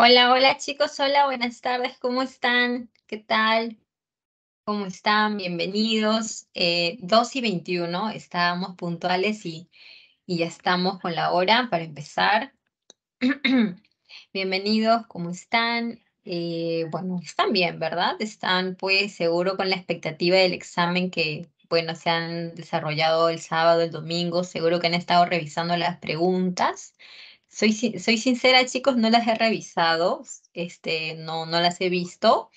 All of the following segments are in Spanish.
Hola, hola chicos, hola, buenas tardes, ¿cómo están? ¿Qué tal? ¿Cómo están? Bienvenidos. Eh, dos 2 y 21, estábamos puntuales y, ya estamos con la hora para empezar. Bienvenidos, ¿cómo están? Eh, bueno, están bien, ¿verdad? Están pues seguro con la expectativa del examen que, bueno, se han desarrollado el sábado, el domingo, seguro que han estado revisando las preguntas. Soy, soy sincera, chicos, no las he revisado, este, no, no las he visto.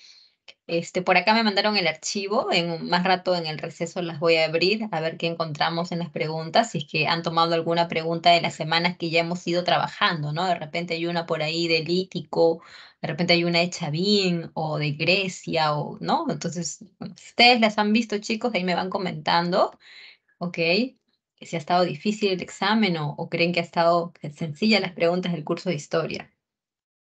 Este, por acá me mandaron el archivo, en, más rato en el receso las voy a abrir a ver qué encontramos en las preguntas, si es que han tomado alguna pregunta de las semanas que ya hemos ido trabajando, ¿no? De repente hay una por ahí de Lítico, de repente hay una de Chavín o de Grecia, o, ¿no? Entonces, ustedes las han visto, chicos, ahí me van comentando, ¿ok? si ha estado difícil el examen o, creen que ha estado sencilla las preguntas del curso de historia.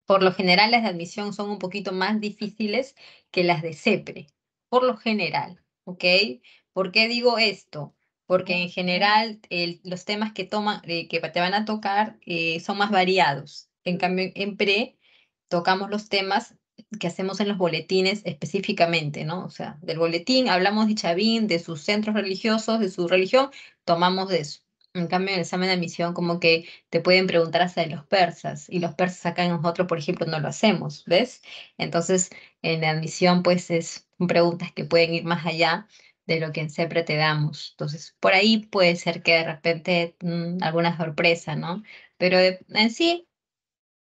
Por lo general, las de admisión son un poquito más difíciles que las de CEPRE, por lo general, ¿ok? ¿Por qué digo esto? Porque en general los temas que, toman, eh, que te van a tocar eh, son más variados. En cambio, en pre tocamos los temas que hacemos en los boletines específicamente, ¿no? O sea, del boletín hablamos de Chavín, de sus centros religiosos, de su religión, tomamos de eso. En cambio, en el examen de admisión, como que te pueden preguntar hasta de los persas, y los persas acá en nosotros, por ejemplo, no lo hacemos, ¿ves? Entonces, en la admisión, pues, es preguntas que pueden ir más allá de lo que siempre te damos. Entonces, por ahí puede ser que de repente algunas mm, alguna sorpresa, ¿no? Pero en sí,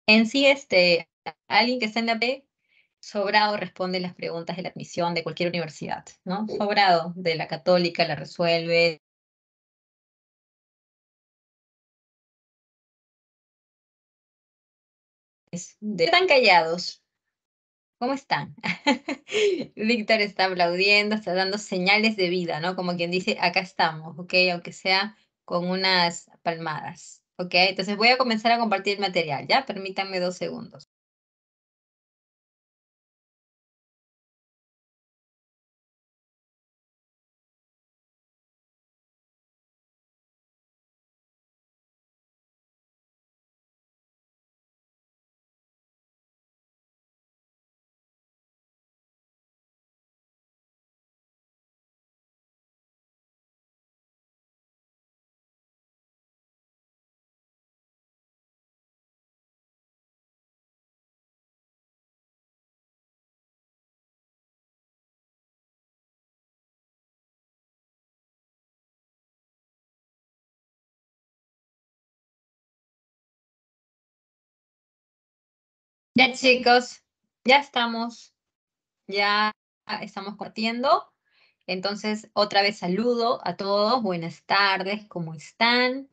en sí, este, alguien que está en la B, sobrado responde las preguntas de la admisión de cualquier universidad, ¿no? Sobrado de la católica, la resuelve. Están callados. ¿Cómo están? Víctor está aplaudiendo, está dando señales de vida, ¿no? Como quien dice, acá estamos, ¿ok? Aunque sea con unas palmadas, ¿ok? Entonces voy a comenzar a compartir el material, ¿ya? Permítanme dos segundos. Ya chicos, ya estamos, ya estamos partiendo. Entonces, otra vez saludo a todos, buenas tardes, ¿cómo están?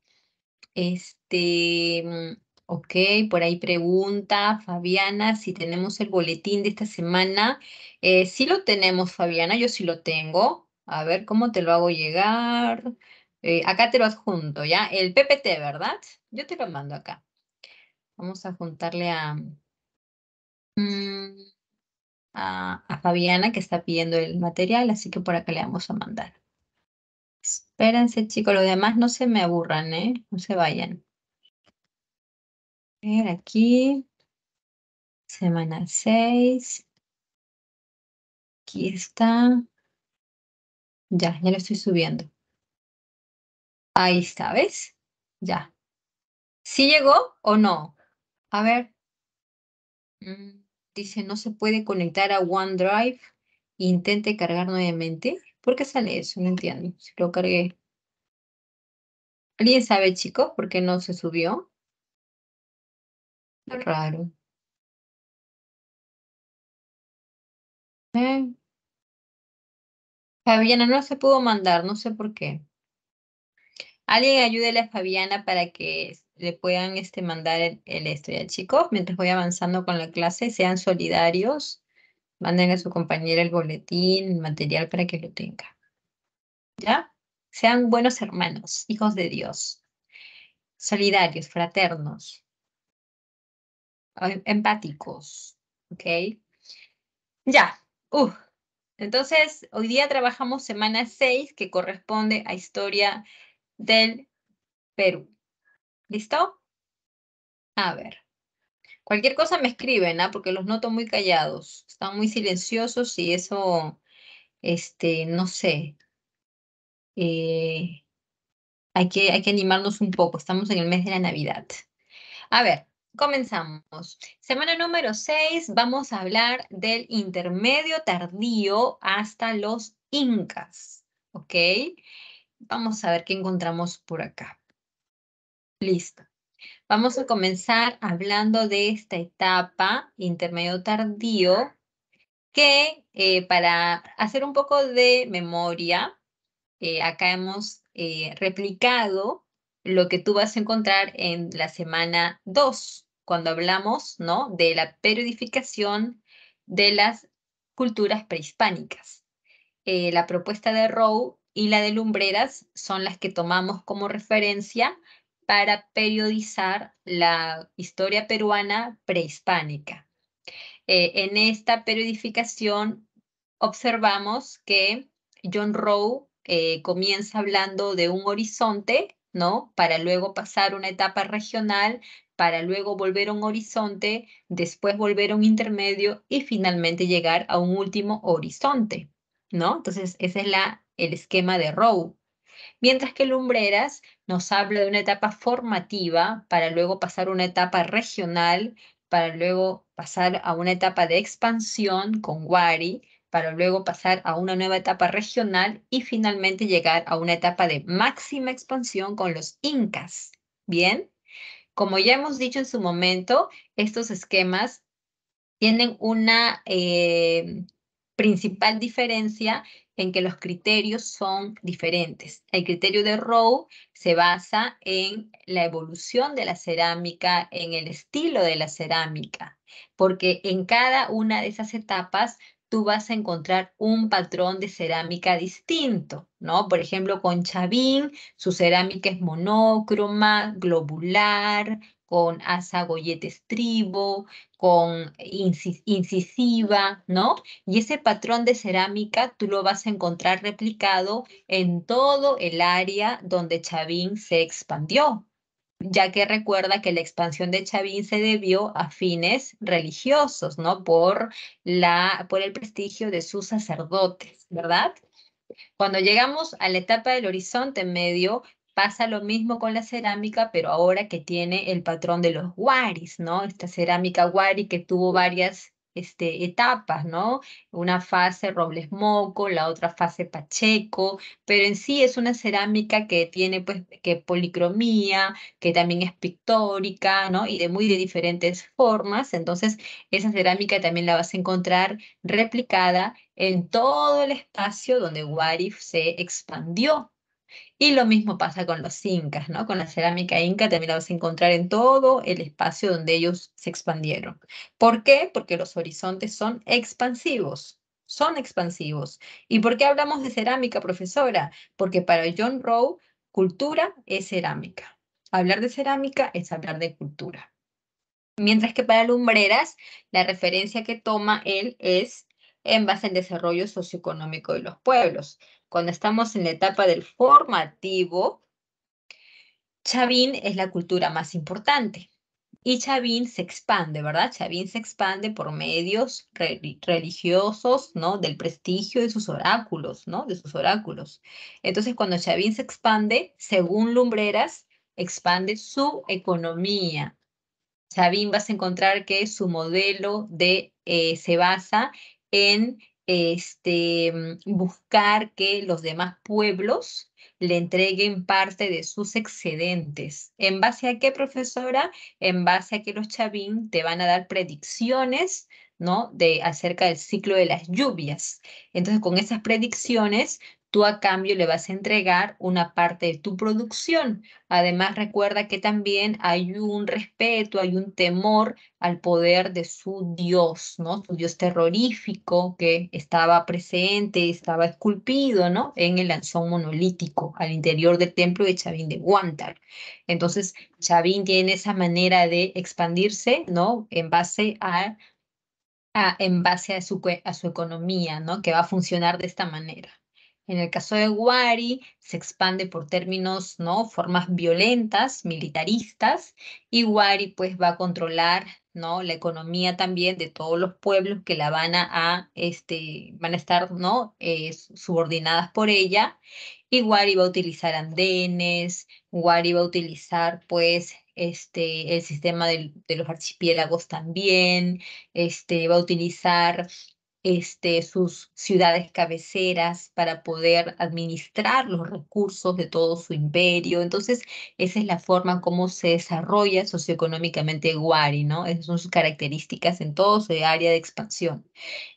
Este, mm, ok, por ahí pregunta Fabiana si tenemos el boletín de esta semana. Eh, sí lo tenemos, Fabiana, yo sí lo tengo. A ver, ¿cómo te lo hago llegar? Eh, acá te lo adjunto, ¿ya? El PPT, ¿verdad? Yo te lo mando acá. Vamos a juntarle a, Mm, a, Fabiana que está pidiendo el material, así que por acá le vamos a mandar. Espérense, chicos, los demás no se me aburran, ¿eh? No se vayan. A ver, aquí. Semana 6. Aquí está. Ya, ya lo estoy subiendo. Ahí está, ¿ves? Ya. ¿Sí llegó o no? A ver. Mm dice no se puede conectar a OneDrive e intente cargar nuevamente. ¿Por qué sale eso? No entiendo. Si lo cargué. ¿Alguien sabe, chicos, por qué no se subió? Raro. Eh. Fabiana no se pudo mandar, no sé por qué. Alguien ayúdele a Fabiana para que le puedan este, mandar el, esto. Ya, chicos, mientras voy avanzando con la clase, sean solidarios, manden a su compañera el boletín, el material para que lo tenga. ¿Ya? Sean buenos hermanos, hijos de Dios, solidarios, fraternos, em, empáticos, ¿ok? Ya, entonces hoy día trabajamos semana 6 que corresponde a historia del Perú. ¿Listo? A ver. Cualquier cosa me escriben, ¿ah? porque los noto muy callados. Están muy silenciosos y eso, este, no sé. Eh, hay, que, hay que animarnos un poco. Estamos en el mes de la Navidad. A ver, comenzamos. Semana número 6, vamos a hablar del intermedio tardío hasta los incas. ¿Ok? Vamos a ver qué encontramos por acá. Listo. Vamos a comenzar hablando de esta etapa intermedio tardío que eh, para hacer un poco de memoria, eh, acá hemos eh, replicado lo que tú vas a encontrar en la semana 2, cuando hablamos ¿no? de la periodificación de las culturas prehispánicas. la propuesta de Rowe y la de Lumbreras son las que tomamos como referencia para periodizar la historia peruana prehispánica. Eh, en esta periodificación observamos que John Rowe eh, comienza hablando de un horizonte, ¿no? Para luego pasar una etapa regional, para luego volver a un horizonte, después volver a un intermedio y finalmente llegar a un último horizonte, ¿no? Entonces, ese es la, el esquema de Rowe mientras que Lumbreras nos habla de una etapa formativa para luego pasar a una etapa regional, para luego pasar a una etapa de expansión con Wari, para luego pasar a una nueva etapa regional y finalmente llegar a una etapa de máxima expansión con los incas. Bien, como ya hemos dicho en su momento, estos esquemas tienen una eh, principal diferencia en que los criterios son diferentes. El criterio de Rowe se basa en la evolución de la cerámica, en el estilo de la cerámica, porque en cada una de esas etapas tú vas a encontrar un patrón de cerámica distinto, ¿no? Por ejemplo, con Chavín, su cerámica es monócroma, globular, con asa gollete estribo, con incisiva, ¿no? Y ese patrón de cerámica tú lo vas a encontrar replicado en todo el área donde Chavín se expandió, ya que recuerda que la expansión de Chavín se debió a fines religiosos, ¿no? Por, la, por el prestigio de sus sacerdotes, ¿verdad? Cuando llegamos a la etapa del horizonte medio, Pasa lo mismo con la cerámica, pero ahora que tiene el patrón de los Guaris, ¿no? Esta cerámica wari que tuvo varias este, etapas, ¿no? Una fase Robles Moco, la otra fase Pacheco, pero en sí es una cerámica que tiene pues que policromía, que también es pictórica, ¿no? Y de muy de diferentes formas, entonces esa cerámica también la vas a encontrar replicada en todo el espacio donde Warif se expandió, y lo mismo pasa con los incas, ¿no? Con la cerámica inca también la vas a encontrar en todo el espacio donde ellos se expandieron. ¿Por qué? Porque los horizontes son expansivos, son expansivos. ¿Y por qué hablamos de cerámica, profesora? Porque para John Rowe, cultura es cerámica. Hablar de cerámica es hablar de cultura. Mientras que para Lumbreras, la referencia que toma él es en base al desarrollo socioeconómico de los pueblos cuando estamos en la etapa del formativo, Chavín es la cultura más importante. Y Chavín se expande, ¿verdad? Chavín se expande por medios religiosos, ¿no? Del prestigio de sus oráculos, ¿no? De sus oráculos. Entonces, cuando Chavín se expande, según Lumbreras, expande su economía. Chavín vas a encontrar que su modelo de, eh, se basa en este, mm, buscar que los demás pueblos le entreguen parte de sus excedentes. ¿En base a qué, profesora? En base a que los chavín te van a dar predicciones ¿no? De, acerca del ciclo de las lluvias. Entonces, con esas predicciones, Tú a cambio le vas a entregar una parte de tu producción. Además, recuerda que también hay un respeto, hay un temor al poder de su Dios, ¿no? Su Dios terrorífico que estaba presente, estaba esculpido, ¿no? En el lanzón monolítico al interior del templo de Chavín de Guantar. Entonces, Chavín tiene esa manera de expandirse, ¿no? En base a, en base a su, a su economía, ¿no? Que va a funcionar de esta manera. En el caso de Guari se expande por términos, ¿no? Formas violentas, militaristas, y Guari pues va a controlar, ¿no? La economía también de todos los pueblos que la van a, este, van a estar, ¿no? Eh, subordinadas por ella. Y Wari va a utilizar andenes, Guari va a utilizar pues este, el sistema de, de los archipiélagos también, este, va a utilizar este, sus ciudades cabeceras para poder administrar los recursos de todo su imperio. Entonces, esa es la forma como se desarrolla socioeconómicamente Guari, ¿no? Esas son sus características en todo su área de expansión.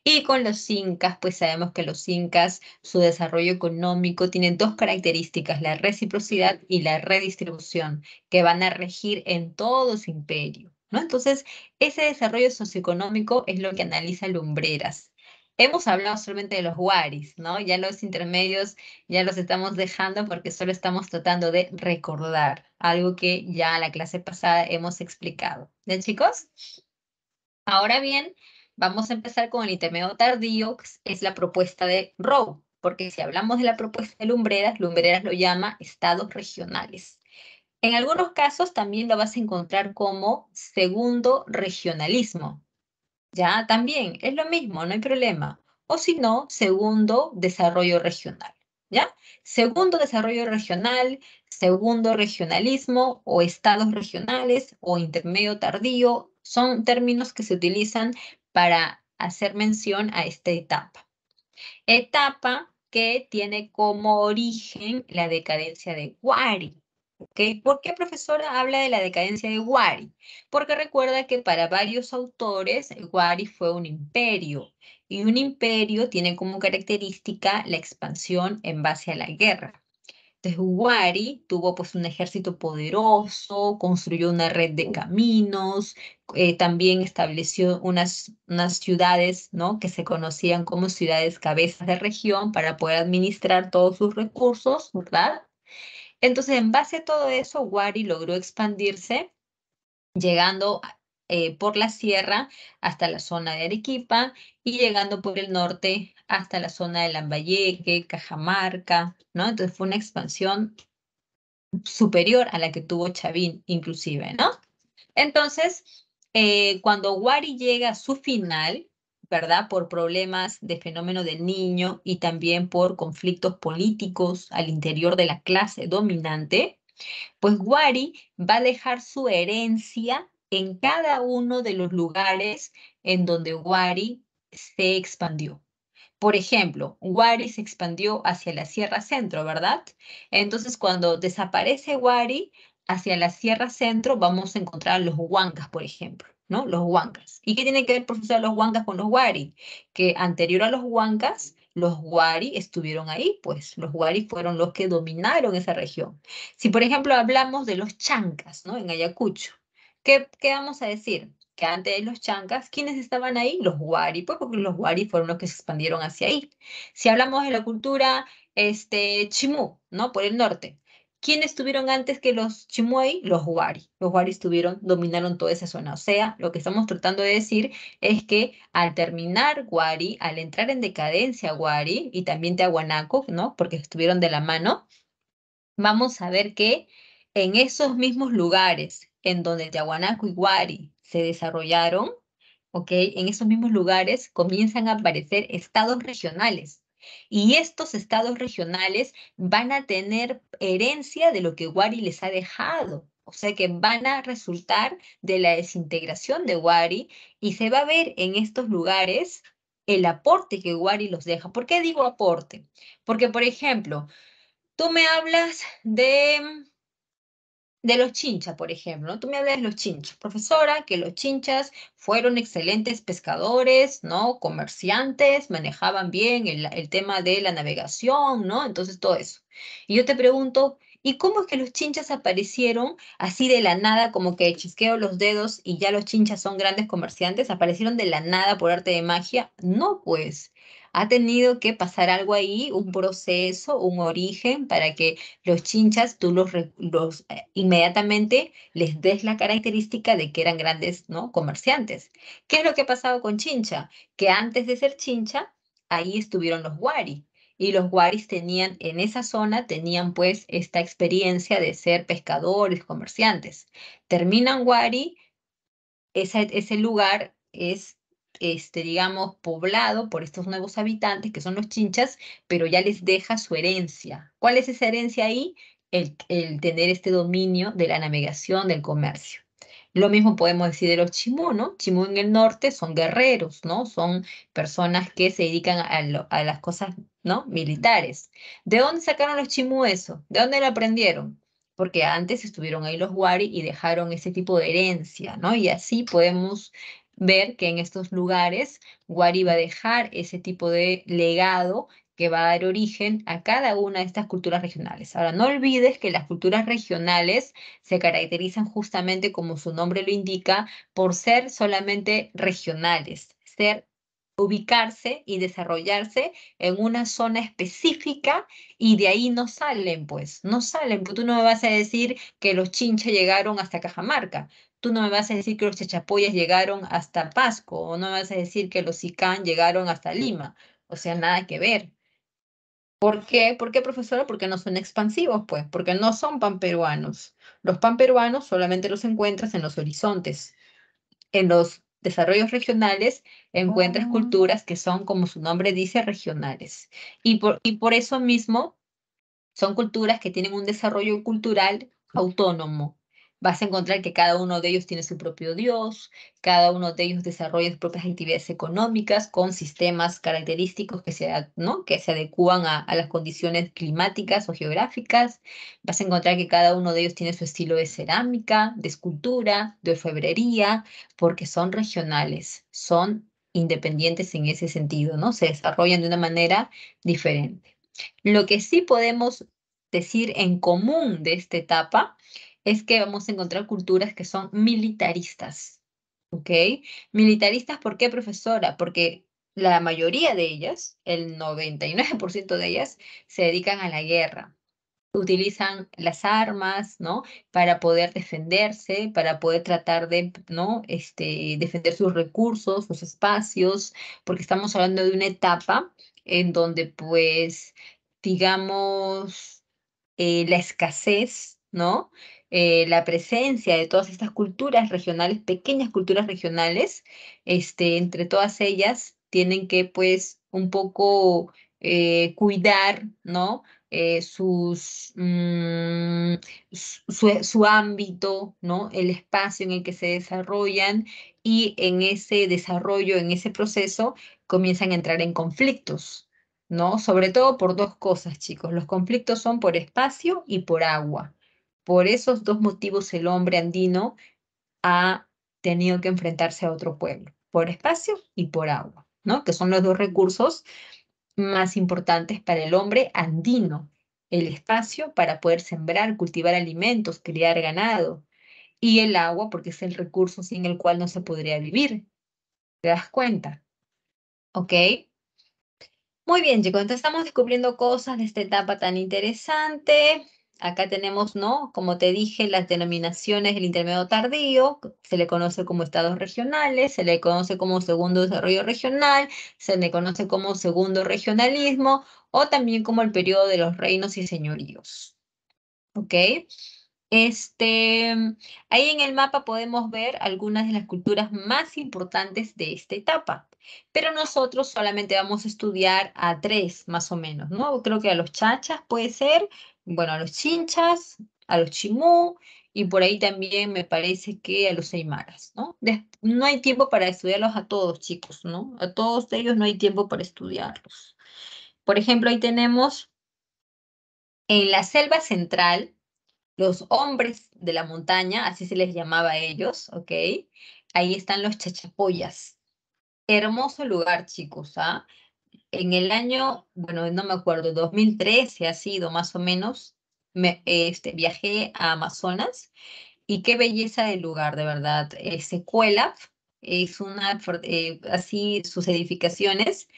Y con los incas, pues sabemos que los incas, su desarrollo económico tiene dos características, la reciprocidad y la redistribución, que van a regir en todo su imperio. ¿No? Entonces, ese desarrollo socioeconómico es lo que analiza Lumbreras. Hemos hablado solamente de los waris, ¿no? Ya los intermedios ya los estamos dejando porque solo estamos tratando de recordar algo que ya en la clase pasada hemos explicado. ¿Ya chicos? Ahora bien, vamos a empezar con el intermedio tardío, que es la propuesta de Rowe, porque si hablamos de la propuesta de Lumbreras, Lumbreras lo llama estados regionales. En algunos casos también lo vas a encontrar como segundo regionalismo, ya, también es lo mismo, no hay problema. O si no, segundo, desarrollo regional. ¿Ya? Segundo, desarrollo regional, segundo, regionalismo o estados regionales o intermedio tardío, son términos que se utilizan para hacer mención a esta etapa. Etapa que tiene como origen la decadencia de Guari. ¿Por qué profesora habla de la decadencia de Wari? Porque recuerda que para varios autores Wari fue un imperio y un imperio tiene como característica la expansión en base a la guerra. Entonces Wari tuvo pues un ejército poderoso, construyó una red de caminos, eh, también estableció unas, unas ciudades ¿no? que se conocían como ciudades cabezas de región para poder administrar todos sus recursos, ¿verdad? Entonces, en base a todo eso, Wari logró expandirse, llegando eh, por la sierra hasta la zona de Arequipa y llegando por el norte hasta la zona de Lambayeque, Cajamarca, ¿no? Entonces fue una expansión superior a la que tuvo Chavín, inclusive, ¿no? Entonces, eh, cuando Wari llega a su final, ¿verdad? Por problemas de fenómeno del niño y también por conflictos políticos al interior de la clase dominante, pues Wari va a dejar su herencia en cada uno de los lugares en donde Wari se expandió. Por ejemplo, Wari se expandió hacia la Sierra Centro, ¿verdad? Entonces, cuando desaparece Wari hacia la Sierra Centro, vamos a encontrar los Huancas, por ejemplo. Los huancas. ¿Y qué tiene que ver, profesor, los huancas con los huari? Que anterior a los huancas, los huari estuvieron ahí, pues los huari fueron los que dominaron esa región. Si, por ejemplo, hablamos de los chancas, ¿no? En Ayacucho, ¿qué, vamos a decir? Que antes de los chancas, ¿quiénes estaban ahí? Los huari, pues porque los huari fueron los que se expandieron hacia ahí. Si hablamos de la cultura este, chimú, ¿no? Por el norte, ¿Quiénes estuvieron antes que los Chimuey? Los Huari. Los Huari estuvieron, dominaron toda esa zona. O sea, lo que estamos tratando de decir es que al terminar Huari, al entrar en decadencia Huari y también Tehuanaco, ¿no? Porque estuvieron de la mano, vamos a ver que en esos mismos lugares en donde Tehuanaco y Huari se desarrollaron, ¿ok? En esos mismos lugares comienzan a aparecer estados regionales y estos estados regionales van a tener herencia de lo que Wari les ha dejado. O sea que van a resultar de la desintegración de Wari y se va a ver en estos lugares el aporte que Wari los deja. ¿Por qué digo aporte? Porque, por ejemplo, tú me hablas de de los chinchas, por ejemplo, Tú me hablas de los chinchas, profesora, que los chinchas fueron excelentes pescadores, ¿no? Comerciantes, manejaban bien el, el, tema de la navegación, ¿no? Entonces, todo eso. Y yo te pregunto, ¿y cómo es que los chinchas aparecieron así de la nada, como que chisqueo los dedos y ya los chinchas son grandes comerciantes? ¿Aparecieron de la nada por arte de magia? No, pues ha tenido que pasar algo ahí, un proceso, un origen, para que los chinchas tú los, los eh, inmediatamente les des la característica de que eran grandes ¿no? comerciantes. ¿Qué es lo que ha pasado con chincha? Que antes de ser chincha, ahí estuvieron los guari. Y los guaris tenían, en esa zona, tenían pues esta experiencia de ser pescadores, comerciantes. Terminan guari, ese lugar es este, digamos, poblado por estos nuevos habitantes que son los chinchas, pero ya les deja su herencia. ¿Cuál es esa herencia ahí? El, tener este dominio de la navegación, del comercio. Lo mismo podemos decir de los chimú, ¿no? Chimú en el norte son guerreros, ¿no? Son personas que se dedican a, las cosas, ¿no? Militares. ¿De dónde sacaron los chimú eso? ¿De dónde lo aprendieron? porque antes estuvieron ahí los Wari y dejaron ese tipo de herencia, ¿no? Y así podemos ver que en estos lugares Guari va a dejar ese tipo de legado que va a dar origen a cada una de estas culturas regionales. Ahora, no olvides que las culturas regionales se caracterizan justamente, como su nombre lo indica, por ser solamente regionales, ser ubicarse y desarrollarse en una zona específica y de ahí no salen, pues, no salen, porque tú no me vas a decir que los chinches llegaron hasta Cajamarca, tú no me vas a decir que los chachapoyas llegaron hasta Pasco o no me vas a decir que los sicán llegaron hasta Lima. O sea, nada que ver. ¿Por qué? ¿Por qué, profesora? Porque no son expansivos, pues, porque no son panperuanos. Los panperuanos solamente los encuentras en los horizontes. En los desarrollos regionales encuentras oh. culturas que son, como su nombre dice, regionales. Y y por eso mismo son culturas que tienen un desarrollo cultural autónomo, vas a encontrar que cada uno de ellos tiene su propio Dios, cada uno de ellos desarrolla sus propias actividades económicas con sistemas característicos que se, ¿no? que se adecúan a, las condiciones climáticas o geográficas. Vas a encontrar que cada uno de ellos tiene su estilo de cerámica, de escultura, de orfebrería, porque son regionales, son independientes en ese sentido, ¿no? Se desarrollan de una manera diferente. Lo que sí podemos decir en común de esta etapa es que vamos a encontrar culturas que son militaristas. ¿Ok? Militaristas, ¿por qué, profesora? Porque la mayoría de ellas, el 99% de ellas, se dedican a la guerra. Utilizan las armas, ¿no? Para poder defenderse, para poder tratar de, ¿no? Este, defender sus recursos, sus espacios, porque estamos hablando de una etapa en donde, pues, digamos, eh, la escasez, ¿no? Eh, la presencia de todas estas culturas regionales, pequeñas culturas regionales, este, entre todas ellas tienen que pues un poco eh, cuidar, ¿no? Eh, sus, mm, su, su, ámbito, ¿no? el espacio en el que se desarrollan y en ese desarrollo, en ese proceso, comienzan a entrar en conflictos, ¿no? sobre todo por dos cosas, chicos. Los conflictos son por espacio y por agua. Por esos dos motivos el hombre andino ha tenido que enfrentarse a otro pueblo, por espacio y por agua, ¿no? Que son los dos recursos más importantes para el hombre andino, el espacio para poder sembrar, cultivar alimentos, criar ganado, y el agua porque es el recurso sin el cual no se podría vivir. ¿Te das cuenta? ¿Ok? Muy bien, chicos, entonces estamos descubriendo cosas de esta etapa tan interesante acá tenemos, ¿no? Como te dije, las denominaciones del intermedio tardío, se le conoce como estados regionales, se le conoce como segundo desarrollo regional, se le conoce como segundo regionalismo o también como el periodo de los reinos y señoríos. ¿Ok? Este, mm, ahí en el mapa podemos ver algunas de las culturas más importantes de esta etapa, pero nosotros solamente vamos a estudiar a tres más o menos, ¿no? Creo que a los chachas puede ser, bueno, a los chinchas, a los chimú y por ahí también me parece que a los aymaras, ¿no? no hay tiempo para estudiarlos a todos, chicos, ¿no? A todos ellos no hay tiempo para estudiarlos. Por ejemplo, ahí tenemos en la selva central, los hombres de la montaña, así se les llamaba a ellos, ¿ok? Ahí están los chachapoyas. Hermoso lugar, chicos, ¿ah? en el año, bueno, no me acuerdo, 2013 ha sido más o menos, este, viajé a Amazonas y qué belleza del lugar, de verdad. Es este, Cuelap es una, eh, así sus edificaciones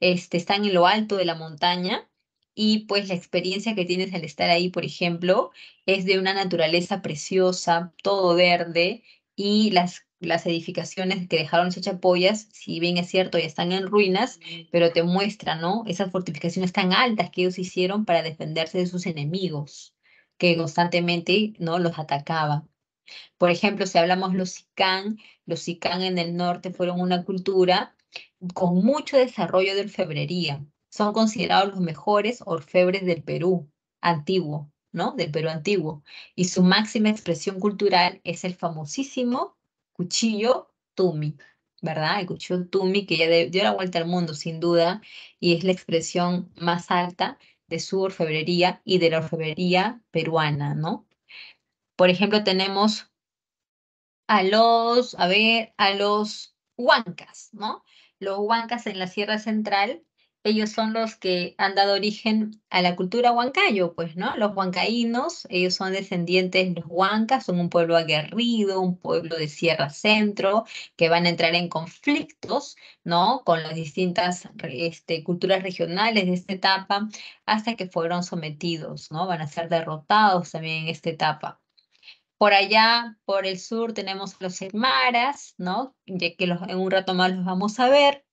este, están en lo alto de la montaña y pues la experiencia que tienes al estar ahí, por ejemplo, es de una naturaleza preciosa, todo verde y las las edificaciones que dejaron chachapoyas, si bien es cierto, ya están en ruinas, pero te muestra, ¿no? Esas fortificaciones tan altas que ellos hicieron para defenderse de sus enemigos, que constantemente, ¿no? Los atacaban. Por ejemplo, si hablamos los Sicán, los Sicán en el norte fueron una cultura con mucho desarrollo de orfebrería. Son considerados los mejores orfebres del Perú antiguo, ¿no? Del Perú antiguo. Y su máxima expresión cultural es el famosísimo cuchillo Tumi, ¿verdad? El cuchillo Tumi que ya dio la vuelta al mundo, sin duda, y es la expresión más alta de su orfebrería y de la orfebrería peruana, ¿no? Por ejemplo, tenemos a los, a ver, a los huancas, ¿no? Los huancas en la Sierra Central ellos son los que han dado origen a la cultura huancayo, pues, ¿no? Los huancaínos, ellos son descendientes de los huancas, son un pueblo aguerrido, un pueblo de Sierra Centro, que van a entrar en conflictos, ¿no? Con las distintas este, culturas regionales de esta etapa, hasta que fueron sometidos, ¿no? Van a ser derrotados también en esta etapa. Por allá, por el sur, tenemos a los emaras, ¿no? Ya que en un rato más los vamos a ver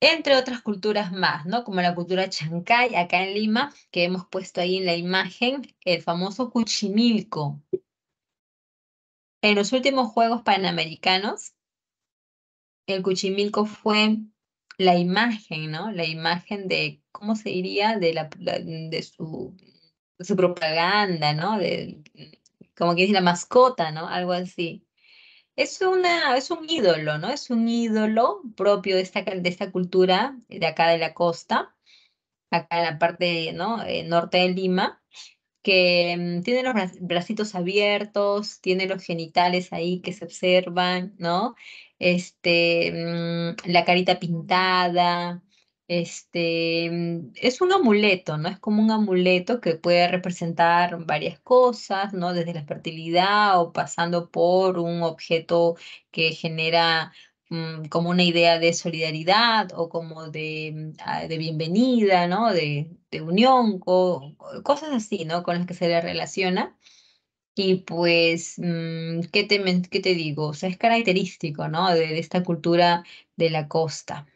entre otras culturas más, ¿no? Como la cultura chancay acá en Lima, que hemos puesto ahí en la imagen, el famoso cuchimilco. En los últimos Juegos Panamericanos, el cuchimilco fue la imagen, ¿no? La imagen de, ¿cómo se diría? De, la, de su, propaganda, ¿no? De, como que dice la mascota, ¿no? Algo así es, una, es un ídolo, ¿no? Es un ídolo propio de esta, de esta cultura de acá de la costa, acá en la parte ¿no? Eh, norte de Lima, que mm, tiene los bracitos abiertos, tiene los genitales ahí que se observan, ¿no? Este, mm, la carita pintada, este, es un amuleto, ¿no? Es como un amuleto que puede representar varias cosas, ¿no? Desde la fertilidad o pasando por un objeto que genera mm, como una idea de solidaridad o como de, ah, bienvenida, ¿no? De, de unión, o cosas así, ¿no? Con las que se le relaciona. Y pues, mm, ¿qué, te, digo? O sea, es característico, ¿no? De, de esta cultura de la costa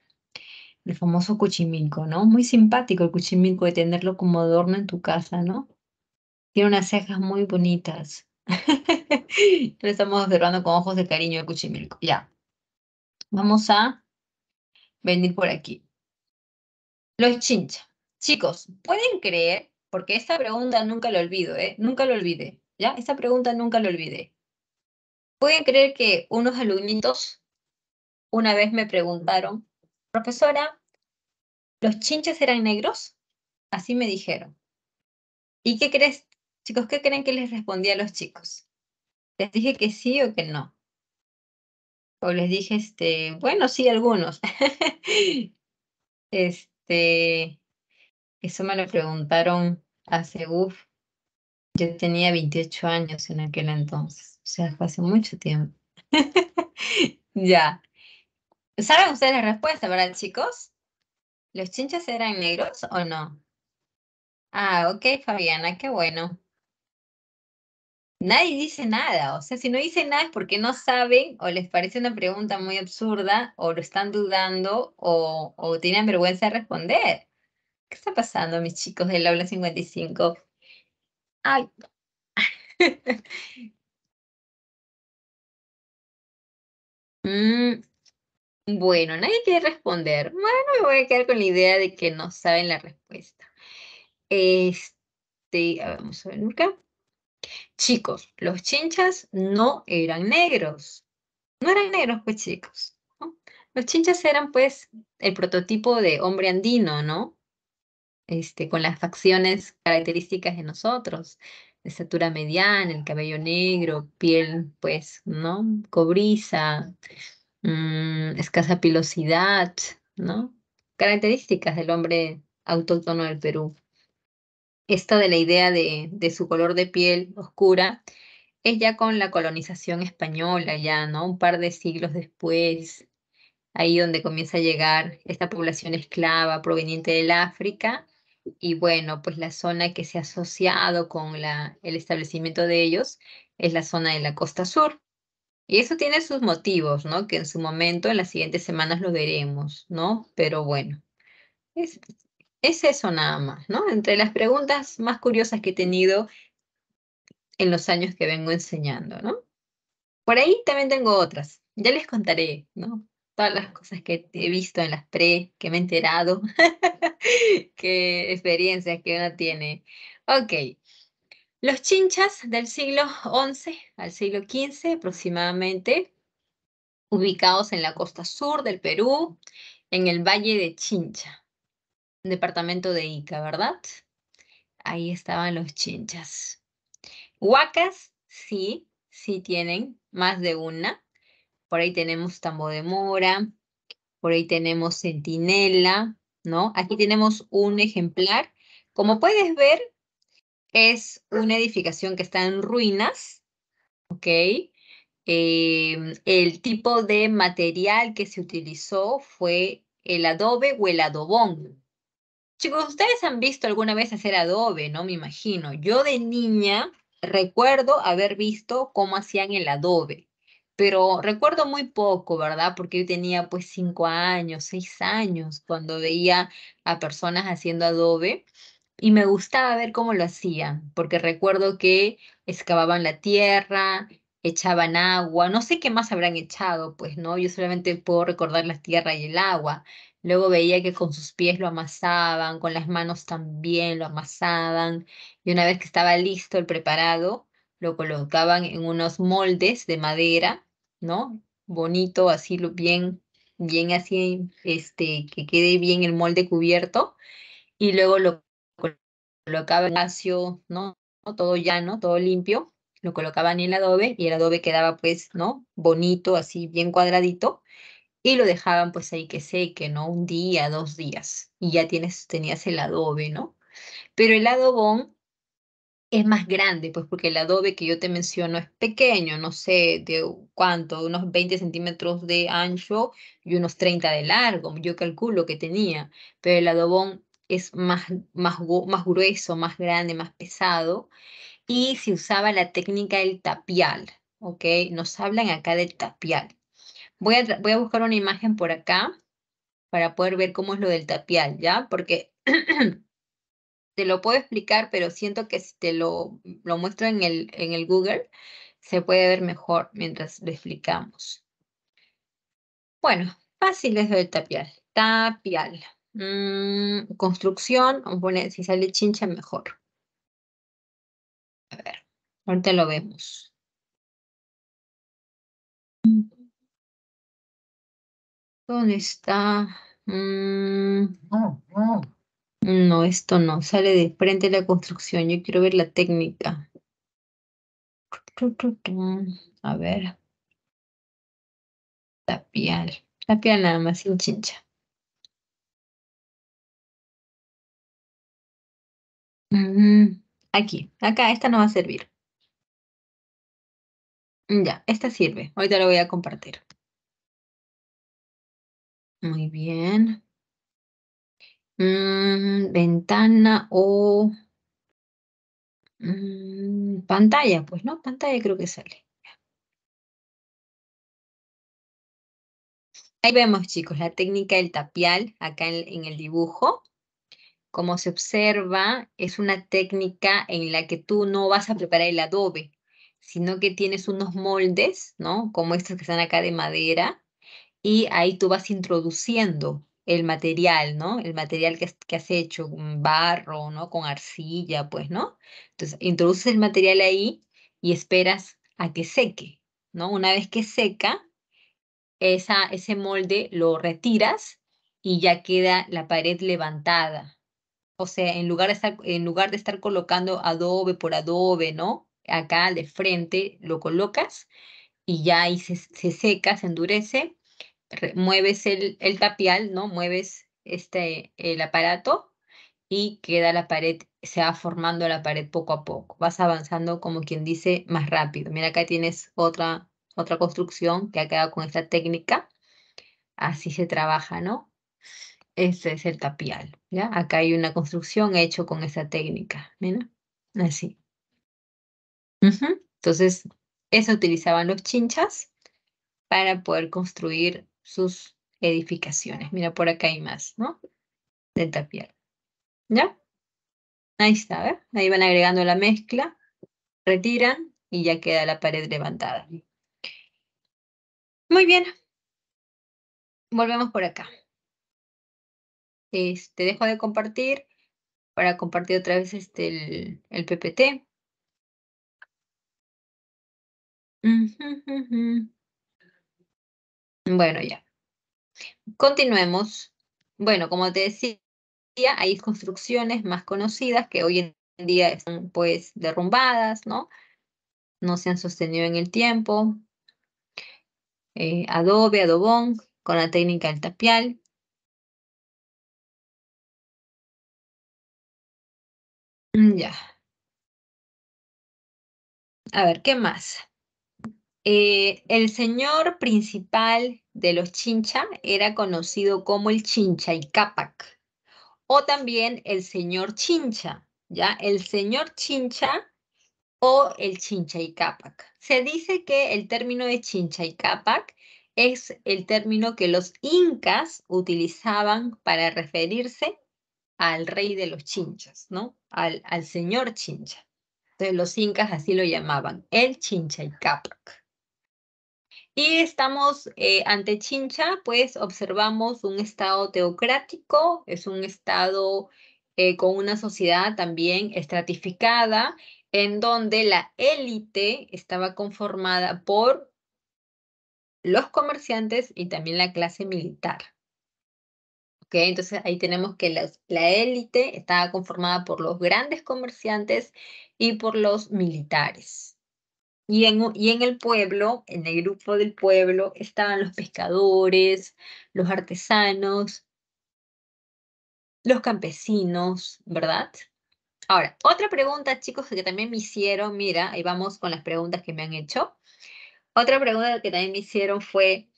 el famoso cuchimilco, ¿no? Muy simpático el cuchimilco de tenerlo como adorno en tu casa, ¿no? Tiene unas cejas muy bonitas. Lo estamos observando con ojos de cariño el cuchimilco. Ya. Vamos a venir por aquí. Los chincha. Chicos, ¿pueden creer? Porque esta pregunta nunca la olvido, ¿eh? Nunca la olvidé. ¿ya? Esta pregunta nunca la olvidé. ¿Pueden creer que unos alumnitos una vez me preguntaron Profesora, los chinches eran negros, así me dijeron. ¿Y qué crees, chicos? ¿Qué creen que les respondí a los chicos? ¿Les dije que sí o que no? O les dije, este, bueno, sí, algunos. este, eso me lo preguntaron hace, uf, yo tenía 28 años en aquel entonces, o sea, fue hace mucho tiempo. ya. ¿Saben ustedes la respuesta, verdad, chicos? ¿Los chinches eran negros o no? Ah, ok, Fabiana, qué bueno. Nadie dice nada, o sea, si no dicen nada es porque no saben o les parece una pregunta muy absurda o lo están dudando o, tienen vergüenza de responder. ¿Qué está pasando, mis chicos del aula 55? Ay. mm, bueno, nadie quiere responder. Bueno, me voy a quedar con la idea de que no saben la respuesta. Este, vamos a ver nunca. Chicos, los chinchas no eran negros. No eran negros, pues chicos. Los chinchas eran pues el prototipo de hombre andino, ¿no? Este, con las facciones características de nosotros. Estatura mediana, el cabello negro, piel pues, ¿no? Cobriza Mm, escasa pilosidad, ¿no? Características del hombre autóctono del Perú. Esta de la idea de, de su color de piel oscura es ya con la colonización española, ya, ¿no? Un par de siglos después, ahí donde comienza a llegar esta población esclava proveniente del África y bueno, pues la zona que se ha asociado con el establecimiento de ellos es la zona de la costa sur, y eso tiene sus motivos, ¿no? Que en su momento, en las siguientes semanas lo veremos, ¿no? Pero bueno, es, eso nada más, ¿no? Entre las preguntas más curiosas que he tenido en los años que vengo enseñando, ¿no? Por ahí también tengo otras, ya les contaré, ¿no? Todas las cosas que he visto en las pre, que me he enterado, qué experiencias que uno tiene. Ok, los chinchas del siglo XI al siglo XV aproximadamente, ubicados en la costa sur del Perú, en el Valle de Chincha, departamento de Ica, ¿verdad? Ahí estaban los chinchas. Huacas, sí, sí tienen más de una. Por ahí tenemos Tambo de Mora, por ahí tenemos Centinela, ¿no? Aquí tenemos un ejemplar. Como puedes ver, es una edificación que está en ruinas, ¿ok? Em, el tipo de material que se utilizó fue el adobe o el adobón. Chicos, ustedes han visto alguna vez hacer adobe, ¿no? Me imagino. Yo de niña recuerdo haber visto cómo hacían el adobe, pero recuerdo muy poco, ¿verdad? Porque yo tenía pues cinco años, seis años cuando veía a personas haciendo adobe y me gustaba ver cómo lo hacían, porque recuerdo que excavaban la tierra, echaban agua, no sé qué más habrán echado, pues no, yo solamente puedo recordar la tierra y el agua. Luego veía que con sus pies lo amasaban, con las manos también lo amasaban, y una vez que estaba listo el preparado, lo colocaban en unos moldes de madera, ¿no? Bonito, así lo bien, bien así, este, que quede bien el molde cubierto, y luego lo colocaba el espacio, ¿no? Todo llano, todo limpio, lo colocaban en el adobe y el adobe quedaba pues, ¿no? Bonito, así bien cuadradito y lo dejaban pues ahí que seque, ¿no? Un día, dos días y ya tienes, tenías el adobe, ¿no? Pero el adobón es más grande, pues porque el adobe que yo te menciono es pequeño, no sé de cuánto, unos 20 centímetros de ancho y unos 30 de largo, yo calculo que tenía, pero el adobón es más, más, más grueso, más grande, más pesado, y se usaba la técnica del tapial, ¿ok? Nos hablan acá del tapial. Voy a, voy a buscar una imagen por acá para poder ver cómo es lo del tapial, ¿ya? Porque te lo puedo explicar, pero siento que si te lo, lo muestro en el, en el Google, se puede ver mejor mientras lo explicamos. Bueno, fácil es lo del tapial. Tapial. Mm, construcción, si sale chincha, mejor. A ver, ahorita lo vemos. ¿Dónde está? No, mm, no. No, esto no, sale de frente la construcción. Yo quiero ver la técnica. A ver. Tapial. Tapial nada más, sin chincha. Aquí, acá, esta no va a servir. Ya, esta sirve. Ahorita lo voy a compartir. Muy bien. Mm, ventana o mm, pantalla, pues no, pantalla creo que sale. Ahí vemos, chicos, la técnica del tapial acá en el dibujo como se observa, es una técnica en la que tú no vas a preparar el adobe, sino que tienes unos moldes, ¿no? Como estos que están acá de madera, y ahí tú vas introduciendo el material, ¿no? El material que has, hecho, barro, ¿no? Con arcilla, pues, ¿no? Entonces, introduces el material ahí y esperas a que seque, ¿no? Una vez que seca, esa, ese molde lo retiras y ya queda la pared levantada, o sea, en lugar, de estar, en lugar de estar colocando adobe por adobe, ¿no? Acá de frente lo colocas y ya ahí se, seca, se endurece. Mueves el, tapial, ¿no? Mueves este, el aparato y queda la pared, se va formando la pared poco a poco. Vas avanzando como quien dice más rápido. Mira, acá tienes otra, otra construcción que ha quedado con esta técnica. Así se trabaja, ¿no? Este es el tapial, ¿ya? Acá hay una construcción hecho con esa técnica, Así. Entonces, eso utilizaban los chinchas para poder construir sus edificaciones. Mira, por acá hay más, ¿no? Del tapial. ¿Ya? Ahí está, Ahí van agregando la mezcla, retiran y ya queda la pared levantada. Muy bien. Volvemos por acá te este, dejo de compartir para compartir otra vez este, el, PPT. Bueno, ya. Continuemos. Bueno, como te decía, hay construcciones más conocidas que hoy en día están pues derrumbadas, ¿no? No se han sostenido en el tiempo. Eh, adobe, adobón, con la técnica del tapial, Mm, ya. A ver, ¿qué más? Eh, el señor principal de los Chincha era conocido como el Chincha y Capac, o también el señor Chincha, ¿ya? El señor Chincha o el Chincha y Capac. Se dice que el término de Chincha y Capac es el término que los incas utilizaban para referirse al rey de los chinchas, ¿no? Al, al señor chincha. Entonces los incas así lo llamaban, el chincha y capac. Y estamos eh, ante Chincha, pues observamos un estado teocrático, es un estado eh, con una sociedad también estratificada, en donde la élite estaba conformada por los comerciantes y también la clase militar. ¿Okay? Entonces ahí tenemos que la, élite estaba conformada por los grandes comerciantes y por los militares. Y en, y en el pueblo, en el grupo del pueblo, estaban los pescadores, los artesanos, los campesinos, ¿verdad? Ahora, otra pregunta, chicos, que también me hicieron, mira, ahí vamos con las preguntas que me han hecho. Otra pregunta que también me hicieron fue,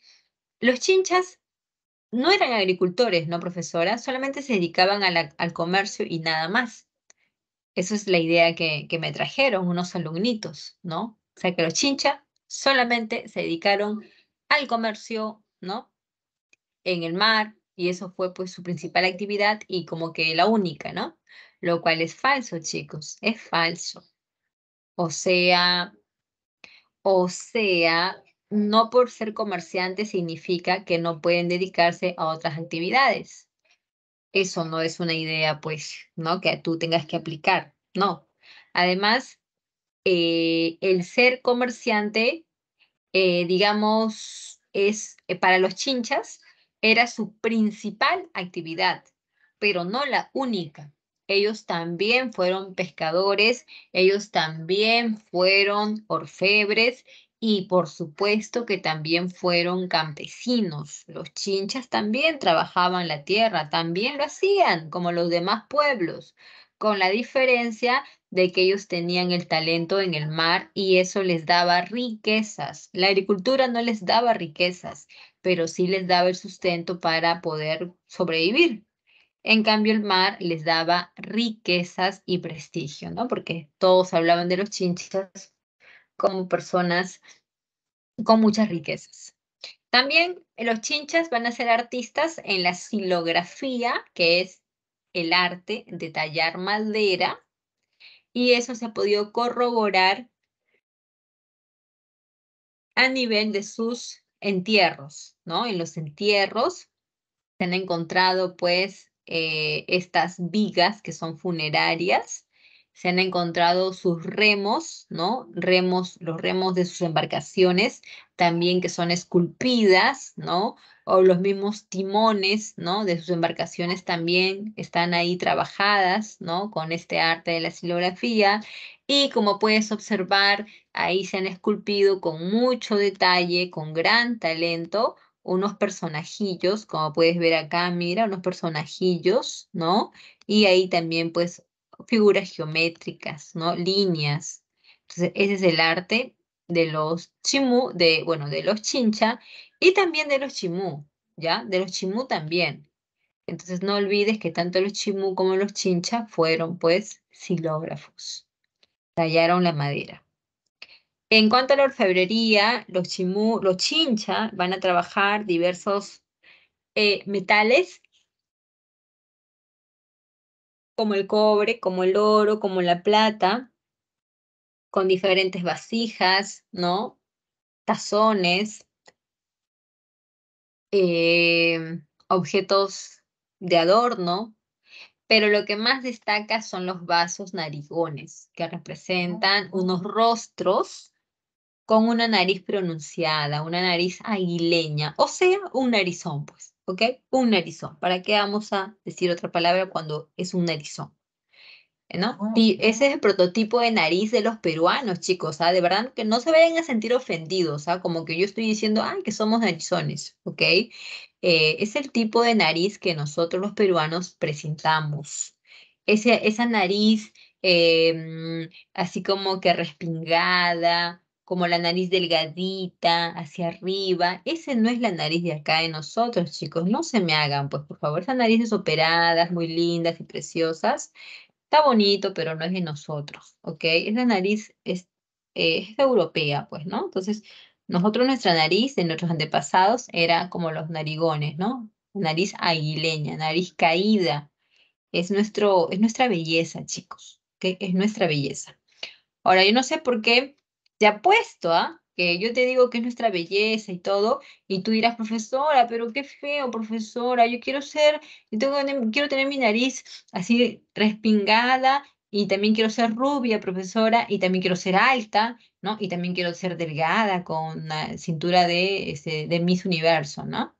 ¿los chinchas no eran agricultores, no profesoras, solamente se dedicaban al comercio y nada más. Esa es la idea que, que me trajeron unos alumnitos, ¿no? O sea, que los chincha solamente se dedicaron al comercio, ¿no? En el mar, y eso fue pues su principal actividad y como que la única, ¿no? Lo cual es falso, chicos, es falso. O sea, o sea, no por ser comerciante significa que no pueden dedicarse a otras actividades. Eso no es una idea, pues, ¿no? Que tú tengas que aplicar, no. Además, eh, el ser comerciante, eh, digamos, es eh, para los chinchas, era su principal actividad, pero no la única. Ellos también fueron pescadores, ellos también fueron orfebres, y por supuesto que también fueron campesinos. Los chinchas también trabajaban la tierra, también lo hacían como los demás pueblos, con la diferencia de que ellos tenían el talento en el mar y eso les daba riquezas. La agricultura no les daba riquezas, pero sí les daba el sustento para poder sobrevivir. En cambio, el mar les daba riquezas y prestigio, ¿no? Porque todos hablaban de los chinchas como personas con muchas riquezas. También los chinchas van a ser artistas en la silografía, que es el arte de tallar madera, y eso se ha podido corroborar a nivel de sus entierros, ¿no? En los entierros se han encontrado pues eh, estas vigas que son funerarias se han encontrado sus remos, ¿no? Remos, los remos de sus embarcaciones, también que son esculpidas, ¿no? O los mismos timones, ¿no? De sus embarcaciones también están ahí trabajadas, ¿no? Con este arte de la silografía. Y como puedes observar, ahí se han esculpido con mucho detalle, con gran talento, unos personajillos, como puedes ver acá, mira, unos personajillos, ¿no? Y ahí también, pues, figuras geométricas, ¿no? Líneas. Entonces, ese es el arte de los chimú, de, bueno, de los chincha y también de los chimú, ¿ya? De los chimú también. Entonces, no olvides que tanto los chimú como los chincha fueron, pues, silógrafos. Tallaron la madera. En cuanto a la orfebrería, los chimú, los chincha van a trabajar diversos eh, metales como el cobre, como el oro, como la plata, con diferentes vasijas, ¿no? Tazones, em, objetos de adorno, pero lo que más destaca son los vasos narigones, que representan oh. unos rostros con una nariz pronunciada, una nariz aguileña, o sea, un narizón, pues. ¿ok? Un narizón. ¿Para qué vamos a decir otra palabra cuando es un narizón? Ah, y ese es el prototipo de nariz de los peruanos, chicos. ¿ah? De verdad que no se vayan a sentir ofendidos, ¿ah? como que yo estoy diciendo, ay, que somos narizones, ¿ok? Eh, es el tipo de nariz que nosotros los peruanos presentamos. esa nariz em, así como que respingada, como la nariz delgadita, hacia arriba. Ese no es la nariz de acá de nosotros, chicos. No se me hagan, pues por favor, esas narices operadas, muy lindas y preciosas. Está bonito, pero no es de nosotros, ¿ok? la nariz eh, es, europea, pues, ¿no? Entonces, nosotros nuestra nariz de nuestros antepasados era como los narigones, ¿no? Nariz aguileña, nariz caída. Es, nuestro, es nuestra belleza, chicos, Es nuestra belleza. Ahora, yo no sé por qué te apuesto, ¿ah? Que yo te digo que es nuestra belleza y todo, y tú dirás, profesora, pero qué feo, profesora, yo quiero ser, yo tengo, quiero tener mi nariz así respingada y también quiero ser rubia, profesora, y también quiero ser alta, ¿no? Y también quiero ser delgada con una cintura de, ese, de Miss Universo, ¿no?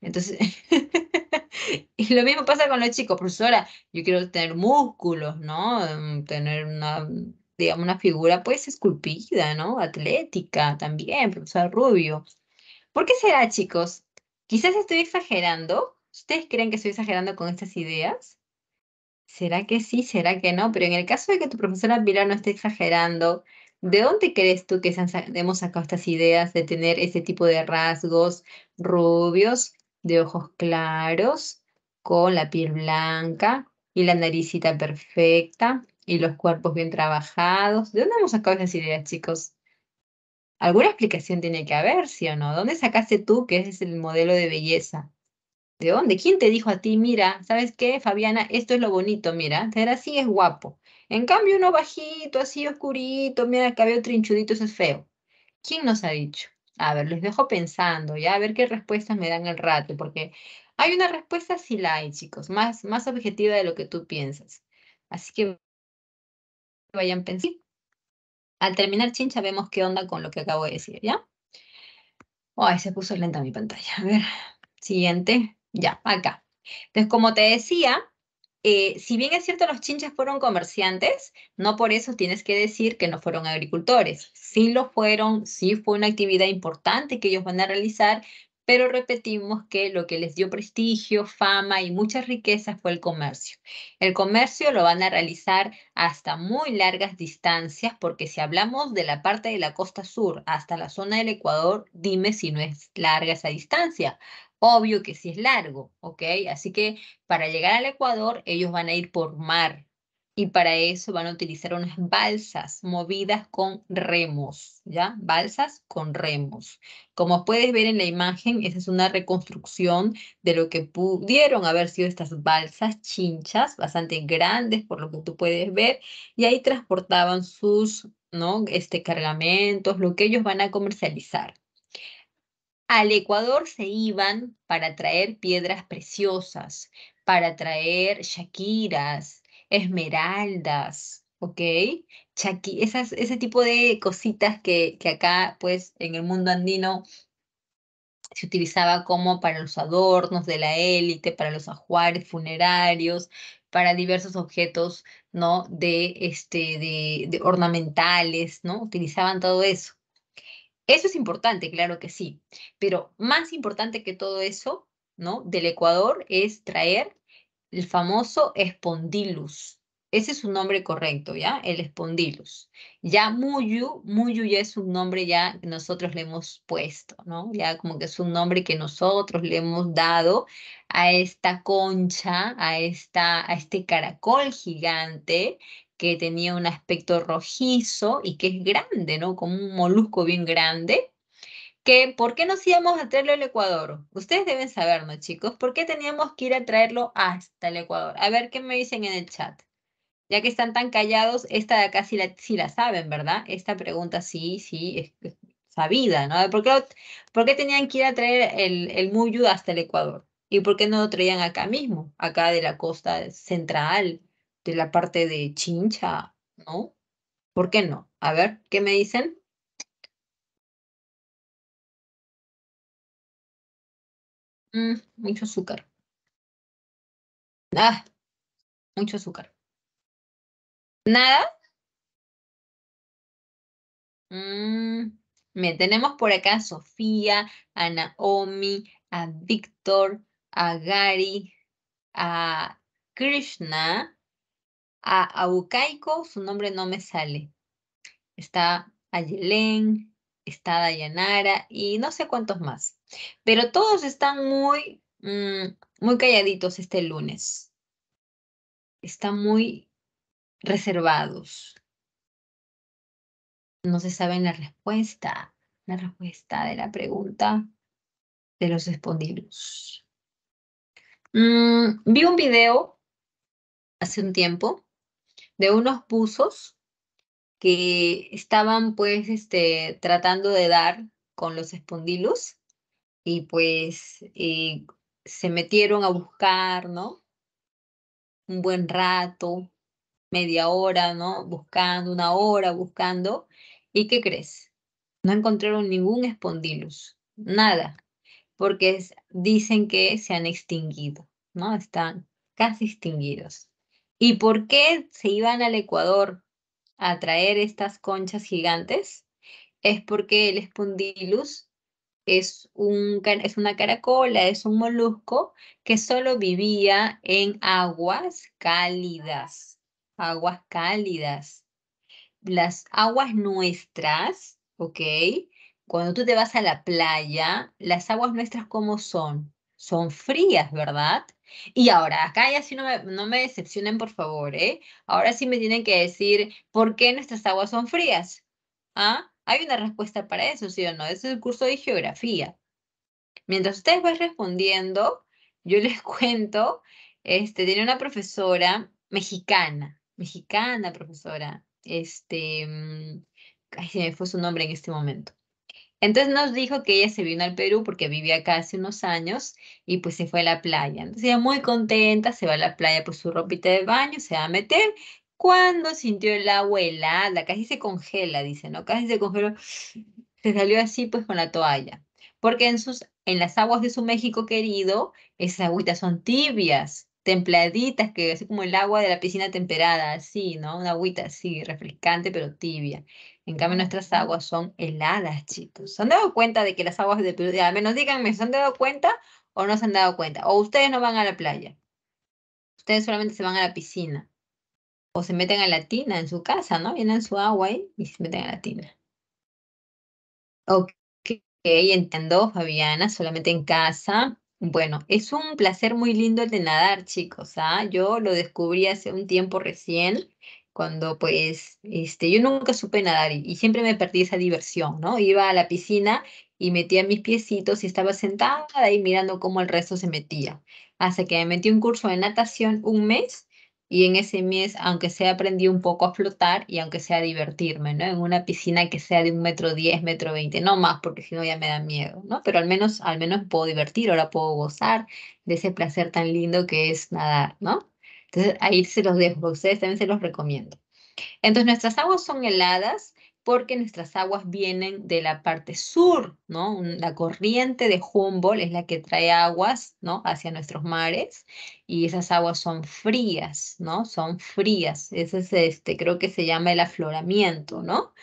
Entonces, lo mismo pasa con los chicos, profesora, yo quiero tener músculos, ¿no? Mm, tener una, digamos, una figura pues esculpida, ¿no? Atlética también, profesor Rubio. ¿Por qué será, chicos? Quizás estoy exagerando. ¿Ustedes creen que estoy exagerando con estas ideas? ¿Será que sí? ¿Será que no? Pero en el caso de que tu profesora Pilar no esté exagerando, ¿de dónde crees tú que hemos sacado estas ideas de tener ese tipo de rasgos rubios, de ojos claros, con la piel blanca y la naricita perfecta? y los cuerpos bien trabajados. ¿De dónde hemos sacado esa ideas, chicos? Alguna explicación tiene que haber, ¿sí o no? ¿Dónde sacaste tú que ese es el modelo de belleza? ¿De dónde? ¿Quién te dijo a ti, mira, ¿sabes qué, Fabiana? Esto es lo bonito, mira, ser así es guapo. En cambio, uno bajito, así oscurito, mira, el cabello trinchudito, eso es feo. ¿Quién nos ha dicho? A ver, les dejo pensando, ya, a ver qué respuestas me dan el rato, porque hay una respuesta, sí la hay, chicos, más, más objetiva de lo que tú piensas. Así que vayan pensando. Al terminar chincha vemos qué onda con lo que acabo de decir, ¿ya? Ay, se puso lenta mi pantalla. A ver, siguiente. Ya, acá. Entonces, como te decía, eh, si bien es cierto los chinchas fueron comerciantes, no por eso tienes que decir que no fueron agricultores. Sí lo fueron, sí fue una actividad importante que ellos van a realizar, pero repetimos que lo que les dio prestigio, fama y muchas riquezas fue el comercio. El comercio lo van a realizar hasta muy largas distancias, porque si hablamos de la parte de la costa sur hasta la zona del Ecuador, dime si no es larga esa distancia. Obvio que sí es largo, ¿ok? Así que para llegar al Ecuador ellos van a ir por mar, y para eso van a utilizar unas balsas movidas con remos, ¿ya? Balsas con remos. Como puedes ver en la imagen, esa es una reconstrucción de lo que pudieron haber sido estas balsas chinchas, bastante grandes por lo que tú puedes ver, y ahí transportaban sus ¿no? este, cargamentos, lo que ellos van a comercializar. Al Ecuador se iban para traer piedras preciosas, para traer shakiras, esmeraldas, ¿ok? esas, ese tipo de cositas que, acá, pues, en el mundo andino se utilizaba como para los adornos de la élite, para los ajuares funerarios, para diversos objetos, ¿no? De, este, de ornamentales, ¿no? Utilizaban todo eso. Eso es importante, claro que sí, pero más importante que todo eso, ¿no? Del Ecuador es traer el famoso espondilus. Ese es su nombre correcto, ¿ya? El espondilus. Ya Muyu, Muyu ya es un nombre ya que nosotros le hemos puesto, ¿no? Ya como que es un nombre que nosotros le hemos dado a esta concha, a, esta, a este caracol gigante que tenía un aspecto rojizo y que es grande, ¿no? Como un molusco bien grande por qué nos íbamos a traerlo al Ecuador. Ustedes deben saberlo, chicos, por qué teníamos que ir a traerlo hasta el Ecuador. A ver qué me dicen en el chat. Ya que están tan callados, esta de acá sí la, saben, ¿verdad? Esta pregunta sí, sí, es, sabida, ¿no? ¿Por qué, qué, tenían que ir a traer el, el Muyu hasta el Ecuador? ¿Y por qué no lo traían acá mismo, acá de la costa central, de la parte de Chincha, ¿no? ¿Por qué no? A ver, ¿qué me dicen? Mm, ah, mucho azúcar. nada mucho mm, azúcar. ¿Nada? me tenemos por acá a Sofía, a Naomi, a Víctor, a Gary, a Krishna, a Aucaico, su nombre no me sale. Está a Yelén, está Dayanara y no sé cuántos más. Pero todos están muy, mm, muy calladitos este lunes. Están muy reservados. No se sabe la respuesta, la respuesta de la pregunta de los respondidos. Mm, vi un video hace un tiempo de unos buzos que estaban pues este, tratando de dar con los espondilos y pues eh, se metieron a buscar, ¿no? Un buen rato, media hora, ¿no? Buscando, una hora buscando. ¿Y qué crees? No encontraron ningún espondilus, nada, porque dicen que se han extinguido, ¿no? Están casi extinguidos. ¿Y por qué se iban al Ecuador traer estas conchas gigantes es porque el Spondylus es, un, es una caracola, es un molusco que solo vivía en aguas cálidas, aguas cálidas. Las aguas nuestras, ¿ok? Cuando tú te vas a la playa, las aguas nuestras, ¿cómo son? Son frías, ¿verdad? Y ahora, acá ya sí no me, no me decepcionen, por favor, ¿eh? Ahora sí me tienen que decir por qué nuestras aguas son frías. ¿Ah? Hay una respuesta para eso, ¿sí o no? Ese es el curso de geografía. Mientras ustedes van respondiendo, yo les cuento, este, tiene una profesora mexicana, mexicana profesora, este, mm, se me fue su nombre en este momento. Entonces nos dijo que ella se vino al Perú porque vivía acá hace unos años y pues se fue a la playa. Entonces ella muy contenta, se va a la playa por su ropita de baño, se va a meter. Cuando sintió el agua helada, casi se congela, dice, ¿no? Casi se congeló, se salió así pues con la toalla. Porque en, sus, en las aguas de su México querido, esas agüitas son tibias, templaditas, que es como el agua de la piscina temperada, así, ¿no? Una agüita así, refrescante pero tibia. En cambio, nuestras aguas son heladas, chicos. ¿Se han dado cuenta de que las aguas de Perú, al menos díganme, ¿se han dado cuenta o no se han dado cuenta? O ustedes no van a la playa. Ustedes solamente se van a la piscina. O se meten a la tina en su casa, ¿no? Vienen su agua y se meten a la tina. Ok, entiendo, Fabiana, solamente en casa. Bueno, es un placer muy lindo el de nadar, chicos. ¿ah? Yo lo descubrí hace un tiempo recién cuando pues este, yo nunca supe nadar y, siempre me perdí esa diversión, ¿no? Iba a la piscina y metía mis piecitos y estaba sentada ahí mirando cómo el resto se metía. Hasta que me metí un curso de natación un mes y en ese mes, aunque sea, aprendí un poco a flotar y aunque sea divertirme, ¿no? En una piscina que sea de un metro diez, metro veinte, no más, porque si no ya me da miedo, ¿no? Pero al menos, al menos puedo divertir, ahora puedo gozar de ese placer tan lindo que es nadar, ¿no? Entonces ahí se los dejo, ustedes también se los recomiendo. Entonces nuestras aguas son heladas porque nuestras aguas vienen de la parte sur, ¿no? La corriente de Humboldt es la que trae aguas, ¿no? Hacia nuestros mares y esas aguas son frías, ¿no? Son frías. Ese es este, creo que se llama el afloramiento, ¿no?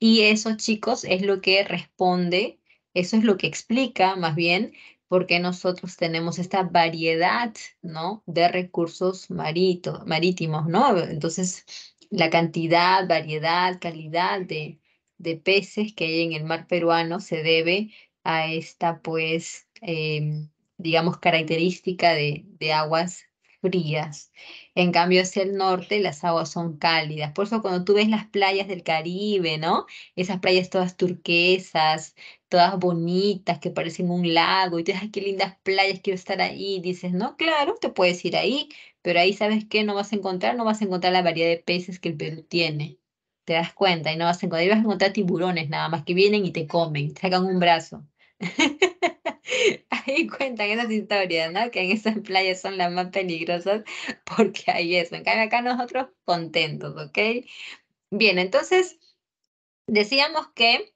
Y eso, chicos, es lo que responde, eso es lo que explica más bien porque nosotros tenemos esta variedad, ¿no? De recursos marítimos, ¿no? Entonces, la cantidad, variedad, calidad de, de, peces que hay en el mar peruano se debe a esta, pues, em, digamos, característica de, de aguas frías. En cambio, hacia el norte las aguas son cálidas. Por eso cuando tú ves las playas del Caribe, ¿no? Esas playas todas turquesas, todas bonitas, que parecen un lago, y te dices, qué lindas playas, quiero estar ahí. dices, no, claro, te puedes ir ahí, pero ahí sabes qué no vas a encontrar, no vas a encontrar la variedad de peces que el Perú tiene. Te das cuenta y no vas a encontrar, y vas a encontrar tiburones nada más que vienen y te comen, te sacan un brazo. Ahí cuentan esas historias, ¿no? Que en esas playas son las más peligrosas porque hay eso. En cambio, acá nosotros contentos, ¿ok? Bien, entonces decíamos que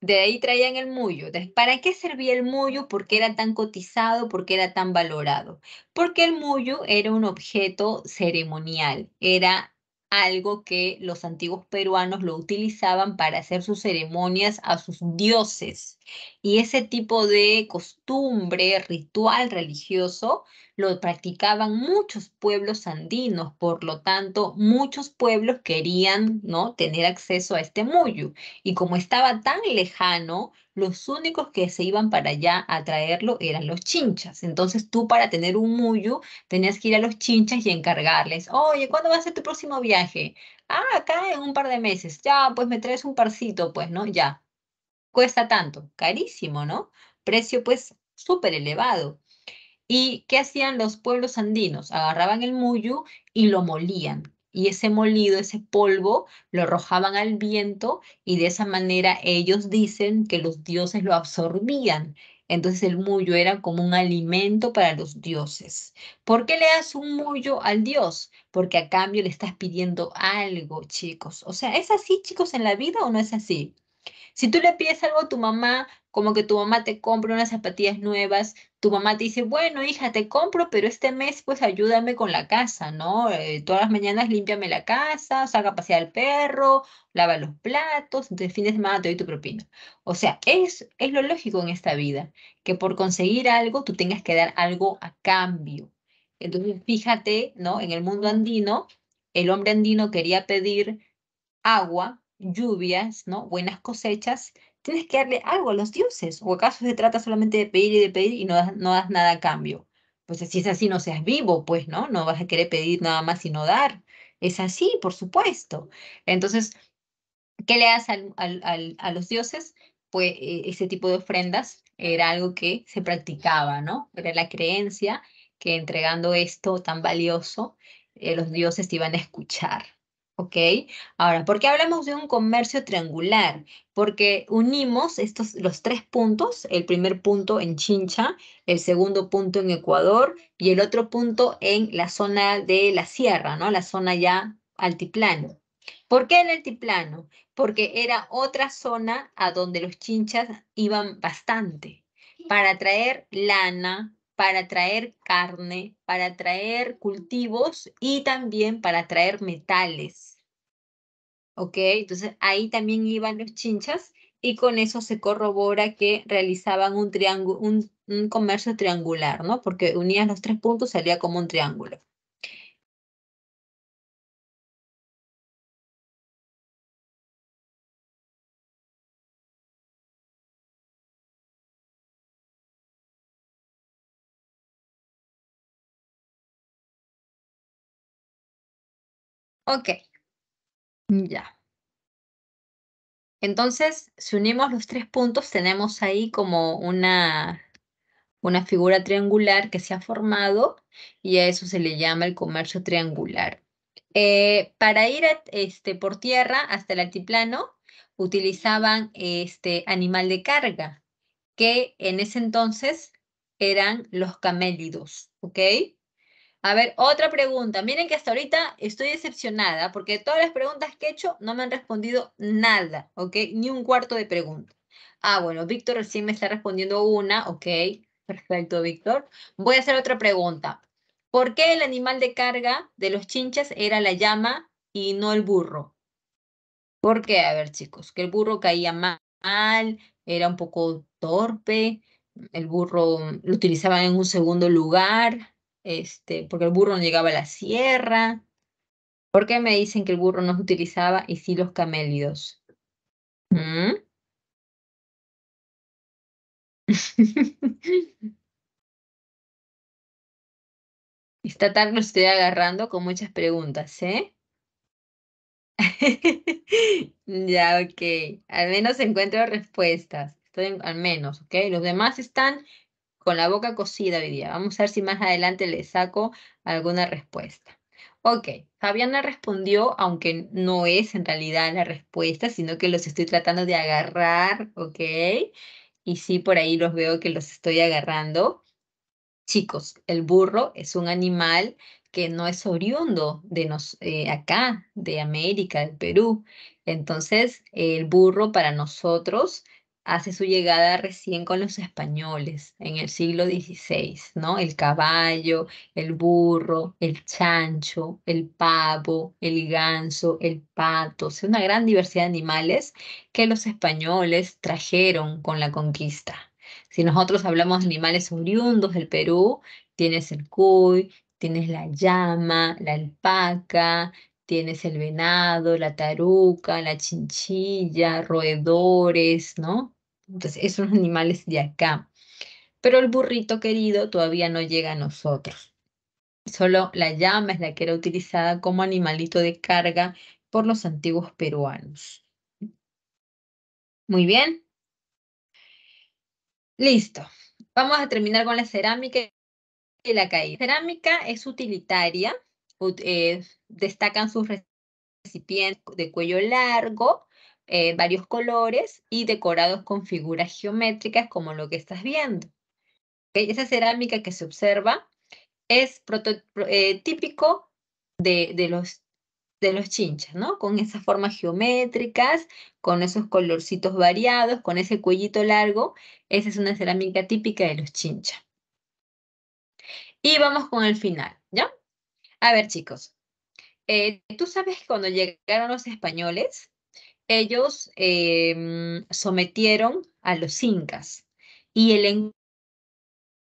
de ahí traían el mullo. ¿Para qué servía el mullo? ¿Por qué era tan cotizado? ¿Por qué era tan valorado? Porque el mullo era un objeto ceremonial, era algo que los antiguos peruanos lo utilizaban para hacer sus ceremonias a sus dioses. Y ese tipo de costumbre, ritual religioso, lo practicaban muchos pueblos andinos, por lo tanto, muchos pueblos querían, ¿no?, tener acceso a este muyu. Y como estaba tan lejano, los únicos que se iban para allá a traerlo eran los chinchas. Entonces tú para tener un muyu tenías que ir a los chinchas y encargarles, oye, ¿cuándo va a ser tu próximo viaje? Ah, acá en un par de meses. Ya, pues me traes un parcito, pues, ¿no? Ya. Cuesta tanto, carísimo, ¿no? Precio pues súper elevado. ¿Y qué hacían los pueblos andinos? Agarraban el muyu y lo molían y ese molido, ese polvo, lo arrojaban al viento y de esa manera ellos dicen que los dioses lo absorbían. Entonces el mullo era como un alimento para los dioses. ¿Por qué le das un mullo al dios? Porque a cambio le estás pidiendo algo, chicos. O sea, ¿es así, chicos, en la vida o no es así? Si tú le pides algo a tu mamá, como que tu mamá te compra unas zapatillas nuevas, tu mamá te dice, bueno, hija, te compro, pero este mes pues ayúdame con la casa, ¿no? Eh, todas las mañanas límpiame la casa, saca a pasear al perro, lava los platos, el fin de semana te doy tu propina. O sea, es, es lo lógico en esta vida, que por conseguir algo tú tengas que dar algo a cambio. Entonces, fíjate, ¿no? En el mundo andino, el hombre andino quería pedir agua, lluvias, ¿no? Buenas cosechas, tienes que darle algo a los dioses, o acaso se trata solamente de pedir y de pedir y no das, no das nada a cambio. Pues si es así, no seas vivo, pues, ¿no? No vas a querer pedir nada más sino dar. Es así, por supuesto. Entonces, ¿qué le das a los dioses? Pues eh, ese tipo de ofrendas era algo que se practicaba, ¿no? Era la creencia que entregando esto tan valioso, eh, los dioses te iban a escuchar, ¿Ok? Ahora, ¿por qué hablamos de un comercio triangular? Porque unimos estos, los tres puntos, el primer punto en Chincha, el segundo punto en Ecuador y el otro punto en la zona de la sierra, ¿no? La zona ya altiplano. ¿Por qué el altiplano? Porque era otra zona a donde los chinchas iban bastante para traer lana, para traer carne, para traer cultivos y también para traer metales. ¿ok? Entonces ahí también iban los chinchas y con eso se corrobora que realizaban un, un, un comercio triangular, ¿no? Porque unían los tres puntos, salía como un triángulo. Ok, ya. Entonces, si unimos los tres puntos, tenemos ahí como una, una figura triangular que se ha formado y a eso se le llama el comercio triangular. Eh, para ir este, por tierra hasta el altiplano, utilizaban este animal de carga, que en ese entonces eran los camélidos, ¿ok? A ver, otra pregunta. Miren que hasta ahorita estoy decepcionada porque todas las preguntas que he hecho no me han respondido nada, ¿ok? Ni un cuarto de pregunta. Ah, bueno, Víctor sí me está respondiendo una, ok. Perfecto, Víctor. Voy a hacer otra pregunta. ¿Por qué el animal de carga de los chinchas era la llama y no el burro? ¿Por qué? a ver, chicos, que el burro caía mal, era un poco torpe, el burro lo utilizaban en un segundo lugar, este, porque el burro no llegaba a la sierra. ¿Por qué me dicen que el burro no se utilizaba y sí los camélidos? ¿Mm? Está Esta tarde lo estoy agarrando con muchas preguntas, ¿eh? ya, ok. Al menos encuentro respuestas. Estoy, al menos, ¿ok? Los demás están con la boca cocida hoy Vamos a ver si más adelante le saco alguna respuesta. Ok, Fabiana respondió, aunque no es en realidad la respuesta, sino que los estoy tratando de agarrar, ok. Y sí, por ahí los veo que los estoy agarrando. Chicos, el burro es un animal que no es oriundo de nos, eh, acá, de América, del Perú. Entonces, el burro para nosotros hace su llegada recién con los españoles en el siglo XVI, ¿no? El caballo, el burro, el chancho, el pavo, el ganso, el pato, o sea, una gran diversidad de animales que los españoles trajeron con la conquista. Si nosotros hablamos de animales oriundos del Perú, tienes el cuy, tienes la llama, la alpaca, tienes el venado, la taruca, la chinchilla, roedores, ¿no? Entonces, esos son animales de acá. Pero el burrito querido todavía no llega a nosotros. Solo la llama es la que era utilizada como animalito de carga por los antiguos peruanos. Muy bien. Listo. Vamos a terminar con la cerámica y la caída. La cerámica es utilitaria, eh, destacan sus recipientes de cuello largo, eh, varios colores y decorados con figuras geométricas como lo que estás viendo. Esa cerámica que se observa es eh, típico de, los, de los chinchas, ¿no? Con esas formas geométricas, con esos colorcitos variados, con ese cuellito largo. Esa es una cerámica típica de los chinchas. Y vamos con el final, ¿ya? A ver, chicos, eh, tú sabes que cuando llegaron los españoles, ellos em, sometieron a los incas y el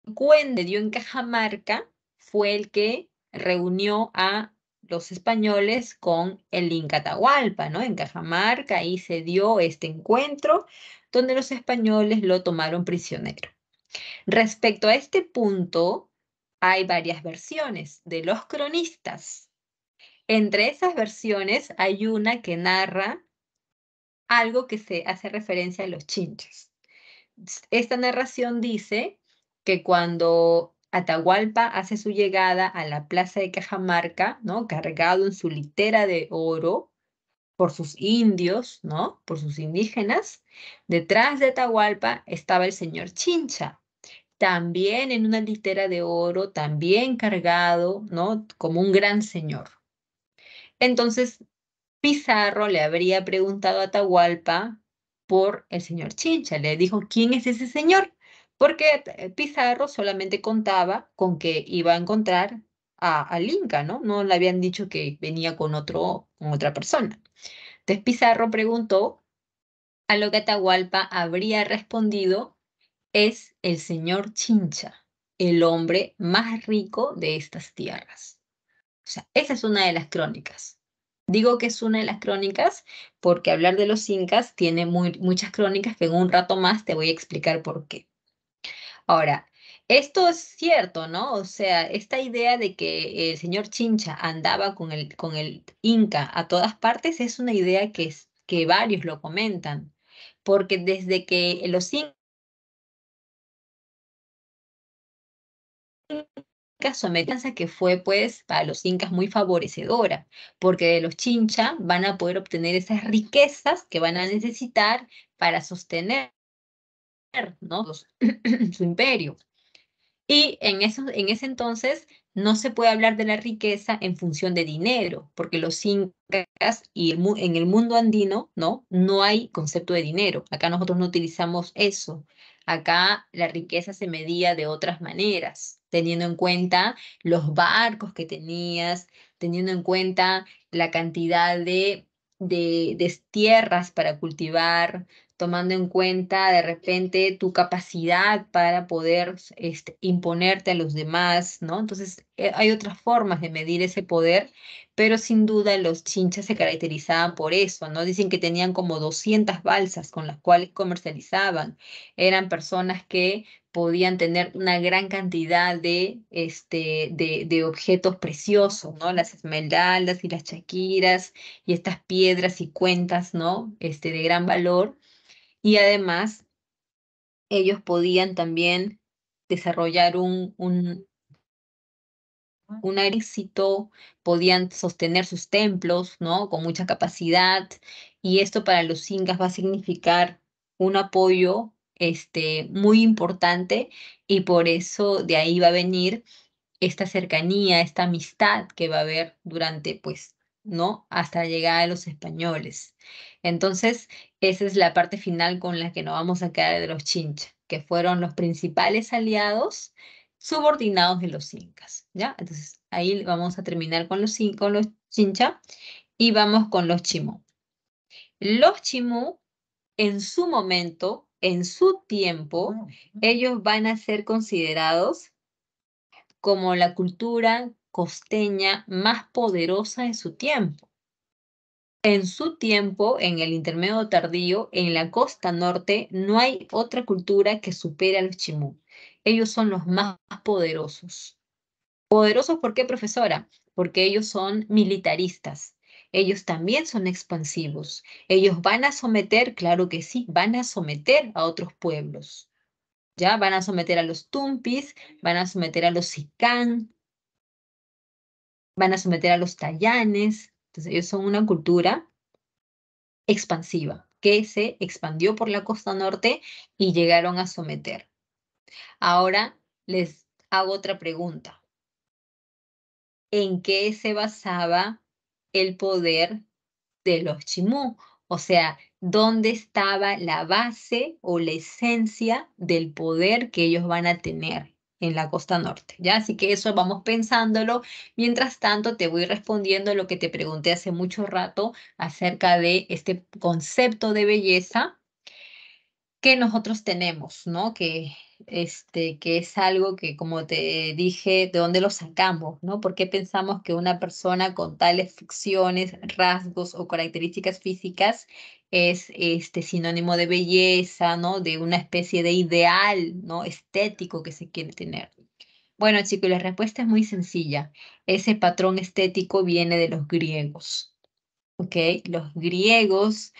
encuentro que dio en Cajamarca fue el que reunió a los españoles con el Inca Tahualpa, ¿no? En Cajamarca, ahí se dio este encuentro donde los españoles lo tomaron prisionero. Respecto a este punto, hay varias versiones de los cronistas. Entre esas versiones hay una que narra algo que se hace referencia a los chinches. Esta narración dice que cuando Atahualpa hace su llegada a la plaza de Cajamarca, ¿no? Cargado en su litera de oro por sus indios, ¿no? Por sus indígenas. Detrás de Atahualpa estaba el señor Chincha, también en una litera de oro, también cargado, ¿no? Como un gran señor. Entonces, Pizarro le habría preguntado a Atahualpa por el señor Chincha, le dijo, ¿quién es ese señor? Porque eh, Pizarro solamente contaba con que iba a encontrar a, al Inca, ¿no? No le habían dicho que venía con, otro, con otra persona. Entonces Pizarro preguntó a lo que Atahualpa habría respondido es el señor Chincha, el hombre más rico de estas tierras. O sea, esa es una de las crónicas. Digo que es una de las crónicas porque hablar de los incas tiene muy, muchas crónicas que en un rato más te voy a explicar por qué. Ahora, esto es cierto, ¿no? O sea, esta idea de que el señor Chincha andaba con el, con el Inca a todas partes es una idea que, que varios lo comentan, porque desde que los Incas amenaza que fue pues para los incas muy favorecedora, porque los chincha van a poder obtener esas riquezas que van a necesitar para sostener su imperio. Y en, en ese entonces no se puede hablar de la riqueza en función de dinero, porque los incas y en el mundo andino ¿no? no hay concepto de dinero. Acá nosotros no utilizamos eso. Acá la riqueza se medía de otras maneras teniendo en cuenta los barcos que tenías, teniendo en cuenta la cantidad de, de, tierras para cultivar, tomando en cuenta de repente tu capacidad para poder este, imponerte a los demás, ¿no? Entonces, eh, hay otras formas de medir ese poder, pero sin duda los chinchas se caracterizaban por eso, ¿no? Dicen que tenían como 200 balsas con las cuales comercializaban. Eran personas que podían tener una gran cantidad de, este, de, de, objetos preciosos, ¿no? Las esmeraldas y las chaquiras y estas piedras y cuentas, ¿no? Este, de gran valor. Y además, ellos podían también desarrollar un, un, un éxito, podían sostener sus templos, ¿no? Con mucha capacidad. Y esto para los incas va a significar un apoyo este, muy importante y por eso de ahí va a venir esta cercanía, esta amistad que va a haber durante, pues, ¿no? Hasta la llegada de los españoles. Entonces, esa es la parte final con la que nos vamos a quedar de los chinchas, que fueron los principales aliados subordinados de los incas, ¿ya? Entonces ahí vamos a terminar con los, con los chincha y vamos con los chimú. Los chimú, en su momento, en su tiempo, ah, ellos van a ser considerados como la cultura costeña más poderosa de su tiempo. En su tiempo, en el intermedio tardío, en la costa norte, no hay otra cultura que supera a los chimú ellos son los más poderosos. ¿Poderosos por qué, profesora? Porque ellos son militaristas. Ellos también son expansivos. Ellos van a someter, claro que sí, van a someter a otros pueblos. Ya van a someter a los tumpis, van a someter a los sicán, van a someter a los Tallanes. Entonces ellos son una cultura expansiva que se expandió por la costa norte y llegaron a someter. Ahora les hago otra pregunta. ¿En qué se basaba el poder de los chimú? O sea, ¿dónde estaba la base o la esencia del poder que ellos van a tener en la costa norte, ¿ya? Así que eso vamos pensándolo. Mientras tanto, te voy respondiendo lo que te pregunté hace mucho rato acerca de este concepto de belleza que nosotros tenemos, ¿no? Que este, que es algo que, como te dije, de dónde lo sacamos, ¿no? ¿Por qué pensamos que una persona con tales ficciones, rasgos o características físicas es este, sinónimo de belleza, ¿no? De una especie de ideal, ¿no? Estético que se quiere tener. Bueno, chicos, la respuesta es muy sencilla. Ese patrón estético viene de los griegos, ¿ok? Los griegos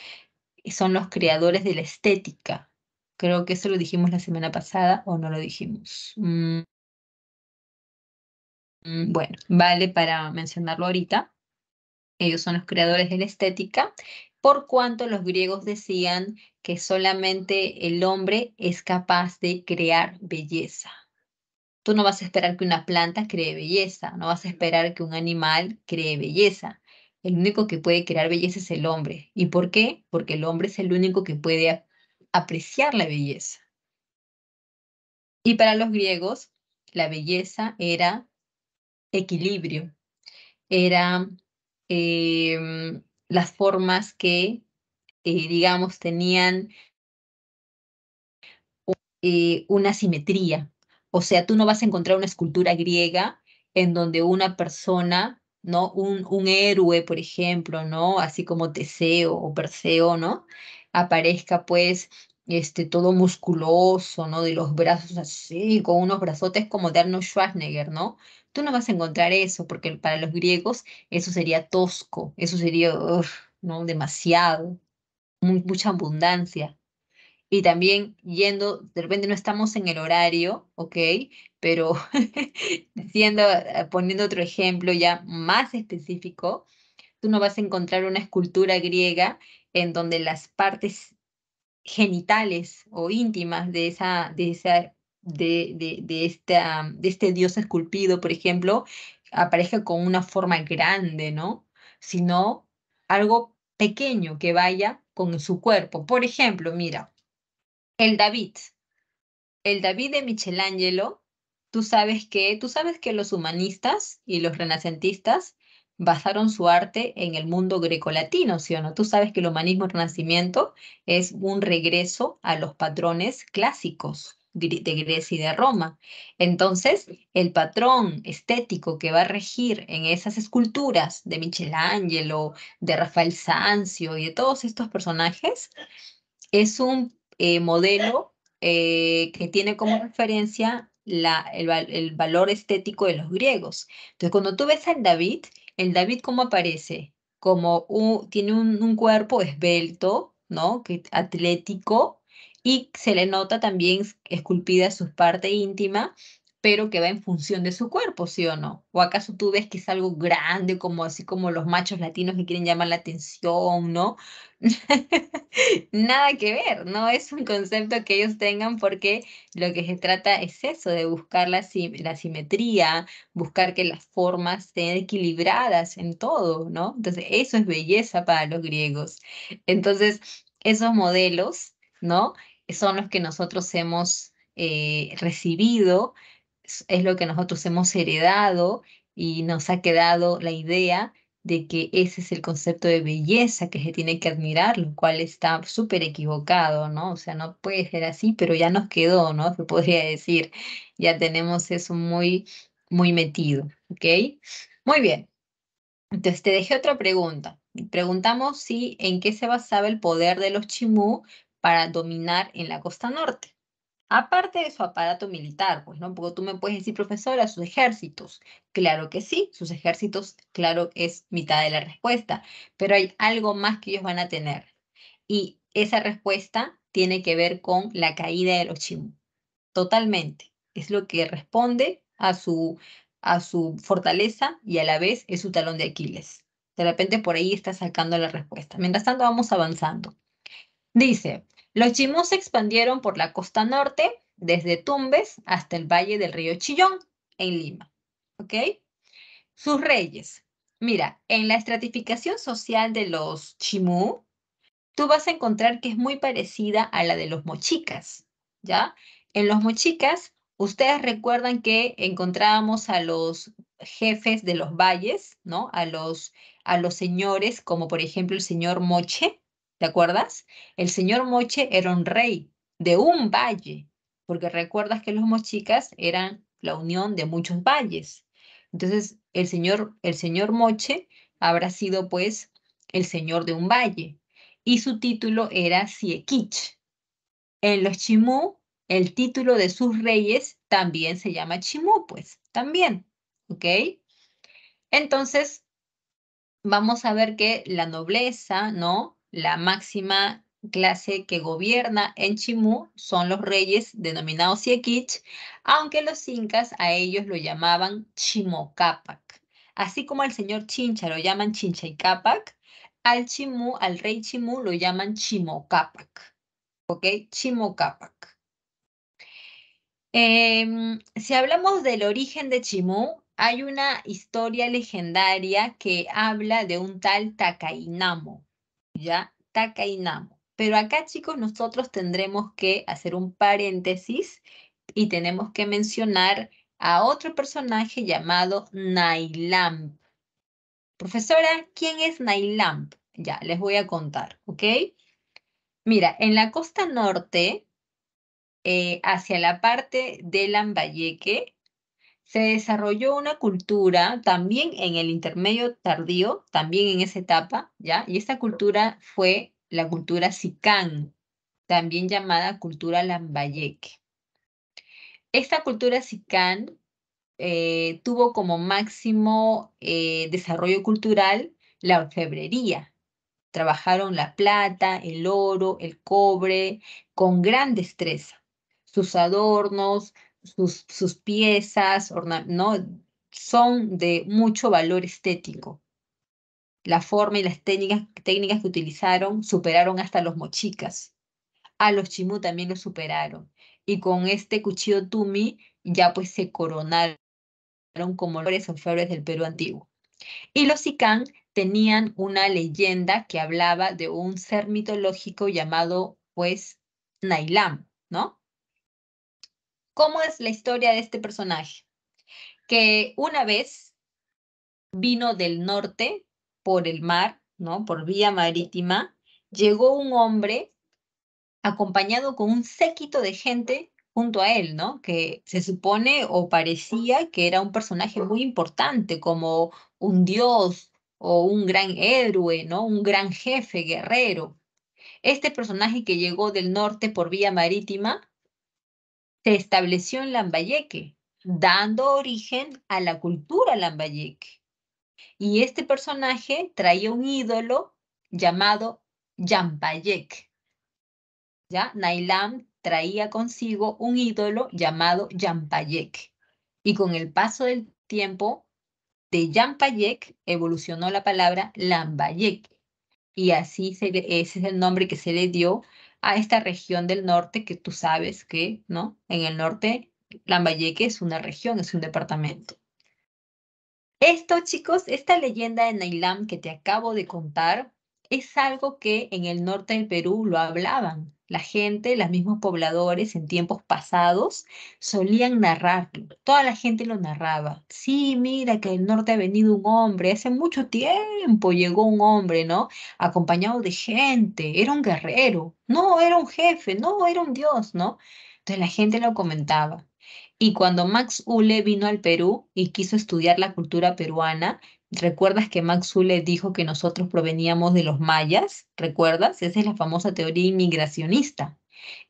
son los creadores de la estética, Creo que eso lo dijimos la semana pasada o no lo dijimos. Mm. Mm, bueno, vale para mencionarlo ahorita. Ellos son los creadores de la estética, por cuanto los griegos decían que solamente el hombre es capaz de crear belleza. Tú no vas a esperar que una planta cree belleza, no vas a esperar que un animal cree belleza. El único que puede crear belleza es el hombre. ¿Y por qué? Porque el hombre es el único que puede apreciar la belleza. Y para los griegos, la belleza era equilibrio, era eh, las formas que, eh, digamos, tenían eh, una simetría. O sea, tú no vas a encontrar una escultura griega en donde una persona, ¿no? Un, héroe, por ejemplo, ¿no? Así como Teseo o Perseo, ¿no? aparezca pues este, todo musculoso, ¿no? De los brazos así, con unos brazotes como de Arnold Schwarzenegger, ¿no? Tú no vas a encontrar eso, porque para los griegos eso sería tosco, eso sería, ¿no? Demasiado, mucha abundancia. Y también yendo, de repente no estamos en el horario, ¿ok? Pero eh, poniendo otro ejemplo ya más específico, tú no vas a encontrar una escultura griega en donde las partes genitales o íntimas de, esa, de, esa, de, esta, de este dios esculpido, por ejemplo, aparezca con una forma grande, ¿no? Sino algo pequeño que vaya con su cuerpo. Por ejemplo, mira, el David, el David de Michelangelo, tú sabes que, tú sabes que los humanistas y los renacentistas basaron su arte en el mundo grecolatino, ¿sí o no? Tú sabes que el humanismo renacimiento es un regreso a los patrones clásicos de Grecia y de Roma. Entonces, el patrón estético que va a regir en esas esculturas de Michelangelo, de Rafael Sanzio y de todos estos personajes es un eh, modelo eh, que tiene como referencia el, el, valor estético de los griegos. Entonces, cuando tú ves al David, el David, ¿cómo aparece? Como tiene un, cuerpo esbelto, ¿no? atlético, y se le nota también esculpida su parte íntima pero que va en función de su cuerpo, ¿sí o no? ¿O acaso tú ves que es algo grande, como así como los machos latinos que quieren llamar la atención, ¿no? Nada que ver, no es un concepto que ellos tengan porque lo que se trata es eso, de buscar la, simetría, buscar que las formas estén equilibradas en todo, ¿no? Entonces, eso es belleza para los griegos. Entonces, esos modelos, ¿no? Son los que nosotros hemos eh, recibido es lo que nosotros hemos heredado y nos ha quedado la idea de que ese es el concepto de belleza que se tiene que admirar, lo cual está súper equivocado, ¿no? O sea, no puede ser así, pero ya nos quedó, ¿no? Se podría decir, ya tenemos eso muy, muy metido, ¿ok? Muy bien. Entonces te dejé otra pregunta. Preguntamos si en qué se basaba el poder de los chimú para dominar en la costa norte. Aparte de su aparato militar, pues no, porque tú me puedes decir, profesora, sus ejércitos. Claro que sí, sus ejércitos, claro, es mitad de la respuesta, pero hay algo más que ellos van a tener. Y esa respuesta tiene que ver con la caída de los chinos. Totalmente. Es lo que responde a su, a su fortaleza y a la vez es su talón de Aquiles. De repente por ahí está sacando la respuesta. Mientras tanto, vamos avanzando. Dice, los chimús se expandieron por la costa norte, desde Tumbes hasta el valle del río Chillón, en Lima. ¿Ok? Sus reyes. Mira, en la estratificación social de los chimú, tú vas a encontrar que es muy parecida a la de los mochicas, ¿ya? En los mochicas, ustedes recuerdan que encontrábamos a los jefes de los valles, ¿no? A los, a los señores, como por ejemplo el señor Moche, ¿Te acuerdas? El señor Moche era un rey de un valle, porque recuerdas que los mochicas eran la unión de muchos valles. Entonces, el señor, el señor Moche habrá sido pues el señor de un valle y su título era Siequich. En los Chimú, el título de sus reyes también se llama Chimú, pues, también, ¿ok? Entonces, vamos a ver que la nobleza, ¿no? La máxima clase que gobierna en Chimú son los reyes denominados Siequich, aunque los incas a ellos lo llamaban Chimocapac. Así como al señor Chincha lo llaman Chinchaycapac, al Chimú, al rey Chimú lo llaman Chimocapac. ¿Ok? Chimocapac. Em, si hablamos del origen de Chimú, hay una historia legendaria que habla de un tal Takainamo, ¿ya? Takainamo. Pero acá, chicos, nosotros tendremos que hacer un paréntesis y tenemos que mencionar a otro personaje llamado Nailamp. Profesora, ¿quién es Nailamp? Ya, les voy a contar, ¿ok? Mira, en la costa norte, eh, hacia la parte de Lambayeque, se desarrolló una cultura también en el intermedio tardío, también en esa etapa, ¿ya? Y esta cultura fue la cultura sicán, también llamada cultura lambayeque. Esta cultura sicán eh, tuvo como máximo eh, desarrollo cultural la orfebrería. Trabajaron la plata, el oro, el cobre, con gran destreza. Sus adornos, sus, sus piezas, ¿no? son de mucho valor estético. La forma y las técnicas, técnicas que utilizaron superaron hasta los mochicas. A los chimú también los superaron. Y con este cuchillo tumi ya pues se coronaron como los orfebres del Perú antiguo. Y los sicán tenían una leyenda que hablaba de un ser mitológico llamado pues Nailam, ¿no? ¿Cómo es la historia de este personaje? Que una vez vino del norte por el mar, ¿no? Por vía marítima, llegó un hombre acompañado con un séquito de gente junto a él, ¿no? Que se supone o parecía que era un personaje muy importante, como un dios o un gran héroe, ¿no? Un gran jefe guerrero. Este personaje que llegó del norte por vía marítima se estableció en Lambayeque, dando origen a la cultura Lambayeque. Y este personaje traía un ídolo llamado Yambayek. ¿Ya? Nailam traía consigo un ídolo llamado Yampayeque. Y con el paso del tiempo, de Yampayeque evolucionó la palabra Lambayeque. Y así ese es el nombre que se le dio a esta región del norte que tú sabes que, ¿no? En el norte, Lambayeque es una región, es un departamento. Esto, chicos, esta leyenda de Nailam que te acabo de contar es algo que en el norte del Perú lo hablaban, la gente, los mismos pobladores en tiempos pasados solían narrarlo. Toda la gente lo narraba. Sí, mira que del norte ha venido un hombre. Hace mucho tiempo llegó un hombre, ¿no? Acompañado de gente. Era un guerrero. No, era un jefe. No, era un dios, ¿no? Entonces la gente lo comentaba. Y cuando Max Ule vino al Perú y quiso estudiar la cultura peruana, ¿Recuerdas que Max Zule dijo que nosotros proveníamos de los mayas? ¿Recuerdas? Esa es la famosa teoría inmigracionista.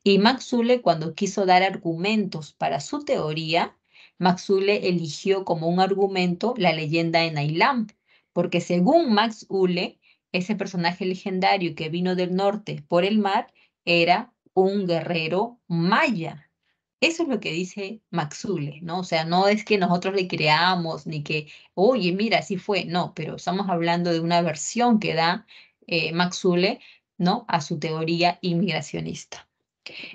Y Max Zule, cuando quiso dar argumentos para su teoría, Max eligió como un argumento la leyenda de Nailam, porque según Max Zule, ese personaje legendario que vino del norte por el mar era un guerrero maya, eso es lo que dice Maxule, ¿no? O sea, no es que nosotros le creamos ni que, oye, mira, así fue, no, pero estamos hablando de una versión que da eh, Maxule, ¿no? A su teoría inmigracionista.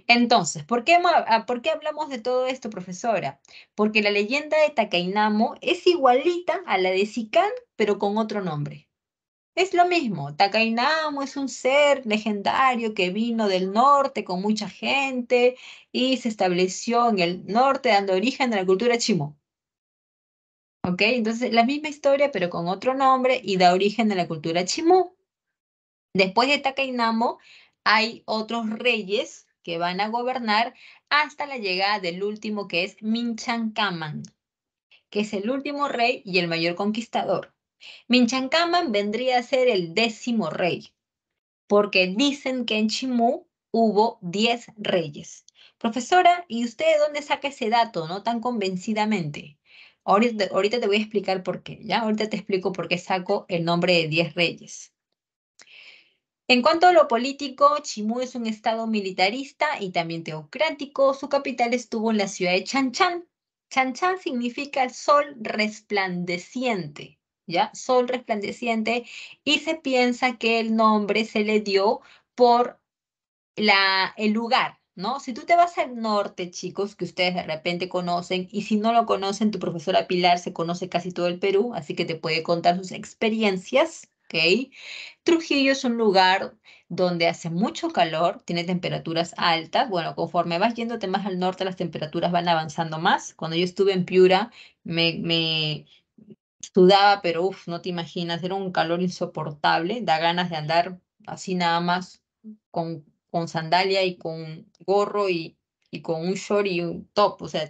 Entonces, ¿por qué, ah, ¿por qué, hablamos de todo esto, profesora? Porque la leyenda de Takainamo es igualita a la de Sican, pero con otro nombre. Es lo mismo, Takainamo es un ser legendario que vino del norte con mucha gente y se estableció en el norte dando origen a la cultura Chimú. ¿Ok? Entonces, la misma historia pero con otro nombre y da origen a la cultura chimú. Después de Takainamo hay otros reyes que van a gobernar hasta la llegada del último que es Minchan Kaman, que es el último rey y el mayor conquistador. Minchancaman vendría a ser el décimo rey, porque dicen que en Chimú hubo diez reyes. Profesora, ¿y usted dónde saca ese dato, no tan convencidamente? Ahorita, te voy a explicar por qué, ¿ya? Ahorita te explico por qué saco el nombre de diez reyes. En cuanto a lo político, Chimú es un estado militarista y también teocrático. Su capital estuvo en la ciudad de Chanchan. Chanchan significa el sol resplandeciente. Sol resplandeciente, y se piensa que el nombre se le dio por la, el lugar, ¿no? Si tú te vas al norte, chicos, que ustedes de repente conocen, y si no lo conocen, tu profesora Pilar se conoce casi todo el Perú, así que te puede contar sus experiencias, ¿ok? Trujillo es un lugar donde hace mucho calor, tiene temperaturas altas. Bueno, conforme vas yéndote más al norte, las temperaturas van avanzando más. Cuando yo estuve en Piura, me, me sudaba, pero uff, no te imaginas, era un calor insoportable, da ganas de andar así nada más con, con sandalia y con gorro y, con un short y un top, o sea,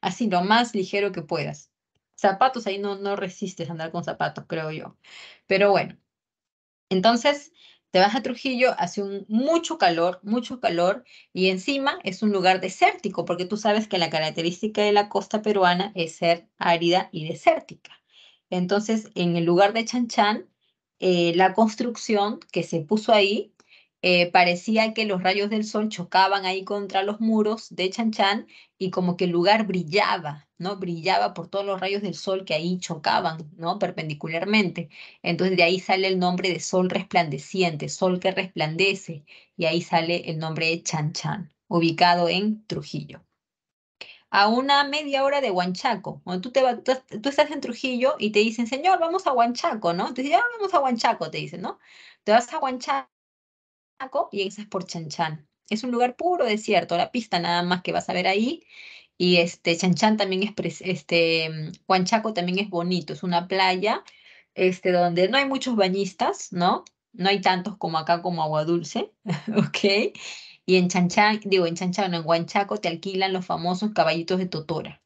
así lo más ligero que puedas. Zapatos, ahí no, no resistes andar con zapatos, creo yo. Pero bueno, entonces te vas a Trujillo, hace mucho calor, mucho calor, y encima es un lugar desértico, porque tú sabes que la característica de la costa peruana es ser árida y desértica. Entonces, en el lugar de Chan Chan, eh, la construcción que se puso ahí eh, parecía que los rayos del sol chocaban ahí contra los muros de Chan Chan y como que el lugar brillaba, ¿no? Brillaba por todos los rayos del sol que ahí chocaban, ¿no? Perpendicularmente. Entonces de ahí sale el nombre de sol resplandeciente, sol que resplandece, y ahí sale el nombre de Chan Chan, ubicado en Trujillo a una media hora de Huanchaco. Cuando tú, te vas, tú, estás en Trujillo y te dicen, señor, vamos a Huanchaco, ¿no? Te dicen, ah, vamos a Huanchaco, te dicen, ¿no? Te vas a Huanchaco y estás por Chanchan. Es un lugar puro desierto, la pista nada más que vas a ver ahí. Y este, Chanchan también es, este, Huanchaco también es bonito, es una playa este, donde no hay muchos bañistas, ¿no? No hay tantos como acá, como Agua Dulce, ¿ok? Y en Chanchán, digo, en Chanchán, en Huanchaco te alquilan los famosos caballitos de Totora.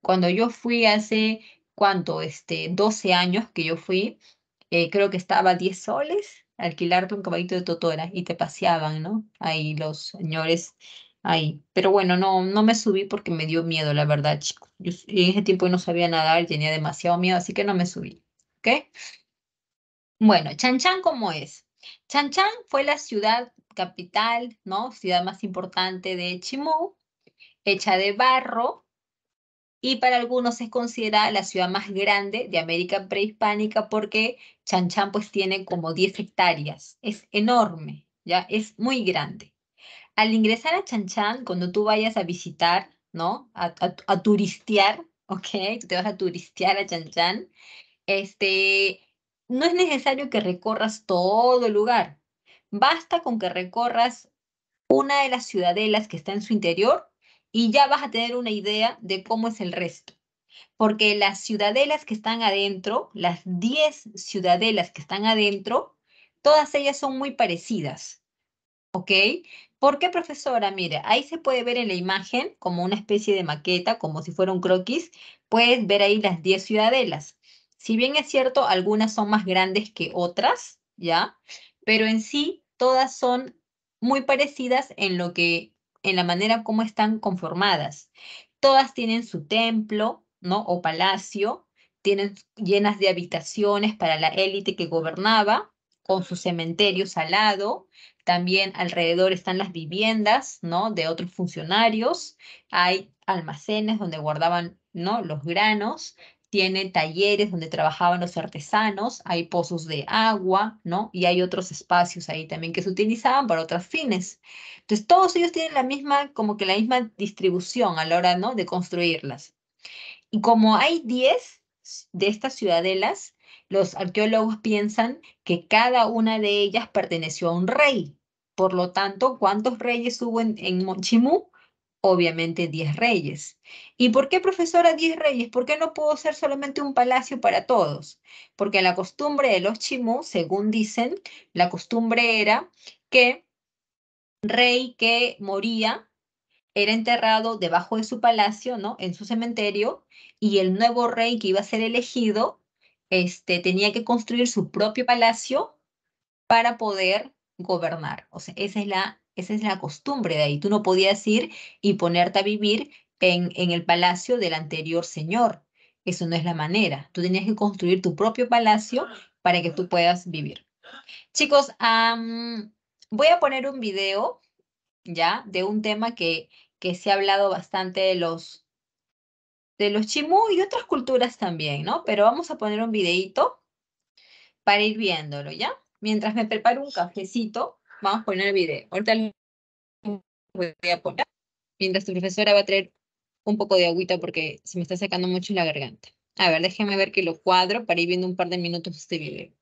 Cuando yo fui hace, ¿cuánto? Este, 12 años que yo fui, eh, creo que estaba 10 soles alquilarte un caballito de Totora y te paseaban, ¿no? Ahí los señores ahí. Pero bueno, no, no me subí porque me dio miedo, la verdad, chicos. Yo en ese tiempo no sabía nadar, tenía demasiado miedo, así que no me subí. ¿Ok? Bueno, Chan ¿cómo es? Chan fue la ciudad capital, ¿no? Ciudad más importante de Chimú, hecha de barro, y para algunos es considerada la ciudad más grande de América prehispánica porque Chan, pues tiene como 10 hectáreas, es enorme, ya es muy grande. Al ingresar a Chan, cuando tú vayas a visitar, ¿no? A, turistear, ¿ok? Tú te vas a turistear a Chan, este, no es necesario que recorras todo el lugar, Basta con que recorras una de las ciudadelas que está en su interior y ya vas a tener una idea de cómo es el resto. Porque las ciudadelas que están adentro, las 10 ciudadelas que están adentro, todas ellas son muy parecidas. ¿Ok? ¿Por qué, profesora? Mire, ahí se puede ver en la imagen como una especie de maqueta, como si fuera un croquis. Puedes ver ahí las 10 ciudadelas. Si bien es cierto, algunas son más grandes que otras, ¿ya? pero en sí todas son muy parecidas en lo que en la manera como están conformadas. Todas tienen su templo, ¿no? o palacio, tienen llenas de habitaciones para la élite que gobernaba, con sus cementerios al lado. También alrededor están las viviendas, ¿no? de otros funcionarios. Hay almacenes donde guardaban, ¿no? los granos tiene talleres donde trabajaban los artesanos, hay pozos de agua, ¿no? Y hay otros espacios ahí también que se utilizaban para otros fines. Entonces, todos ellos tienen la misma, como que la misma distribución a la hora, ¿no? De construirlas. Y como hay 10 de estas ciudadelas, los arqueólogos piensan que cada una de ellas perteneció a un rey. Por lo tanto, ¿cuántos reyes hubo en, en obviamente 10 reyes. ¿Y por qué, profesora, 10 reyes? ¿Por qué no pudo ser solamente un palacio para todos? Porque la costumbre de los chimú, según dicen, la costumbre era que rey que moría era enterrado debajo de su palacio, ¿no? En su cementerio, y el nuevo rey que iba a ser elegido este, tenía que construir su propio palacio para poder gobernar. O sea, esa es la esa es la costumbre de ahí. Tú no podías ir y ponerte a vivir en, en el palacio del anterior señor. Eso no es la manera. Tú tenías que construir tu propio palacio para que tú puedas vivir. Chicos, voy a poner un video, ¿ya? De un tema que, que se ha hablado bastante de los, de los chimú y otras culturas también, ¿no? Pero vamos a poner un videito para ir viéndolo, ¿ya? Mientras me preparo un cafecito vamos a poner el video. Ahorita voy a poner, mientras tu profesora va a traer un poco de agüita porque se me está sacando mucho la garganta. A ver, déjeme ver que lo cuadro para ir viendo un par de minutos este video.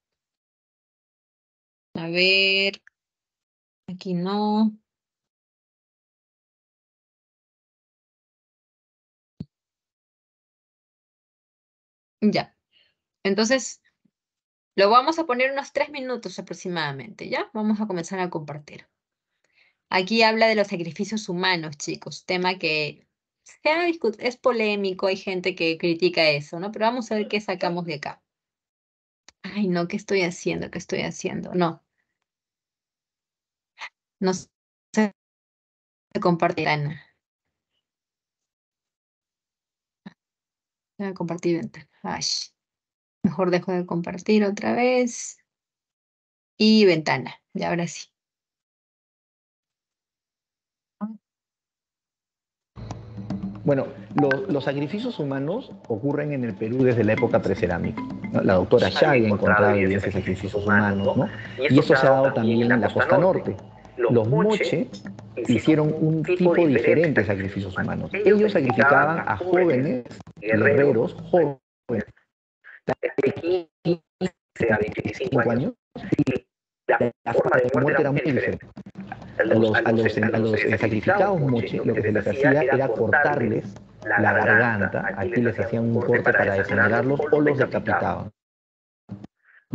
A ver, aquí no. Ya. Entonces, lo vamos a poner unos tres minutos aproximadamente, ¿ya? Vamos a comenzar a compartir. Aquí habla de los sacrificios humanos, chicos, tema que es polémico, hay gente que critica eso, ¿no? Pero vamos a ver qué sacamos de acá. Ay, no, ¿qué estoy haciendo? ¿Qué estoy haciendo? No. No se compartirán. Voy a compartir ventana. Mejor dejo de compartir otra vez. Y ventana, y ahora sí. Bueno, los sacrificios humanos ocurren en el Perú desde la época precerámica. La doctora Shaggy ha encontrado de sacrificios humanos, ¿no? Y eso se ha dado también en la costa norte. Los moches hicieron un tipo diferente de sacrificios humanos. Ellos sacrificaban a jóvenes guerreros, jóvenes de 15 a 25 años, la, forma de muerte era muy diferente. A los, a los, a los sacrificados mochi lo que se les hacía era cortarles la garganta, aquí les hacían un corte para desangrarlos o los decapitaban.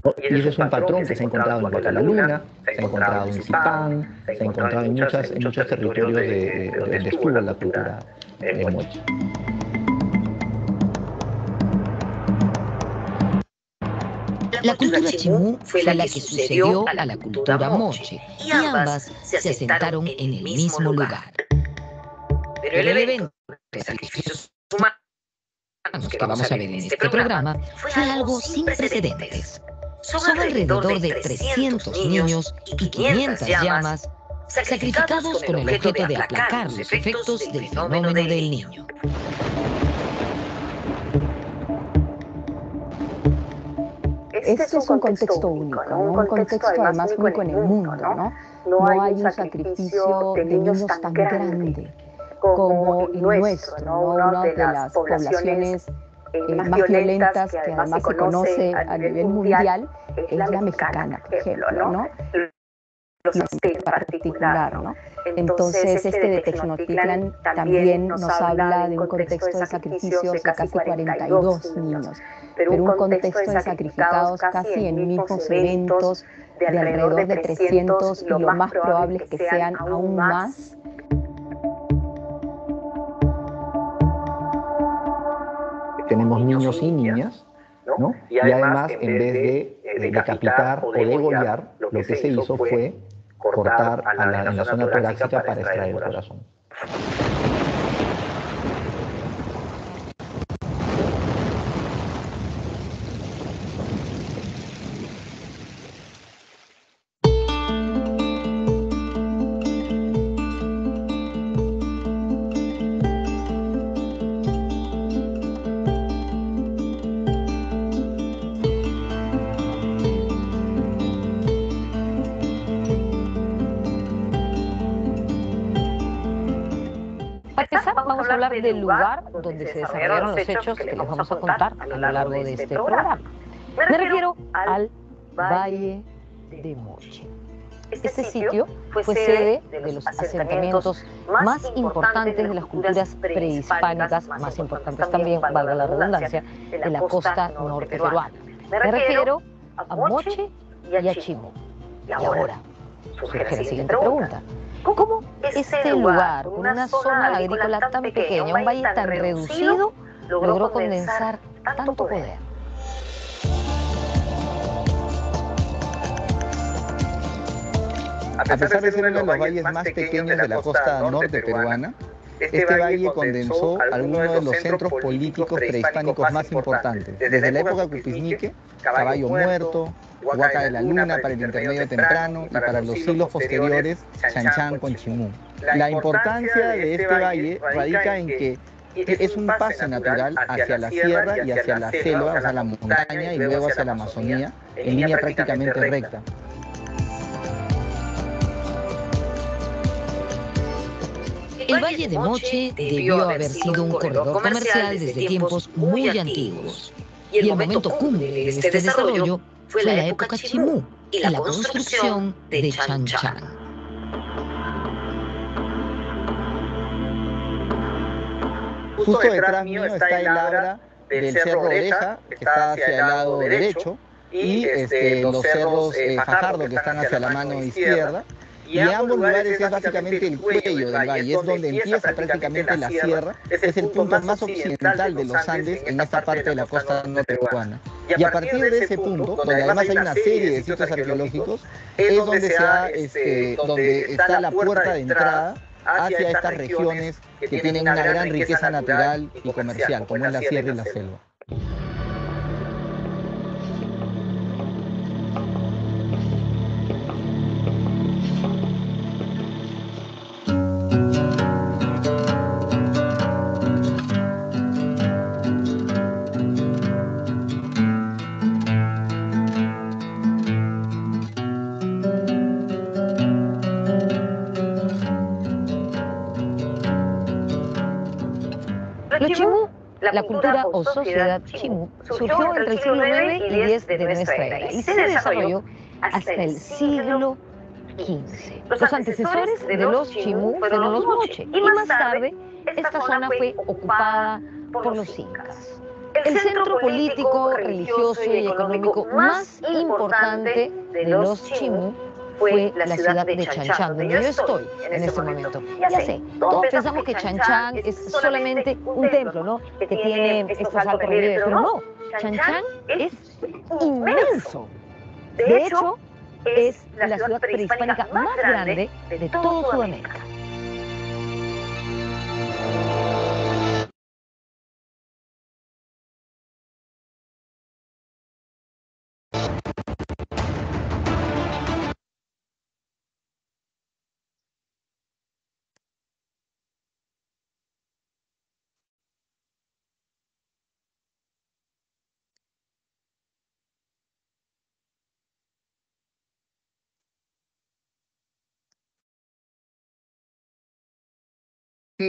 ¿No? Y eso es un patrón que se ha encontrado en Baca la Luna, se ha encontrado en Zipán, se ha encontrado en, muchas, en muchos territorios de, de, de estuvo la cultura de mochi La cultura chimú fue la que sucedió a la cultura moche y ambas se asentaron en el mismo lugar. Pero el evento de sacrificios humanos que vamos a ver en este, este programa fue algo sin precedentes. Son alrededor de 300 niños y 500 llamas sacrificados con el objeto de aplacar los efectos del fenómeno del niño. este, es un contexto único, un contexto además único en el mundo. ¿no? No hay un sacrificio de niños tan grande como el nuestro, ¿no? una de las poblaciones eh, eh, más violentas que además se conoce a nivel mundial es la mexicana, por ejemplo, ¿no? los particular, ¿no? Entonces, este, este de Tenochtitlan también nos habla de un contexto de sacrificios de casi 42 niños, pero un contexto de sacrificados casi en mismos eventos de alrededor de 300 y lo más probable es que sean aún más. Tenemos niños y niñas ¿no? Y, además, en vez de, eh, eh, decapitar o de degollar, lo que se hizo fue cortar en la zona torácica para extraer el corazón. del lugar donde se desarrollaron los hechos que les vamos a contar a lo largo de este, este programa. Me refiero al Valle de Moche. Este, este sitio fue sede de los asentamientos más importantes de las culturas prehispánicas, más importantes también, valga la redundancia, de la costa norte peruana. Me refiero a Moche y a Chimo. Y ahora surge la siguiente pregunta. ¿Cómo este, este lugar, con una zona agrícola tan pequeña, un valle tan reducido, logró condensar tanto poder? A pesar de ser uno de los valles más pequeños de la costa norte peruana, este, este valle condensó algunos de los centros políticos prehispánicos más importantes, desde la época de Cupisnique, Caballo Muerto, Huaca de la Luna para el intermedio temprano y para los siglos posteriores Chan con Chimú. La importancia de este, este valle radica en que es un pase natural hacia la sierra y hacia la selva, hacia la montaña y luego hacia la Amazonía, en línea prácticamente recta. El Valle de Moche debió haber sido un corredor comercial desde tiempos muy antiguos. Y el momento cumbre de este, este desarrollo fue la época Chimú y la construcción de Chan Chan. Justo detrás mío está el Labra del Cerro Oreja, que está hacia el lado derecho, y este, este los cerros eh, eh, Fajardo, que están hacia la mano izquierda y, ambos lugares es básicamente el cuello del valle, es donde empieza prácticamente la sierra, es el punto más occidental de los Andes en esta parte de la costa norte Y a partir de ese punto, donde además hay una serie de sitios arqueológicos, es donde, se este, este, donde está la puerta de entrada hacia estas regiones que tienen una gran riqueza natural y comercial, como es la sierra y la selva. La cultura o sociedad Chimú surgió entre el siglo IX y X de nuestra era y se desarrolló hasta el siglo XV. Los antecesores de los Chimú fueron los Moche y más tarde esta zona fue ocupada por los Incas. El centro político, religioso y económico más importante de los Chimú fue la ciudad de Chan, donde yo estoy en este momento. Ya sé, todos pensamos que Chan es solamente un templo, ¿no? Que tiene estos altos relieves, pero no, Chan es inmenso. De hecho, es la ciudad prehispánica más grande de todo Sudamérica.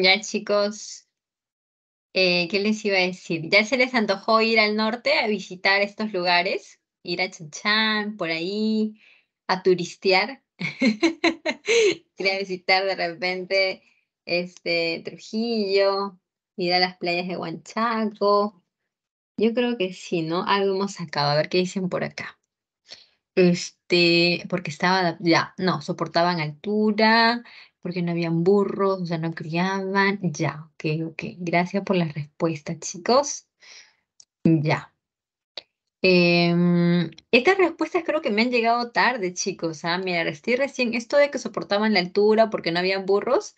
Ya chicos, eh, ¿qué les iba a decir? ¿Ya se les antojó ir al norte a visitar estos lugares? Ir a Chanchán, por ahí, a turistear, quería visitar de repente este, Trujillo, ir a las playas de Huanchaco. Yo creo que sí, ¿no? Algo hemos sacado, a ver qué dicen por acá. Este, porque estaba, ya, no, soportaban altura, porque no habían burros, ya no criaban. Ya, ok, ok. Gracias por la respuesta, chicos. Ya. Em, estas respuestas creo que me han llegado tarde, chicos. ¿ah? mira, estoy recién, esto de que soportaban la altura porque no habían burros,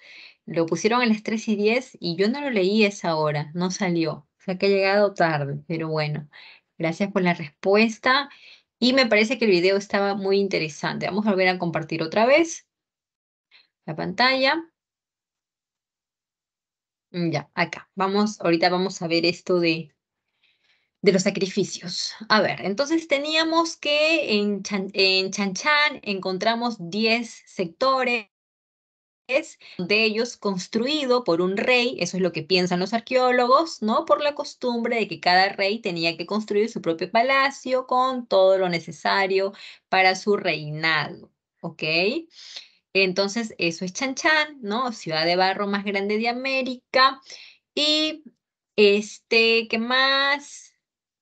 lo pusieron a las 3 y 10 y yo no lo leí esa hora, no salió. O sea que ha llegado tarde, pero bueno, gracias por la respuesta. Y me parece que el video estaba muy interesante. Vamos a volver a compartir otra vez la pantalla. Mm, ya, acá. Vamos, ahorita vamos a ver esto de, los sacrificios. A ver, entonces teníamos que en Chan, Chan, encontramos 10 sectores de ellos construido por un rey, eso es lo que piensan los arqueólogos, ¿no? Por la costumbre de que cada rey tenía que construir su propio palacio con todo lo necesario para su reinado, ¿ok? Entonces, eso es Chan Chan, ¿no? Ciudad de barro más grande de América. Y este, ¿qué más?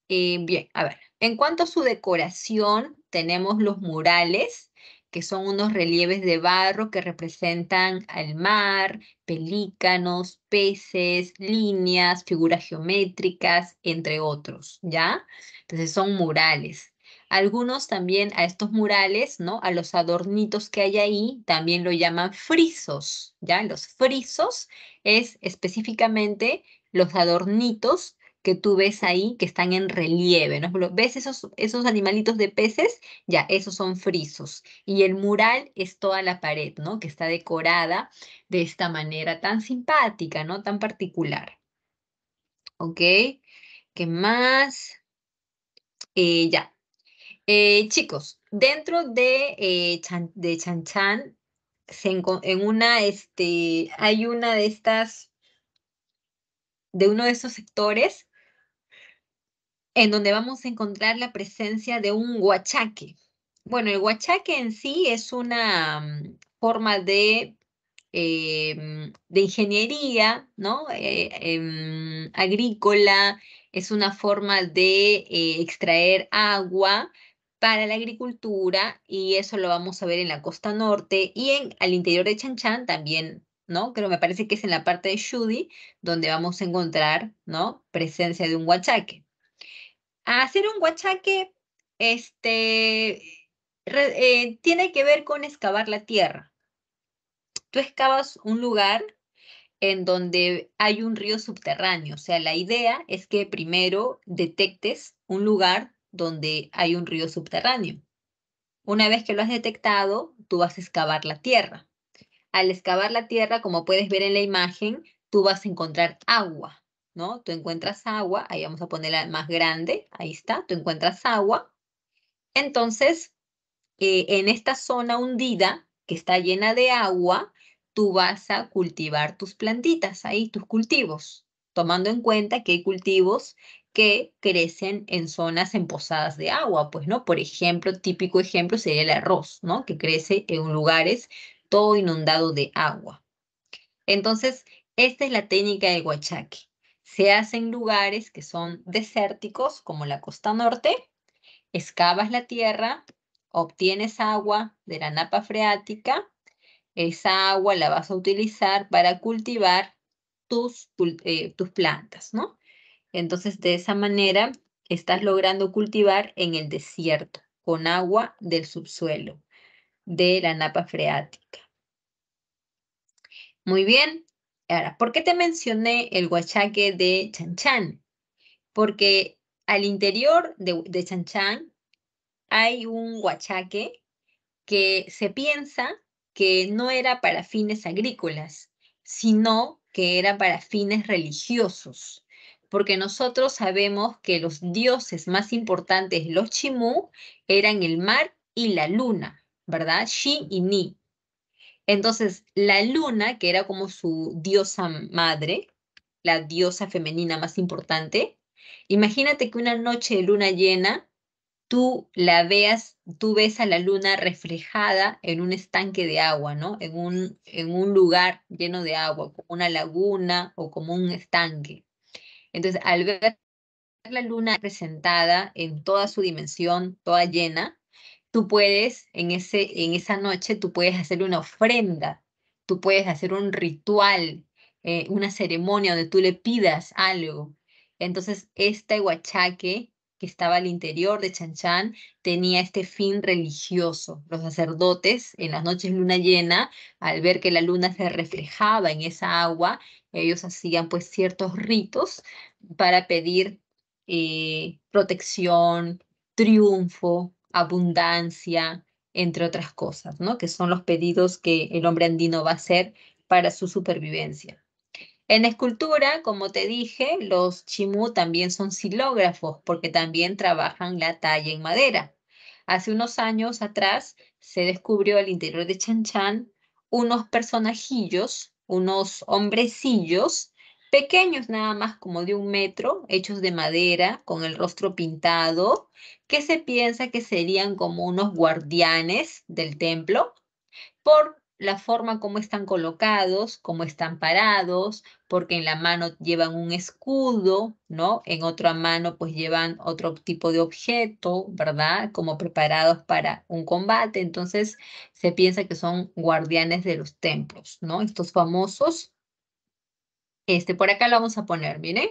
Eh, bien, a ver, en cuanto a su decoración, tenemos los murales, que son unos relieves de barro que representan al mar, pelícanos, peces, líneas, figuras geométricas, entre otros, ¿ya? Entonces son murales. Algunos también a estos murales, ¿no? A los adornitos que hay ahí, también lo llaman frisos, ¿ya? Los frisos es específicamente los adornitos que tú ves ahí que están en relieve, ¿no? ¿Ves esos, esos animalitos de peces? Ya, esos son frisos. Y el mural es toda la pared, ¿no? Que está decorada de esta manera tan simpática, ¿no? Tan particular. ¿Ok? ¿Qué más? Eh, ya, eh, chicos, dentro de, eh, de Chan en, una, este, hay una de estas, de uno de esos sectores en donde vamos a encontrar la presencia de un huachaque. Bueno, el huachaque en sí es una mm, forma de, em, de ingeniería, ¿no? Eh, em, agrícola, es una forma de eh, extraer agua para la agricultura y eso lo vamos a ver en la costa norte y en al interior de Chanchan también, ¿no? Creo me parece que es en la parte de Shudi donde vamos a encontrar, ¿no? Presencia de un huachaque. Hacer un huachaque este eh, tiene que ver con excavar la tierra. Tú excavas un lugar en donde hay un río subterráneo, o sea, la idea es que primero detectes un lugar donde hay un río subterráneo. Una vez que lo has detectado, tú vas a excavar la tierra. Al excavar la tierra, como puedes ver en la imagen, tú vas a encontrar agua, ¿no? Tú encuentras agua, ahí vamos a ponerla más grande, ahí está, tú encuentras agua. Entonces, eh, en esta zona hundida, que está llena de agua, tú vas a cultivar tus plantitas ahí, tus cultivos, tomando en cuenta que hay cultivos que crecen en zonas emposadas de agua, pues, ¿no? Por ejemplo, típico ejemplo sería el arroz, ¿no? Que crece en lugares todo inundado de agua. Entonces, esta es la técnica de huachaque. Se hace en lugares que son desérticos, como la costa norte, excavas la tierra, obtienes agua de la napa freática, esa agua la vas a utilizar para cultivar tus, eh, tus plantas, ¿no? Entonces, de esa manera, estás logrando cultivar en el desierto, con agua del subsuelo, de la napa freática. Muy bien. Ahora, ¿por qué te mencioné el huachaque de Chanchan? Porque al interior de, Chanchan hay un huachaque que se piensa que no era para fines agrícolas, sino que era para fines religiosos porque nosotros sabemos que los dioses más importantes, los Chimú, eran el mar y la luna, ¿verdad? Shi y Ni. Entonces, la luna, que era como su diosa madre, la diosa femenina más importante, imagínate que una noche de luna llena, tú la veas, tú ves a la luna reflejada en un estanque de agua, ¿no? En en un lugar lleno de agua, como una laguna o como un estanque. Entonces, al ver la luna presentada en toda su dimensión, toda llena, tú puedes, en, ese, en esa noche, tú puedes hacer una ofrenda, tú puedes hacer un ritual, eh, una ceremonia donde tú le pidas algo. Entonces, este huachaque que estaba al interior de Chan Chan tenía este fin religioso. Los sacerdotes en las noches luna llena, al ver que la luna se reflejaba en esa agua, ellos hacían pues ciertos ritos para pedir eh, protección, triunfo, abundancia, entre otras cosas, ¿no? Que son los pedidos que el hombre andino va a hacer para su supervivencia. En escultura, como te dije, los chimú también son silógrafos porque también trabajan la talla en madera. Hace unos años atrás se descubrió al interior de Chan Chan unos personajillos unos hombrecillos pequeños nada más como de un metro, hechos de madera, con el rostro pintado, que se piensa que serían como unos guardianes del templo, por la forma como están colocados, como están parados, porque en la mano llevan un escudo, ¿no? En otra mano pues llevan otro tipo de objeto, ¿verdad? Como preparados para un combate. Entonces se piensa que son guardianes de los templos, ¿no? Estos famosos. Este, por acá lo vamos a poner, miren.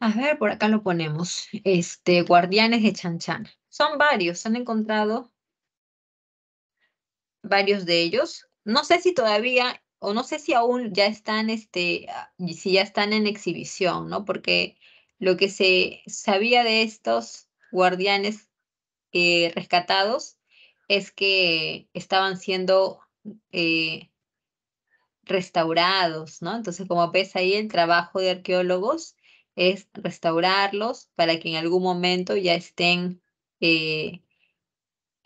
A ver, por acá lo ponemos. Este, guardianes de Chan Chan. Son varios, se han encontrado varios de ellos. No sé si todavía, o no sé si aún ya están, este, ah, si ya están en exhibición, ¿no? Porque lo que se sabía de estos guardianes eh, rescatados es que estaban siendo eh, restaurados, ¿no? Entonces, como ves ahí, el trabajo de arqueólogos es restaurarlos para que en algún momento ya estén eh,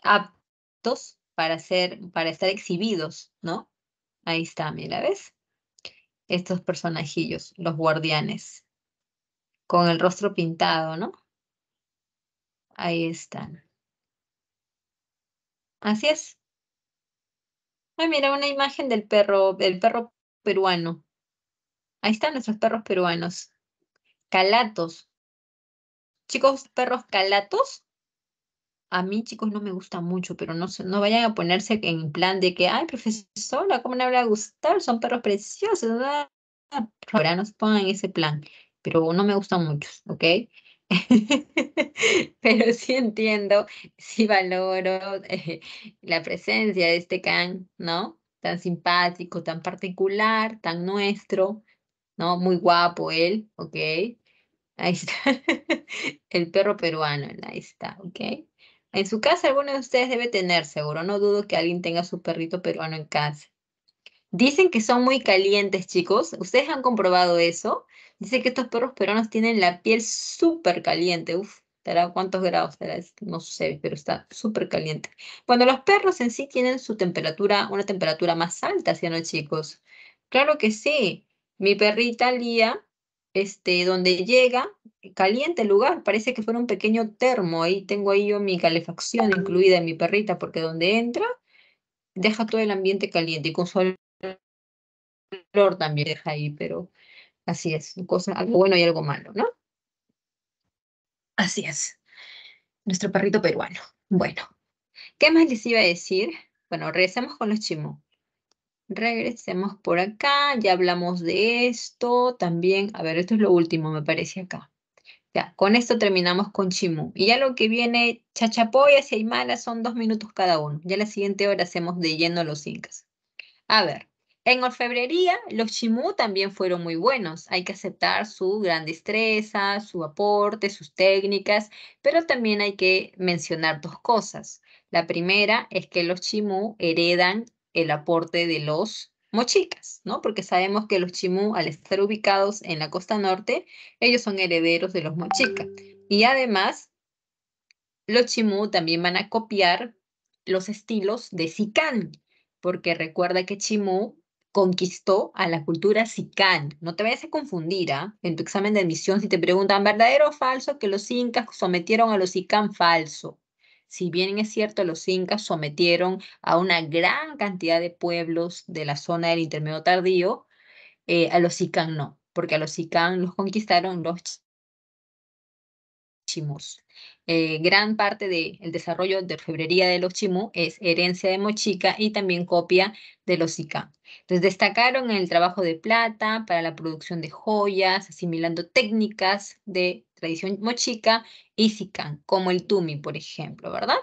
aptos para, ser, para estar exhibidos, ¿no? Ahí está, mira, ¿ves? Estos personajillos, los guardianes, con el rostro pintado, ¿no? Ahí están. Así es. Ay, mira, una imagen del perro, del perro peruano. Ahí están nuestros perros peruanos. Calatos. Chicos, perros calatos a mí, chicos, no me gusta mucho, pero no, no vayan a ponerse en plan de que, ay, profesora, ¿cómo le habla gustar? Son perros preciosos. ¿verdad? Ahora nos pongan ese plan, pero no me gustan muchos, ¿ok? pero sí entiendo, sí valoro la presencia de este can, ¿no? Tan simpático, tan particular, tan nuestro, ¿no? Muy guapo él, ¿ok? Ahí está, el perro peruano, ahí está, ¿ok? En su casa alguno de ustedes debe tener, seguro. No dudo que alguien tenga su perrito peruano en casa. Dicen que son muy calientes, chicos. ¿Ustedes han comprobado eso? Dicen que estos perros peruanos tienen la piel súper caliente. Uf, cuántos grados? No sé, pero está súper caliente. Bueno, los perros en sí tienen su temperatura, una temperatura más alta, ¿sí no, chicos? Claro que sí. Mi perrita Lía, este, donde llega, caliente el lugar, parece que fuera un pequeño termo, ahí tengo ahí yo mi calefacción incluida en mi perrita, porque donde entra, deja todo el ambiente caliente y con su olor también deja ahí, pero así es, cosa, algo bueno y algo malo, ¿no? Así es, nuestro perrito peruano. Bueno, ¿qué más les iba a decir? Bueno, regresemos con los chimón. Regresemos por acá, ya hablamos de esto, también, a ver, esto es lo último, me parece acá. Ya, con esto terminamos con Chimú. Y ya lo que viene Chachapoyas y Aymara son dos minutos cada uno. Ya la siguiente hora hacemos de lleno los incas. A ver, en orfebrería los Chimú también fueron muy buenos. Hay que aceptar su gran destreza, su aporte, sus técnicas, pero también hay que mencionar dos cosas. La primera es que los Chimú heredan el aporte de los mochicas, ¿no? Porque sabemos que los chimú, al estar ubicados en la costa norte, ellos son herederos de los mochicas. Y además, los chimú también van a copiar los estilos de Sicán, porque recuerda que chimú conquistó a la cultura Sicán. No te vayas a confundir, ¿ah? En tu examen de admisión, si te preguntan verdadero o falso, que los incas sometieron a los Sicán falso si bien es cierto, los incas sometieron a una gran cantidad de pueblos de la zona del intermedio tardío, eh, a los Icán no, porque a los Icán los conquistaron los chimus. Eh, gran parte del el desarrollo de orfebrería de los chimú es herencia de Mochica y también copia de los Icán. Entonces destacaron en el trabajo de plata para la producción de joyas, asimilando técnicas de tradición mochica y sican, como el tumi, por ejemplo, ¿verdad?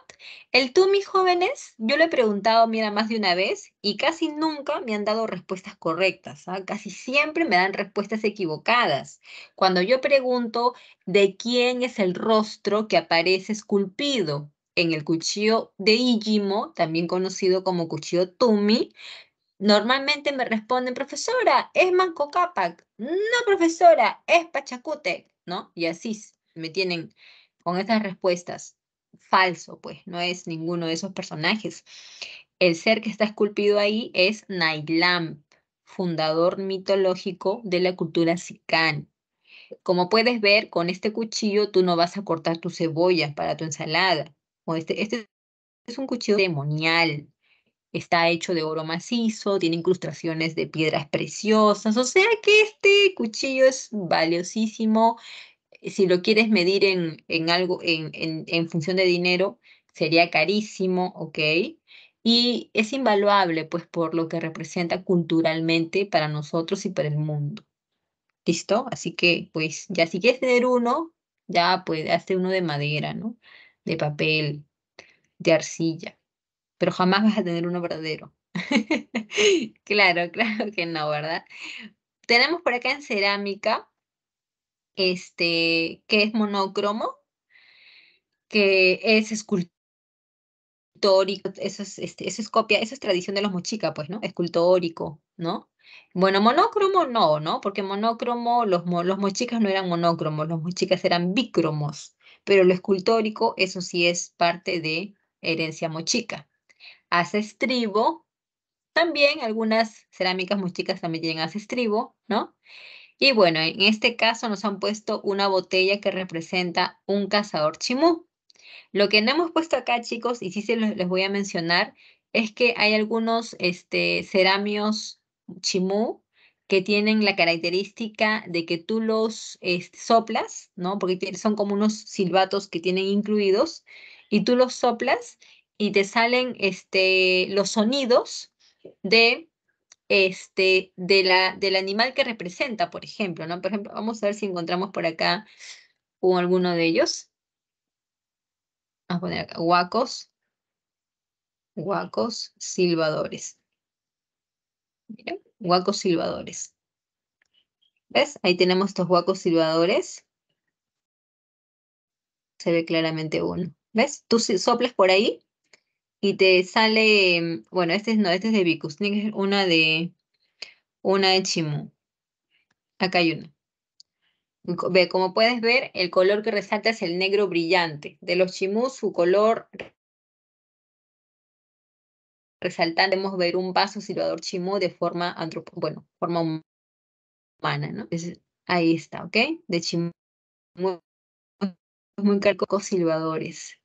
El tumi, jóvenes, yo le he preguntado, mira, más de una vez y casi nunca me han dado respuestas correctas, ¿ah? casi siempre me dan respuestas equivocadas. Cuando yo pregunto de quién es el rostro que aparece esculpido en el cuchillo de Ijimo, también conocido como cuchillo tumi, Normalmente me responden, profesora, es Manco Capac. No, profesora, es Pachacútec. ¿no? Y así me tienen con estas respuestas. Falso, pues no es ninguno de esos personajes. El ser que está esculpido ahí es Nailam, fundador mitológico de la cultura Sicán. Como puedes ver, con este cuchillo tú no vas a cortar tu cebolla para tu ensalada. O este, este es un cuchillo demonial, Está hecho de oro macizo, tiene incrustaciones de piedras preciosas, o sea que este cuchillo es valiosísimo. Si lo quieres medir en, algo, en, función de dinero, sería carísimo, ¿ok? Y es invaluable, pues, por lo que representa culturalmente para nosotros y para el mundo. ¿Listo? Así que, pues, ya si quieres tener uno, ya, pues, hazte uno de madera, ¿no? De papel, de arcilla pero jamás vas a tener uno verdadero. claro, claro que no, ¿verdad? Tenemos por acá en cerámica, este, que es monocromo, que es escultórico, eso es, este, eso es copia, eso es tradición de los mochicas, pues, ¿no? Escultórico, ¿no? Bueno, monocromo no, ¿no? Porque monocromo, los, los mochicas no eran monocromos, los mochicas eran bicromos, pero lo escultórico, eso sí es parte de herencia mochica hace estribo. También algunas cerámicas muy chicas también tienen hace estribo, ¿no? Y bueno, en este caso nos han puesto una botella que representa un cazador chimú. Lo que no hemos puesto acá, chicos, y sí se les voy a mencionar, es que hay algunos este, ceramios chimú que tienen la característica de que tú los este, soplas, ¿no? Porque son como unos silbatos que tienen incluidos, y tú los soplas y te salen este, los sonidos de este, de la, del animal que representa, por ejemplo, ¿no? Por ejemplo, vamos a ver si encontramos por acá alguno de ellos. Vamos a poner acá, guacos, guacos silbadores. Mira, guacos silbadores. ¿Ves? Ahí tenemos estos guacos silbadores. Se ve claramente uno. ¿Ves? Tú soplas por ahí y te sale, mm, bueno, este es, no, este es de Bikusnik, es una de, una de Acá hay una. Como puedes ver, el color que resalta es el negro brillante. De los Chimú, su color resaltante, podemos ver un vaso silbador chimú de forma, bueno, forma humana, ¿no? ahí está, ¿ok? De chimú, muy con silbadores.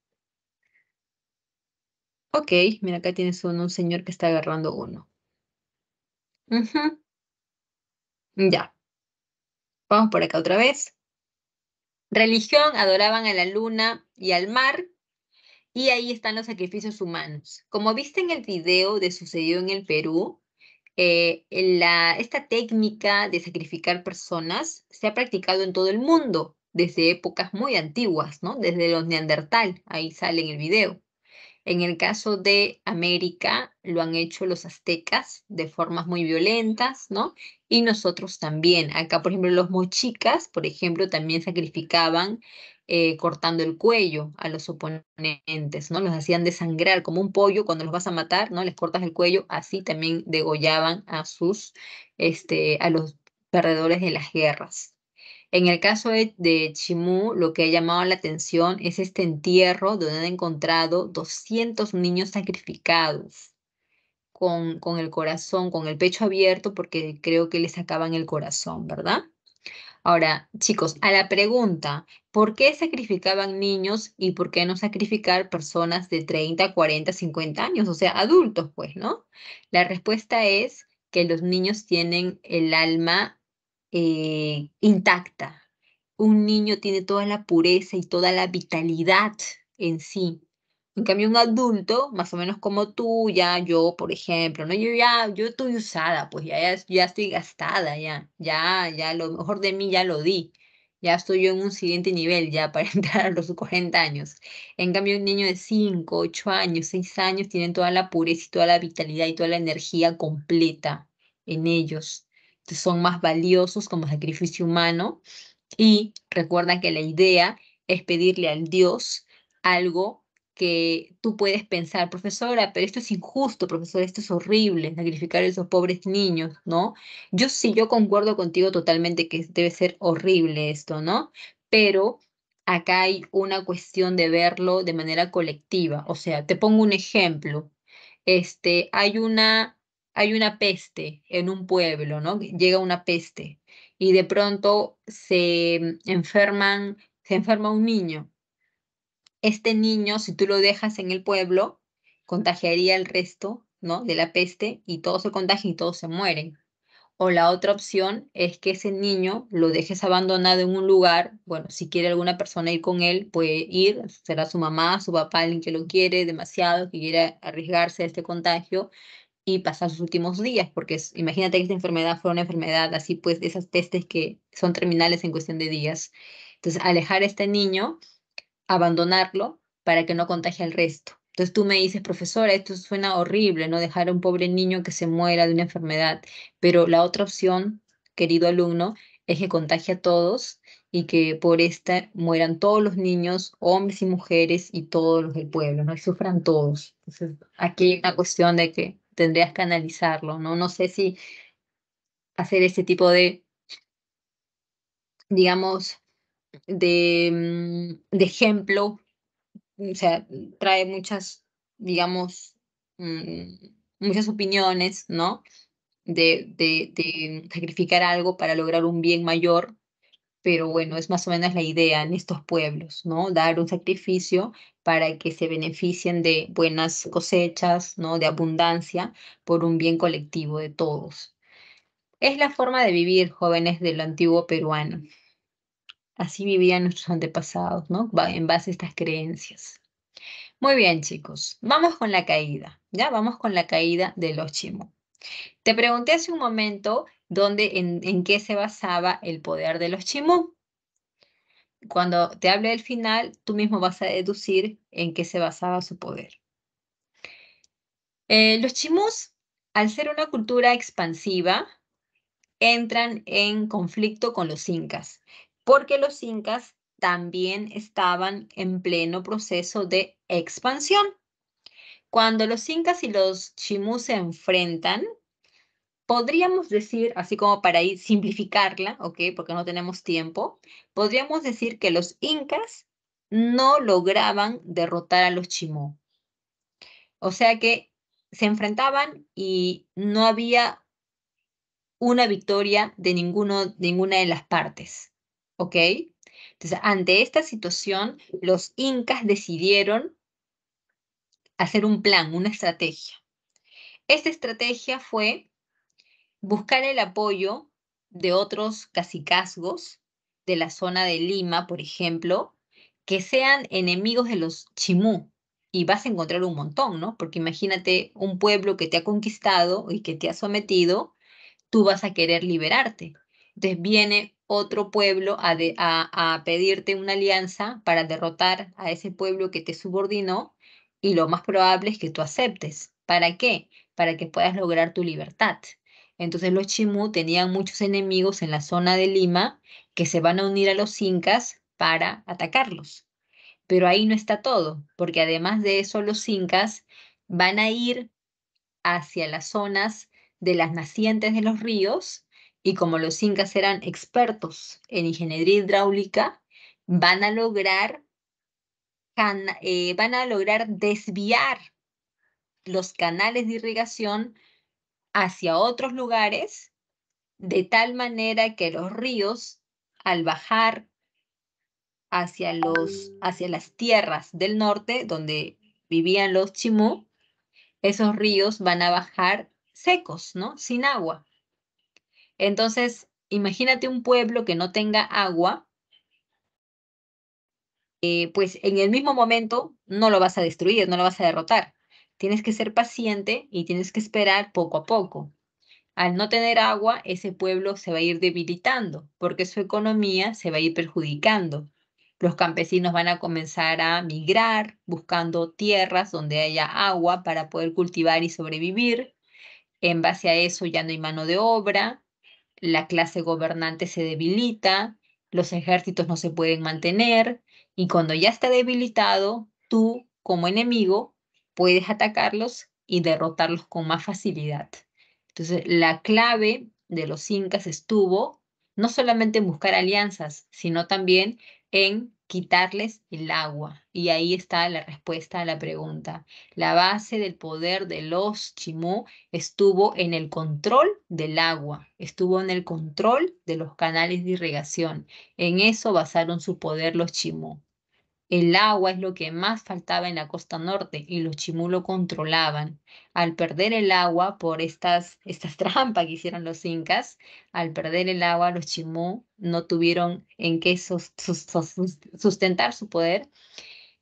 Ok, mira, acá tienes uno, un señor que está agarrando uno. Ya, vamos por acá otra vez. Religión, adoraban a la luna y al mar, y ahí están los sacrificios humanos. Como viste en el video de sucedido en el Perú, eh, esta técnica de sacrificar personas se ha practicado en todo el mundo desde épocas muy antiguas, ¿no? Desde los neandertal, ahí sale en el video. En el caso de América, lo han hecho los aztecas de formas muy violentas, ¿no? Y nosotros también. Acá, por ejemplo, los mochicas, por ejemplo, también sacrificaban eh, cortando el cuello a los oponentes, ¿no? Los hacían desangrar como un pollo cuando los vas a matar, ¿no? Les cortas el cuello, así también degollaban a sus, este, a los perdedores de las guerras. En el caso de, Chimú, lo que ha llamado la atención es este entierro donde han encontrado 200 niños sacrificados con, con el corazón, con el pecho abierto, porque creo que les sacaban el corazón, ¿verdad? Ahora, chicos, a la pregunta, ¿por qué sacrificaban niños y por qué no sacrificar personas de 30, 40, 50 años? O sea, adultos, pues, ¿no? La respuesta es que los niños tienen el alma eh, intacta. Un niño tiene toda la pureza y toda la vitalidad en sí. En cambio, un adulto, más o menos como tú, ya yo, por ejemplo, ¿no? Yo ya, yo estoy usada, pues ya, ya, estoy gastada, ya, ya, ya lo mejor de mí ya lo di. Ya estoy yo en un siguiente nivel ya para entrar a los 40 años. En cambio, un niño de 5, 8 años, 6 años tienen toda la pureza y toda la vitalidad y toda la energía completa en ellos son más valiosos como sacrificio humano. Y recuerda que la idea es pedirle al Dios algo que tú puedes pensar, profesora, pero esto es injusto, profesora, esto es horrible, sacrificar a esos pobres niños, ¿no? Yo sí, yo concuerdo contigo totalmente que debe ser horrible esto, ¿no? Pero acá hay una cuestión de verlo de manera colectiva. O sea, te pongo un ejemplo. Este, hay una hay una peste en un pueblo, ¿no? Llega una peste y de pronto se mm, enferman, se enferma un niño. Este niño, si tú lo dejas en el pueblo, contagiaría el resto, ¿no? De la peste y todos se contagian y todos se mueren. O la otra opción es que ese niño lo dejes abandonado en un lugar. Bueno, si quiere alguna persona ir con él, puede ir. Será su mamá, su papá, alguien que lo quiere demasiado, que quiera arriesgarse a este contagio y pasar sus últimos días, porque imagínate que esta enfermedad fue una enfermedad así, pues de esas testes que son terminales en cuestión de días. Entonces, alejar a este niño, abandonarlo para que no contagie al resto. Entonces tú me dices, profesora, esto suena horrible, ¿no? Dejar a un pobre niño que se muera de una enfermedad. Pero la otra opción, querido alumno, es que contagie a todos y que por esta mueran todos los niños, hombres y mujeres y todos los del pueblo, ¿no? Y sufran todos. Entonces, aquí hay una cuestión de que tendrías que analizarlo, ¿no? No sé si hacer ese tipo de, digamos, de, mm, de ejemplo, o sea, trae muchas, digamos, mm, muchas opiniones, ¿no? De, de, de sacrificar algo para lograr un bien mayor, pero bueno, es más o menos la idea en estos pueblos, ¿no? Dar un sacrificio para que se beneficien de buenas cosechas, ¿no? De abundancia por un bien colectivo de todos. Es la forma de vivir jóvenes del antiguo peruano. Así vivían nuestros antepasados, ¿no? En base a estas creencias. Muy bien, chicos, vamos con la caída, ¿ya? Vamos con la caída de los chimú. Te pregunté hace un momento dónde, en, qué se basaba el poder de los chimú. Cuando te hable del final, tú mismo vas a deducir en qué se basaba su poder. Eh, los chimús, al ser una cultura expansiva, entran en conflicto con los incas, porque los incas también estaban en pleno proceso de expansión. Cuando los incas y los chimú se enfrentan, podríamos decir, así como para ir, simplificarla, ¿ok? Porque no tenemos tiempo, podríamos decir que los incas no lograban derrotar a los chimú. O sea que se enfrentaban y no había una victoria de ninguno, ninguna de las partes, Entonces, ante esta situación, los incas decidieron hacer un plan, una estrategia. Esta estrategia fue buscar el apoyo de otros cacicazgos de la zona de Lima, por ejemplo, que sean enemigos de los chimú. Y vas a encontrar un montón, ¿no? Porque imagínate un pueblo que te ha conquistado y que te ha sometido, tú vas a querer liberarte. Entonces viene otro pueblo a, a pedirte una alianza para derrotar a ese pueblo que te subordinó y lo más probable es que tú aceptes. ¿Para qué? Para que puedas lograr tu libertad. Entonces los chimú tenían muchos enemigos en la zona de Lima que se van a unir a los incas para atacarlos. Pero ahí no está todo, porque además de eso los incas van a ir hacia las zonas de las nacientes de los ríos y como los incas eran expertos en ingeniería hidráulica, van a lograr eh, van a lograr desviar los canales de irrigación hacia otros lugares, de tal manera que los ríos, al bajar hacia, los, hacia las tierras del norte, donde vivían los chimú, esos ríos van a bajar secos, ¿no? Sin agua. Entonces, imagínate un pueblo que no tenga agua, eh, pues en el mismo momento no lo vas a destruir, no lo vas a derrotar. Tienes que ser paciente y tienes que esperar poco a poco. Al no tener agua, ese pueblo se va a ir debilitando porque su economía se va a ir perjudicando. Los campesinos van a comenzar a migrar buscando tierras donde haya agua para poder cultivar y sobrevivir. En base a eso ya no hay mano de obra, la clase gobernante se debilita, los ejércitos no se pueden mantener, y cuando ya está debilitado, tú como enemigo puedes atacarlos y derrotarlos con más facilidad. Entonces, la clave de los incas estuvo no solamente en buscar alianzas, sino también en quitarles el agua. Y ahí está la respuesta a la pregunta. La base del poder de los chimú estuvo en el control del agua, estuvo en el control de los canales de irrigación. En eso basaron su poder los chimú. El agua es lo que más faltaba en la costa norte y los chimú lo controlaban. Al perder el agua por estas, estas trampas que hicieron los incas, al perder el agua los chimú no tuvieron en qué sustentar su poder,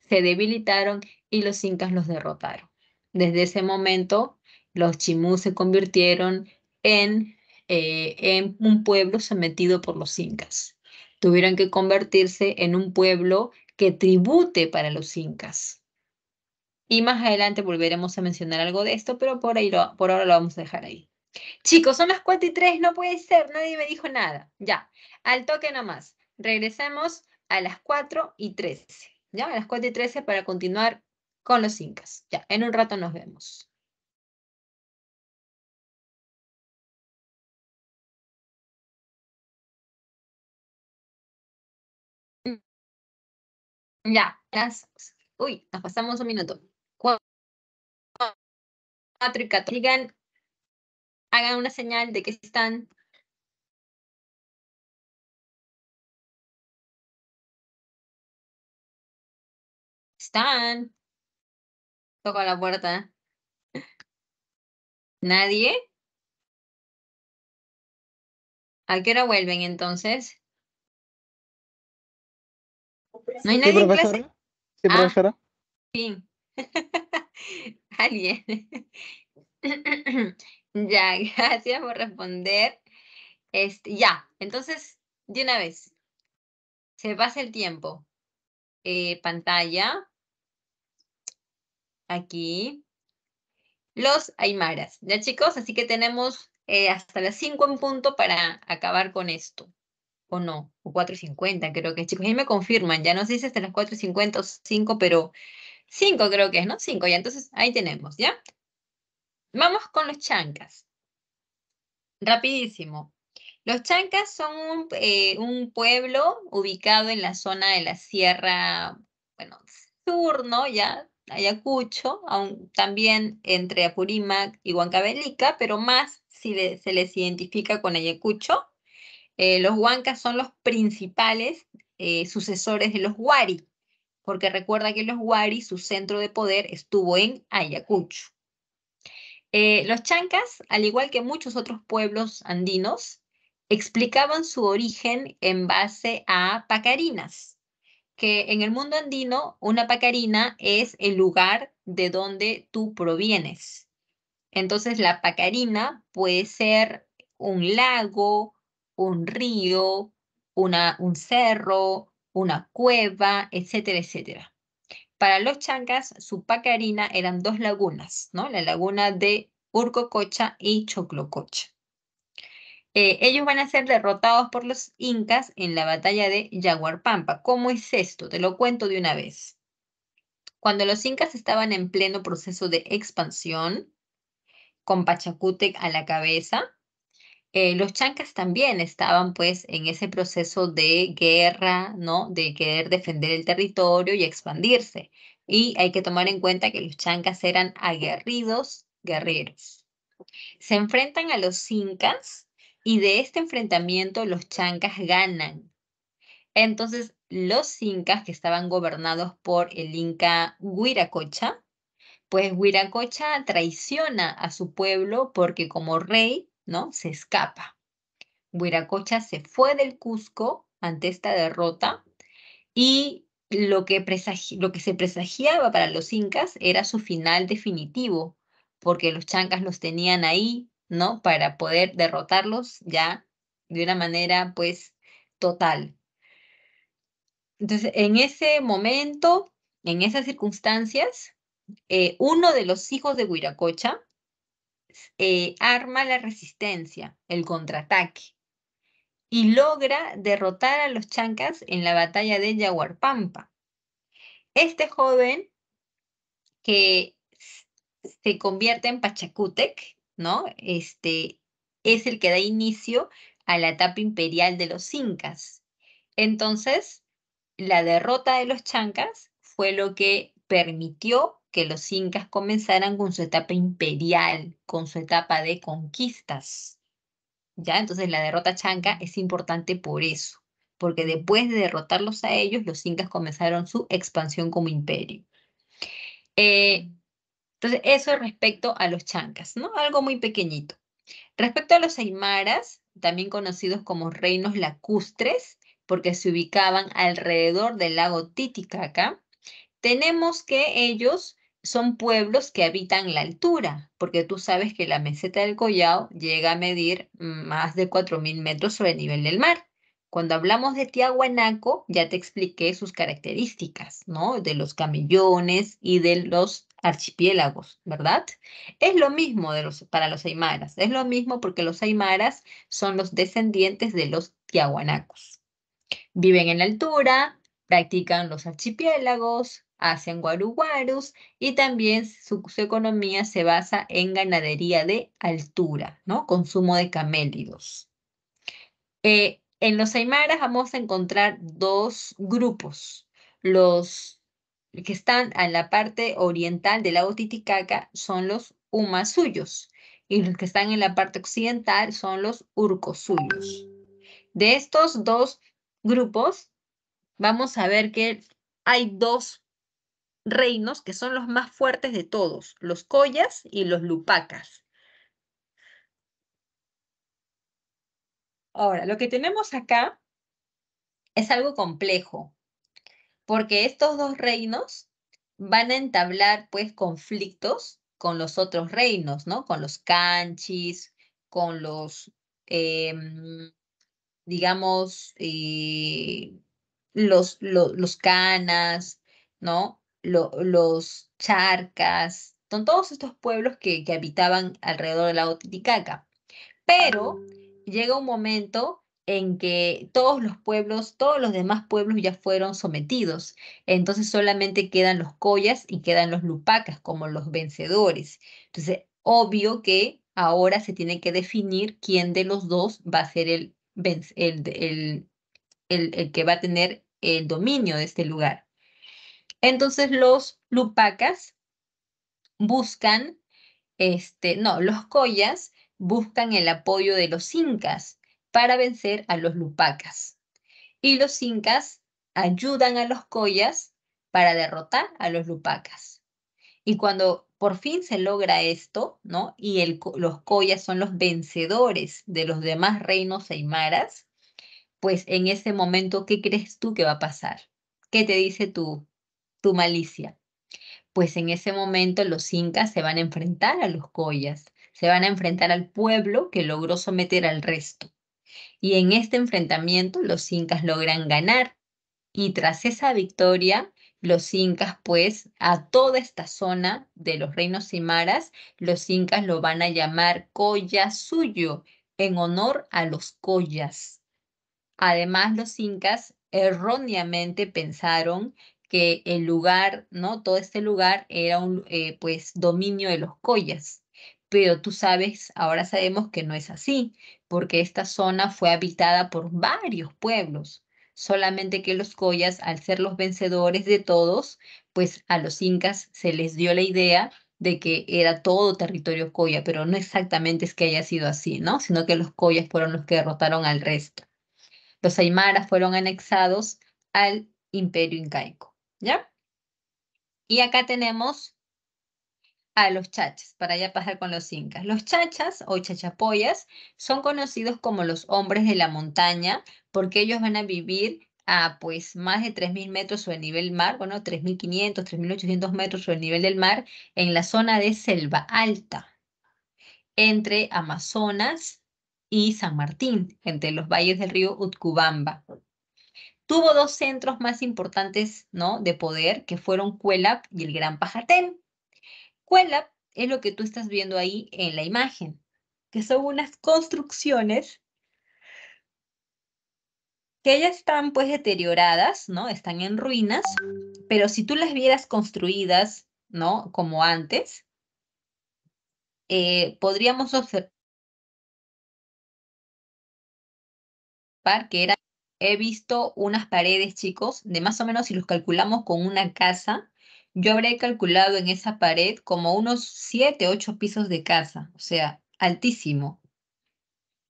se debilitaron y los incas los derrotaron. Desde ese momento, los chimú se convirtieron en, eh, en un pueblo sometido por los incas tuvieron que convertirse en un pueblo que tribute para los incas. Y más adelante volveremos a mencionar algo de esto, pero por, ahora lo vamos a dejar ahí. Chicos, son las 4 y 3, no puede ser, nadie me dijo nada. Ya, al toque nomás. Regresemos a las 4 y 13. Ya, a las 4 y 13 para continuar con los incas. Ya, en un rato nos vemos. Ya, las, uy, nos pasamos un minuto. Cuatro y Digan, hagan una señal de que están están? Toco la puerta. ¿Nadie? ¿A qué hora vuelven entonces? ¿No hay nadie En clase? ¿Sí, ah, sí. Alguien. ya, gracias por responder. Este, ya, entonces, de una vez, se pasa el tiempo. Eh, pantalla. Aquí. Los Aymaras. Ya chicos, así que tenemos eh, hasta las 5 en punto para acabar con esto o no, o 4.50 creo que chicos, ahí me confirman, ya no sé si hasta los 4.50 o 5, pero 5 creo que es, ¿no? 5, ya entonces ahí tenemos, ¿ya? Vamos con los chancas. Rapidísimo. Los chancas son eh, un, pueblo ubicado en la zona de la Sierra, bueno, sur, ¿no? Ya, Ayacucho, también entre Apurímac y Huancavelica, pero más si se les identifica con Ayacucho. Eh, los huancas son los principales eh, sucesores de los huari, porque recuerda que los huari, su centro de poder estuvo en Ayacucho. Eh, los chancas, al igual que muchos otros pueblos andinos, explicaban su origen en base a pacarinas, que en el mundo andino una pacarina es el lugar de donde tú provienes. Entonces la pacarina puede ser un lago, un río, un cerro, una cueva, etcétera, etcétera. Para los chancas, su pacarina eran dos lagunas, ¿no? La laguna de Urcococha y Choclococha. Eh, ellos van a ser derrotados por los incas en la batalla de Yaguarpampa. ¿Cómo es esto? Te lo cuento de una vez. Cuando los incas estaban en pleno proceso de expansión, con Pachacútec a la cabeza, eh, los chancas también estaban pues en ese proceso de guerra, ¿no? De querer defender el territorio y expandirse. Y hay que tomar en cuenta que los chancas eran aguerridos guerreros. Se enfrentan a los incas y de este enfrentamiento los chancas ganan. Entonces, los incas que estaban gobernados por el inca Huiracocha, pues Huiracocha traiciona a su pueblo porque como rey ¿no? Se escapa. Huiracocha se fue del Cusco ante esta derrota y lo que, lo que se presagiaba para los incas era su final definitivo, porque los chancas los tenían ahí, ¿no? Para poder derrotarlos ya de una manera, pues, total. Entonces, en ese momento, en esas circunstancias, eh, uno de los hijos de Huiracocha, eh, arma la resistencia, el contraataque, y logra derrotar a los chancas en la batalla de Yaguarpampa. Este joven que se convierte en Pachacútec, ¿no? Este es el que da inicio a la etapa imperial de los incas. Entonces, la derrota de los chancas fue lo que permitió que los incas comenzaran con su etapa imperial, con su etapa de conquistas. ¿Ya? Entonces la derrota chanca es importante por eso, porque después de derrotarlos a ellos, los incas comenzaron su expansión como imperio. Eh, entonces, eso respecto a los chancas, ¿no? Algo muy pequeñito. Respecto a los aymaras, también conocidos como reinos lacustres, porque se ubicaban alrededor del lago Titicaca, tenemos que ellos son pueblos que habitan la altura, porque tú sabes que la meseta del Collao llega a medir más de 4.000 metros sobre el nivel del mar. Cuando hablamos de Tiahuanaco, ya te expliqué sus características, ¿no? De los camellones y de los archipiélagos, ¿verdad? Es lo mismo de los, para los aymaras, es lo mismo porque los aymaras son los descendientes de los tiahuanacos. Viven en la altura, practican los archipiélagos, hacen guaruguarus y también su, economía se basa en ganadería de altura, ¿no? Consumo de camélidos. Eh, en los aymaras vamos a encontrar dos grupos. Los que están en la parte oriental de la Titicaca son los umasuyos y los que están en la parte occidental son los urcosuyos. De estos dos grupos, vamos a ver que hay dos reinos que son los más fuertes de todos, los Collas y los Lupacas. Ahora, lo que tenemos acá es algo complejo, porque estos dos reinos van a entablar pues conflictos con los otros reinos, ¿no? Con los canchis, con los, em, digamos, eh, los, los, los, canas, ¿no? los charcas, son todos estos pueblos que, habitaban alrededor de la Titicaca. Pero llega un momento en que todos los pueblos, todos los demás pueblos ya fueron sometidos. Entonces solamente quedan los collas y quedan los lupacas como los vencedores. Entonces, obvio que ahora se tiene que definir quién de los dos va a ser el, el, el que va a tener el dominio de este lugar. Entonces los lupacas buscan, este, no, los collas buscan el apoyo de los incas para vencer a los lupacas. Y los incas ayudan a los collas para derrotar a los lupacas. Y cuando por fin se logra esto, ¿no? Y los collas son los vencedores de los demás reinos aymaras, pues en ese momento, ¿qué crees tú que va a pasar? ¿Qué te dice tú tu malicia. Pues en ese momento los incas se van a enfrentar a los collas, se van a enfrentar al pueblo que logró someter al resto. Y en este enfrentamiento los incas logran ganar. Y tras esa victoria, los incas, pues, a toda esta zona de los reinos simaras, los incas lo van a llamar Colla Suyo, en honor a los collas. Además, los incas erróneamente pensaron que el lugar, ¿no? Todo este lugar era un, eh, pues, dominio de los collas. Pero tú sabes, ahora sabemos que no es así, porque esta zona fue habitada por varios pueblos, solamente que los Coyas, al ser los vencedores de todos, pues a los incas se les dio la idea de que era todo territorio coya, pero no exactamente es que haya sido así, ¿no? Sino que los Coyas fueron los que derrotaron al resto. Los aymaras fueron anexados al imperio incaico. ¿Ya? Y acá tenemos a los chachas, para ya pasar con los incas. Los chachas o chachapoyas son conocidos como los hombres de la montaña porque ellos van a vivir a pues más de 3.000 metros sobre el nivel mar, bueno, 3.500, 3.800 metros sobre el nivel del mar en la zona de selva alta, entre Amazonas y San Martín, entre los valles del río Utcubamba. Tuvo dos centros más importantes ¿no? de poder, que fueron Cuelap y el Gran Pajatén. Cuelap es lo que tú estás viendo ahí en la imagen, que son unas construcciones que ya están pues deterioradas, ¿no? Están en ruinas, pero si tú las vieras construidas, ¿no? Como antes, eh, podríamos observar que eran he visto unas paredes, chicos, de más o menos si los calculamos con una casa, yo habré calculado en esa pared como unos 7, 8 pisos de casa, o sea, altísimo.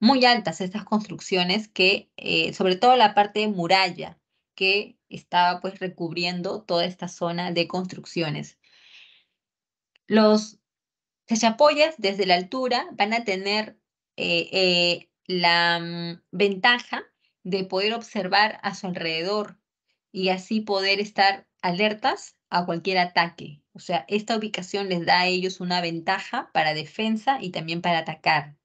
Muy altas estas construcciones que, eh, sobre todo la parte de muralla, que estaba pues recubriendo toda esta zona de construcciones. Los chachapoyas desde la altura van a tener eh, eh, la mm, ventaja de poder observar a su alrededor y así poder estar alertas a cualquier ataque. O sea, esta ubicación les da a ellos una ventaja para defensa y también para atacar.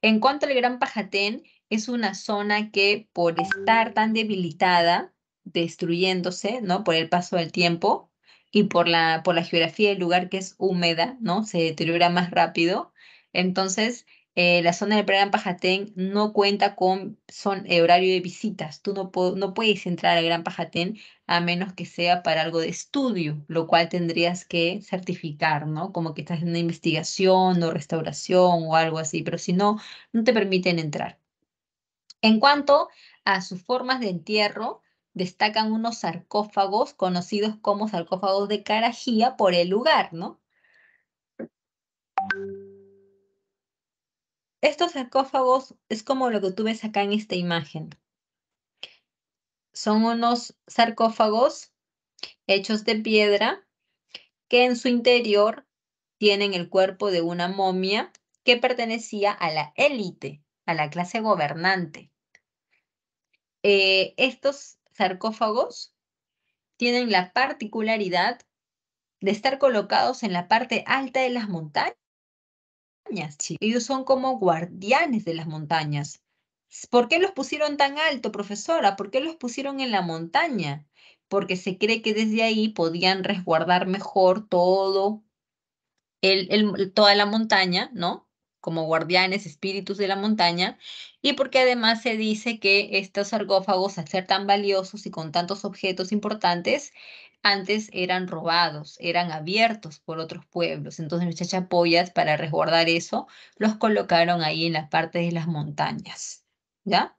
En cuanto al Gran Pajatén, es una zona que por estar tan debilitada, destruyéndose, ¿no? Por el paso del tiempo y por la, por la geografía del lugar que es húmeda, ¿no? Se deteriora más rápido. Entonces, eh, la zona del Gran Pajatén no cuenta con son, eh, horario de visitas. Tú no, no puedes entrar al Gran Pajatén a menos que sea para algo de estudio, lo cual tendrías que certificar, ¿no? Como que estás en una investigación o restauración o algo así, pero si no, no te permiten entrar. En cuanto a sus formas de entierro, destacan unos sarcófagos conocidos como sarcófagos de Carajía por el lugar, ¿no? Estos sarcófagos es como lo que tú ves acá en esta imagen. Son unos sarcófagos hechos de piedra que en su interior tienen el cuerpo de una momia que pertenecía a la élite, a la clase gobernante. Eh, estos sarcófagos tienen la particularidad de estar colocados en la parte alta de las montañas y Ellos son como guardianes de las montañas. ¿Por qué los pusieron tan alto, profesora? ¿Por qué los pusieron en la montaña? Porque se cree que desde ahí podían resguardar mejor todo, toda la montaña, ¿no? Como guardianes, espíritus de la montaña. Y porque además se dice que estos argófagos al ser tan valiosos y con tantos objetos importantes, antes eran robados, eran abiertos por otros pueblos. Entonces los chachapoyas, para resguardar eso, los colocaron ahí en las partes de las montañas. ¿Ya?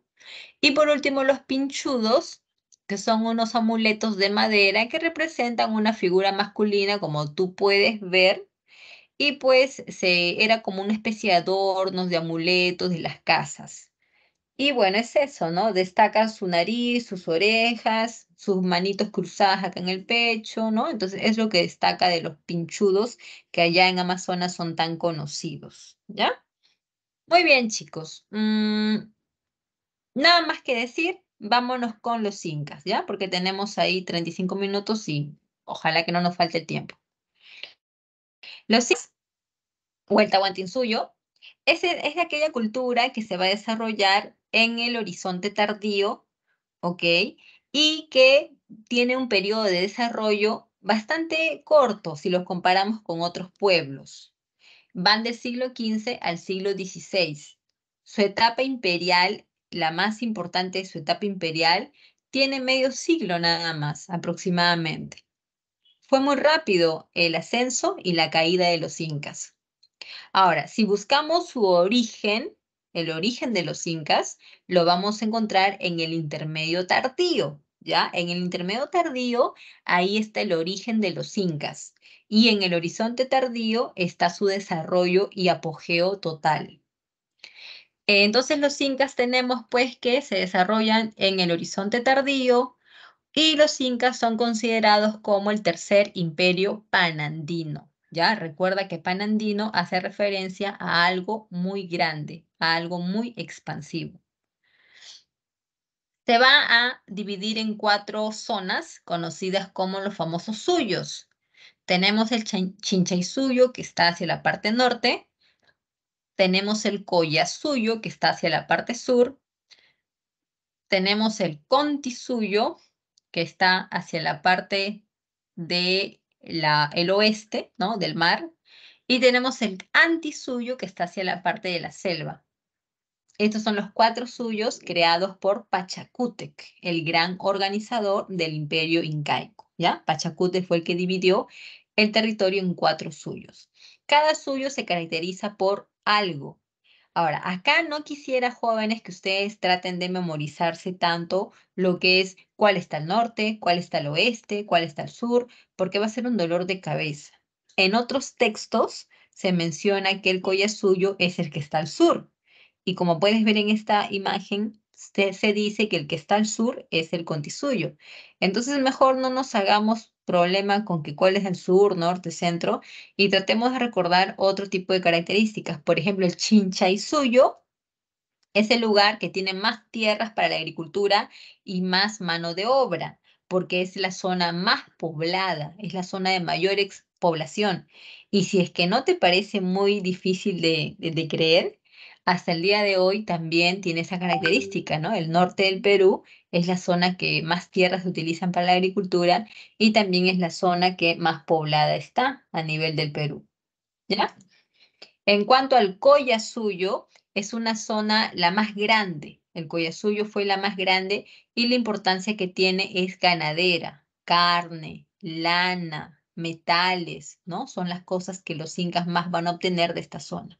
Y por último, los pinchudos, que son unos amuletos de madera que representan una figura masculina, como tú puedes ver. Y pues se, era como una especie de adornos, de amuletos de las casas. Y bueno, es eso, ¿no? Destaca su nariz, sus orejas, sus manitos cruzadas acá en el pecho, ¿no? Entonces es lo que destaca de los pinchudos que allá en Amazonas son tan conocidos, ¿ya? Muy bien, chicos. Mm, nada más que decir, vámonos con los incas, ¿ya? Porque tenemos ahí 35 minutos y ojalá que no nos falte el tiempo. Los incas, vuelta suyo suyo, es, de aquella cultura que se va a desarrollar en el horizonte tardío, ¿ok? Y que tiene un periodo de desarrollo bastante corto si los comparamos con otros pueblos. Van del siglo XV al siglo XVI. Su etapa imperial, la más importante de su etapa imperial, tiene medio siglo nada más aproximadamente. Fue muy rápido el ascenso y la caída de los incas. Ahora, si buscamos su origen, el origen de los incas, lo vamos a encontrar en el intermedio tardío, ¿ya? En el intermedio tardío, ahí está el origen de los incas. Y en el horizonte tardío está su desarrollo y apogeo total. Entonces los incas tenemos pues que se desarrollan en el horizonte tardío y los incas son considerados como el tercer imperio panandino. Ya recuerda que panandino hace referencia a algo muy grande algo muy expansivo. Se va a dividir en cuatro zonas conocidas como los famosos suyos. Tenemos el suyo que está hacia la parte norte. Tenemos el suyo que está hacia la parte sur. Tenemos el conti suyo que está hacia la parte de la, el oeste, ¿no? Del mar. Y tenemos el antisuyo que está hacia la parte de la selva. Estos son los cuatro suyos creados por Pachacútec, el gran organizador del imperio incaico. ¿ya? Pachacútec fue el que dividió el territorio en cuatro suyos. Cada suyo se caracteriza por algo. Ahora, acá no quisiera, jóvenes, que ustedes traten de memorizarse tanto lo que es cuál está al norte, cuál está al oeste, cuál está al sur, porque va a ser un dolor de cabeza. En otros textos se menciona que el suyo es el que está al sur, y como puedes ver en esta imagen, se, dice que el que está al sur es el contisuyo. Entonces mejor no nos hagamos problema con que cuál es el sur, norte, centro, y tratemos de recordar otro tipo de características. Por ejemplo, el chincha y suyo es el lugar que tiene más tierras para la agricultura y más mano de obra, porque es la zona más poblada, es la zona de mayor población. Y si es que no te parece muy difícil de creer, hasta el día de hoy también tiene esa característica, ¿no? El norte del Perú es la zona que más tierras se utilizan para la agricultura y también es la zona que más poblada está a nivel del Perú. ¿Ya? En cuanto al Collasuyo, es una zona la más grande. El Collasuyo fue la más grande y la importancia que tiene es ganadera, carne, lana, metales, ¿no? Son las cosas que los incas más van a obtener de esta zona.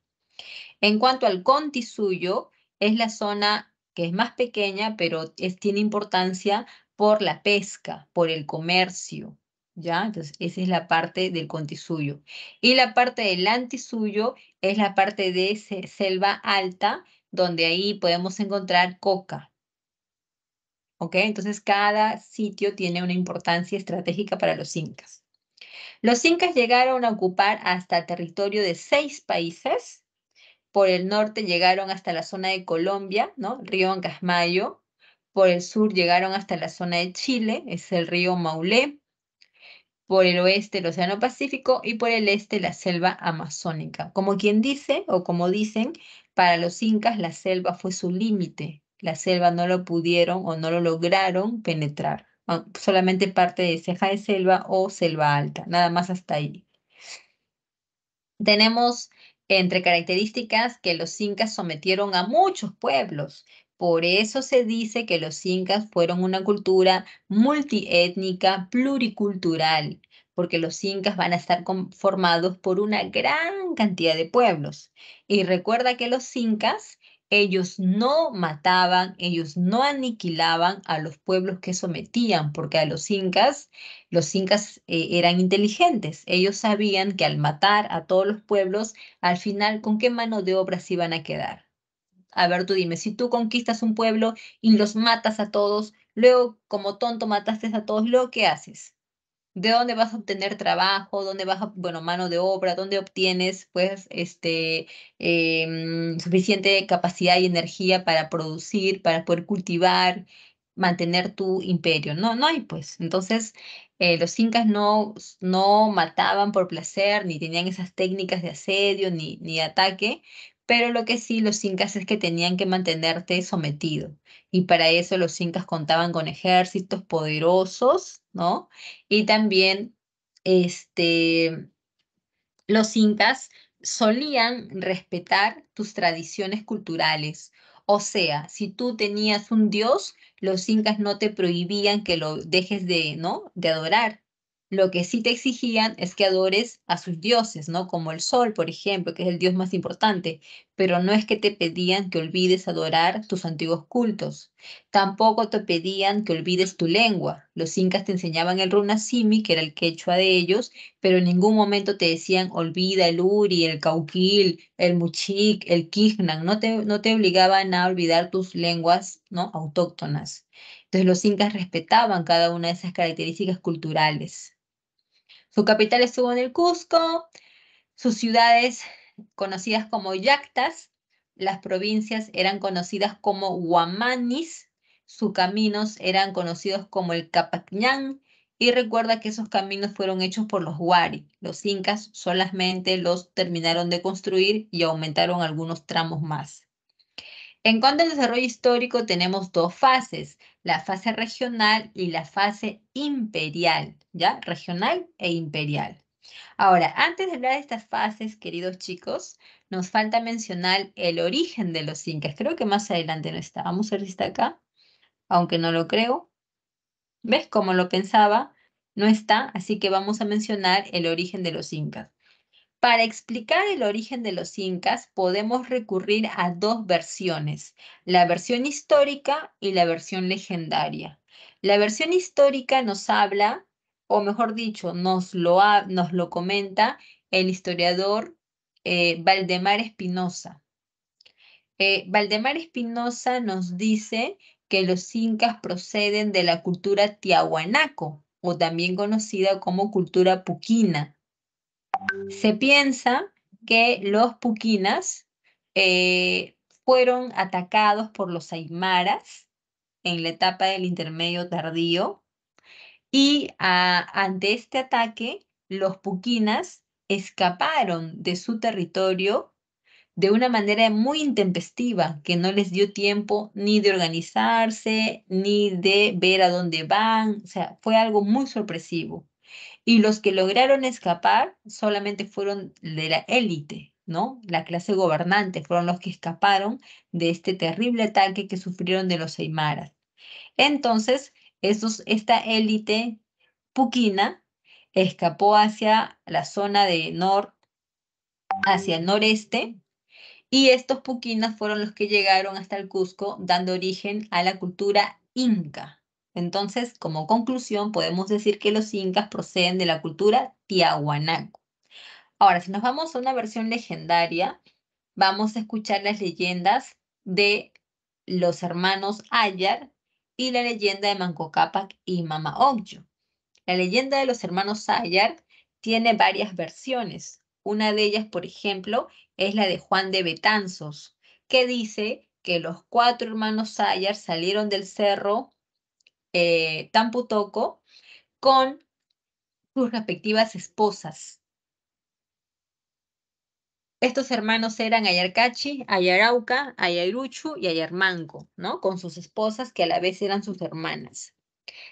En cuanto al contisuyo, es la zona que es más pequeña, pero tiene importancia por la pesca, por el comercio, ¿ya? Entonces, esa es la parte del contisuyo. Y la parte del antisuyo es la parte de selva alta, donde ahí podemos encontrar coca. ¿Ok? Entonces, cada sitio tiene una importancia estratégica para los incas. Los incas llegaron a ocupar hasta territorio de seis países por el norte llegaron hasta la zona de Colombia, ¿no? Río Ancasmayo, por el sur llegaron hasta la zona de Chile, es el río Maule, por el oeste el Océano Pacífico y por el este la selva amazónica. Como quien dice, o como dicen, para los incas la selva fue su límite, la selva no lo pudieron o no lo lograron penetrar, ah, solamente parte de ceja de selva o selva alta, nada más hasta ahí. Tenemos entre características que los incas sometieron a muchos pueblos. Por eso se dice que los incas fueron una cultura multiétnica, pluricultural, porque los incas van a estar conformados por una gran cantidad de pueblos. Y recuerda que los incas ellos no mataban, ellos no aniquilaban a los pueblos que sometían, porque a los incas, los incas eh, eran inteligentes. Ellos sabían que al matar a todos los pueblos, al final, ¿con qué mano de obra se iban a quedar? A ver, tú dime, si tú conquistas un pueblo y los matas a todos, luego como tonto mataste a todos, ¿luego qué haces? de dónde vas a obtener trabajo, dónde vas a, bueno, mano de obra, dónde obtienes, pues, este, em, suficiente capacidad y energía para producir, para poder cultivar, mantener tu imperio. No, no hay, pues. Entonces, eh, los incas no, no mataban por placer, ni tenían esas técnicas de asedio, ni, ni ataque, pero lo que sí los incas es que tenían que mantenerte sometido. Y para eso los incas contaban con ejércitos poderosos y también este, los incas solían respetar tus tradiciones culturales. O sea, si tú tenías un dios, los incas no te prohibían que lo dejes de, ¿no? de adorar, lo que sí te exigían es que adores a sus dioses, ¿no? Como el sol, por ejemplo, que es el dios más importante, pero no es que te pedían que olvides adorar tus antiguos cultos. Tampoco te pedían que olvides tu lengua. Los incas te enseñaban el runasimi, que era el quechua de ellos, pero en ningún momento te decían olvida el uri, el cauquil, el muchik, el quignan. No te, no te obligaban a olvidar tus lenguas, ¿no? Autóctonas. Entonces los incas respetaban cada una de esas características culturales. Su capital estuvo en el Cusco, sus ciudades conocidas como Yactas, las provincias eran conocidas como Huamanis, sus caminos eran conocidos como el Capacñán, y recuerda que esos caminos fueron hechos por los Huari. Los incas solamente los terminaron de construir y aumentaron algunos tramos más. En cuanto al desarrollo histórico, tenemos dos fases la fase regional y la fase imperial, ¿ya? Regional e imperial. Ahora, antes de hablar de estas fases, queridos chicos, nos falta mencionar el origen de los incas. Creo que más adelante no está. Vamos a ver si está acá, aunque no lo creo. ¿Ves? Como lo pensaba, no está, así que vamos a mencionar el origen de los incas. Para explicar el origen de los incas podemos recurrir a dos versiones, la versión histórica y la versión legendaria. La versión histórica nos habla, o mejor dicho, nos lo, nos lo comenta el historiador eh, Valdemar Espinosa. Eh, Valdemar Espinosa nos dice que los incas proceden de la cultura tiahuanaco, o también conocida como cultura puquina, se piensa que los puquinas eh, fueron atacados por los aymaras en la etapa del intermedio tardío y ah, ante este ataque los puquinas escaparon de su territorio de una manera muy intempestiva, que no les dio tiempo ni de organizarse, ni de ver a dónde van, o sea, fue algo muy sorpresivo. Y los que lograron escapar solamente fueron de la élite, ¿no? La clase gobernante fueron los que escaparon de este terrible ataque que sufrieron de los aymaras. Entonces, esos, esta élite puquina escapó hacia la zona de nor, hacia el noreste, y estos puquinas fueron los que llegaron hasta el Cusco, dando origen a la cultura inca. Entonces, como conclusión, podemos decir que los incas proceden de la cultura tiahuanaco. Ahora, si nos vamos a una versión legendaria, vamos a escuchar las leyendas de los hermanos Ayar y la leyenda de Manco Cápac y Mama Ocllo. La leyenda de los hermanos Ayar tiene varias versiones. Una de ellas, por ejemplo, es la de Juan de Betanzos, que dice que los cuatro hermanos Ayar salieron del cerro eh, Tamputoco con sus respectivas esposas. Estos hermanos eran Ayarcachi, Ayarauca, Ayaruchu y Ayarmanco, ¿no? Con sus esposas que a la vez eran sus hermanas.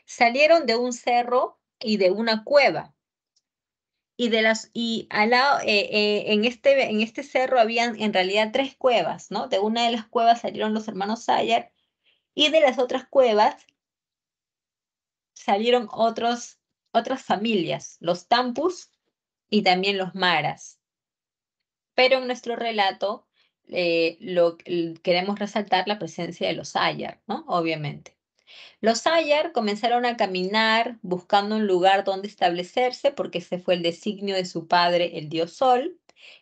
Salieron de un cerro y de una cueva. Y, de las, y al lado, eh, eh, en, este, en este cerro habían en realidad tres cuevas, ¿no? De una de las cuevas salieron los hermanos Sayar y de las otras cuevas salieron otros, otras familias, los Tampus y también los Maras. Pero en nuestro relato eh, lo, queremos resaltar la presencia de los Ayar, ¿no? Obviamente. Los Ayar comenzaron a caminar buscando un lugar donde establecerse porque ese fue el designio de su padre, el dios Sol.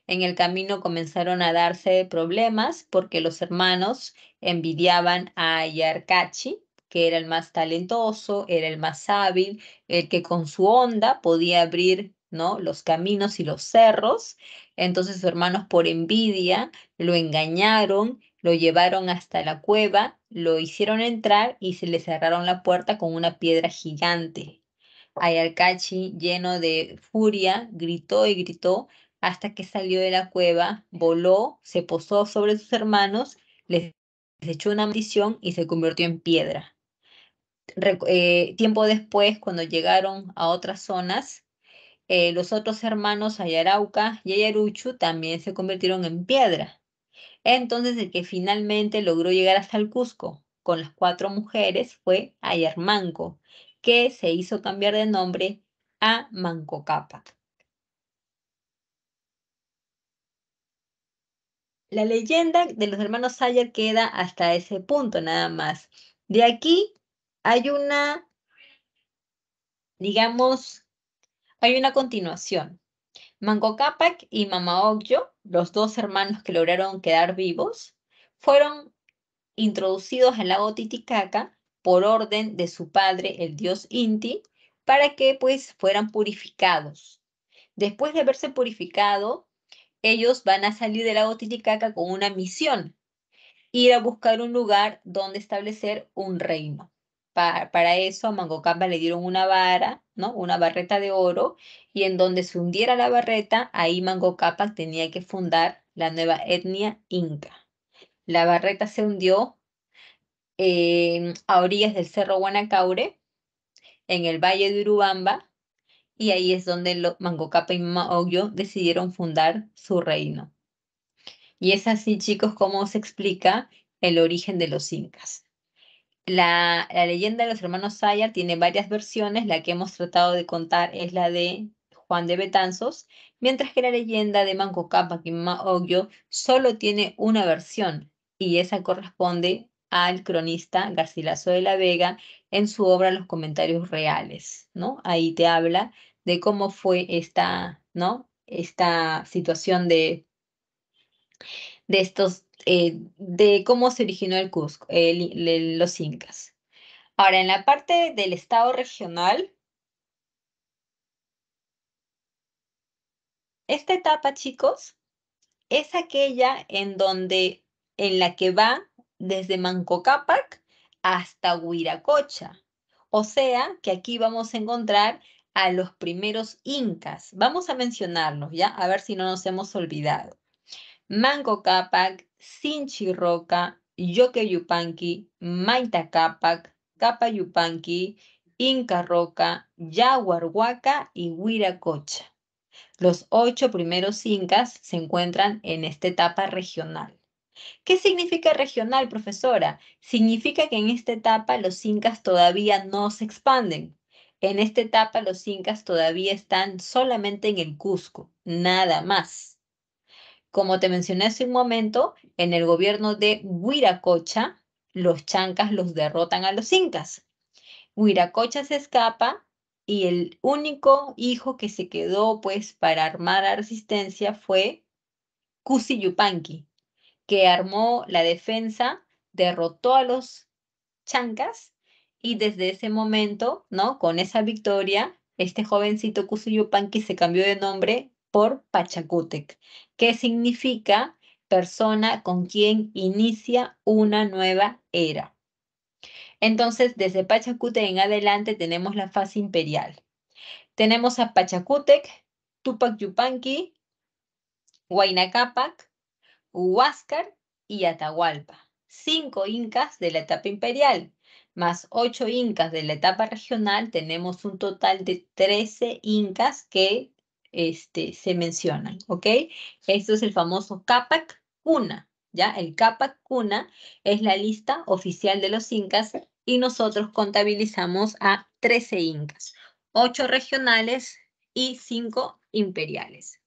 En el camino comenzaron a darse problemas porque los hermanos envidiaban a Ayar que era el más talentoso, era el más hábil, el que con su onda podía abrir ¿no? los caminos y los cerros. Entonces sus hermanos por envidia lo engañaron, lo llevaron hasta la cueva, lo hicieron entrar y se le cerraron la puerta con una piedra gigante. Ayarcachi, lleno de furia, gritó y gritó hasta que salió de la cueva, voló, se posó sobre sus hermanos, les echó una maldición y se convirtió en piedra. Eh, tiempo después, cuando llegaron a otras zonas, eh, los otros hermanos Ayarauca y Ayaruchu también se convirtieron en piedra. Entonces el que finalmente logró llegar hasta el Cusco con las cuatro mujeres fue Ayarmanco, que se hizo cambiar de nombre a Manco Cápac. La leyenda de los hermanos Ayer queda hasta ese punto nada más. De aquí hay una, digamos, hay una continuación. Mango Capac y Mama Ocllo, los dos hermanos que lograron quedar vivos, fueron introducidos al lago Titicaca por orden de su padre, el dios Inti, para que pues fueran purificados. Después de haberse purificado, ellos van a salir del lago Titicaca con una misión, ir a buscar un lugar donde establecer un reino para eso a Mangocapa le dieron una vara, ¿no? Una barreta de oro, y en donde se hundiera la barreta, ahí Mangocapa tenía que fundar la nueva etnia inca. La barreta se hundió eh, a orillas del Cerro Guanacaure, en el Valle de Urubamba, y ahí es donde Mangocapa y Maoyo decidieron fundar su reino. Y es así, chicos, como se explica el origen de los incas. La, leyenda de los hermanos Sayar tiene varias versiones, la que hemos tratado de contar es la de Juan de Betanzos, mientras que la leyenda de Manco Cápac y Ogyo solo tiene una versión, y esa corresponde al cronista Garcilaso de la Vega en su obra Los comentarios reales, ¿no? Ahí te habla de cómo fue esta, ¿no? Esta situación de, de estos, eh, de cómo se originó el Cusco, los incas. Ahora, en la parte del estado regional, esta etapa, chicos, es aquella en donde, en la que va desde Manco Cápac hasta Huiracocha. O sea, que aquí vamos a encontrar a los primeros incas. Vamos a mencionarlos, ¿ya? A ver si no nos hemos olvidado. Mango Capac, Sinchi Roca, Yoke Yupanqui, Maita Capac, Capa Yupanqui, Inca Roca, y Huiracocha. Los ocho primeros incas se encuentran en esta etapa regional. ¿Qué significa regional, profesora? Significa que en esta etapa los incas todavía no se expanden. En esta etapa los incas todavía están solamente en el Cusco, nada más. Como te mencioné hace un momento, en el gobierno de Huiracocha, los chancas los derrotan a los incas. Huiracocha se escapa y el único hijo que se quedó pues para armar la resistencia fue Cusi Yupanqui, que armó la defensa, derrotó a los chancas y desde ese momento, ¿no? Con esa victoria, este jovencito Cusi Yupanqui se cambió de nombre por Pachacútec, que significa persona con quien inicia una nueva era. Entonces, desde Pachacútec en adelante tenemos la fase imperial. Tenemos a Pachacútec, Tupac Yupanqui, Huayna Capac, Huáscar y Atahualpa. Cinco incas de la etapa imperial, más ocho incas de la etapa regional, tenemos un total de 13 incas que este, se mencionan, ¿ok? Esto es el famoso Capac Cuna, ¿ya? El Capac Cuna es la lista oficial de los incas y nosotros contabilizamos a 13 incas, 8 regionales y 5 imperiales.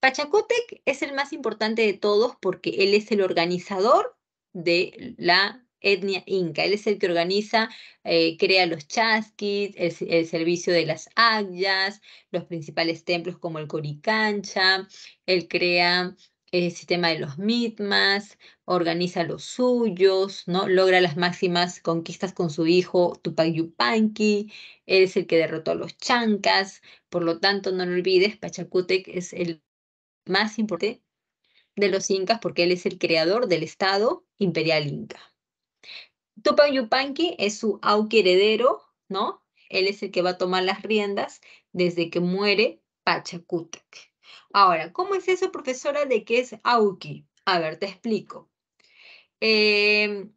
Pachacútec es el más importante de todos porque él es el organizador de la etnia inca. Él es el que organiza, eh, crea los chasquis, el, servicio de las ayllas, los principales templos como el Coricancha, él crea el eh, sistema de los mitmas, organiza los suyos, ¿no? logra las máximas conquistas con su hijo Tupac Yupanqui, él es el que derrotó a los chancas, por lo tanto no lo olvides, Pachacútec es el más importante de los incas porque él es el creador del Estado imperial inca. Tupac Yupanqui es su auque heredero, ¿no? Él es el que va a tomar las riendas desde que muere Pachacútec. Ahora, ¿cómo es eso, profesora, de que es auki? A ver, te explico. Em,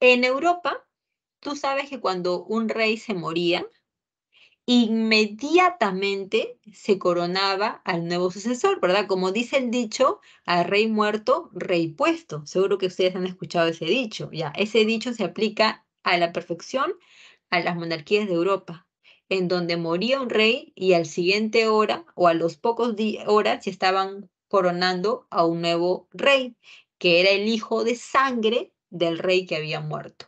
en Europa, tú sabes que cuando un rey se moría, inmediatamente se coronaba al nuevo sucesor, ¿verdad? Como dice el dicho, al rey muerto, rey puesto. Seguro que ustedes han escuchado ese dicho, ya. Ese dicho se aplica a la perfección a las monarquías de Europa, en donde moría un rey y al siguiente hora o a los pocos horas se estaban coronando a un nuevo rey, que era el hijo de sangre del rey que había muerto.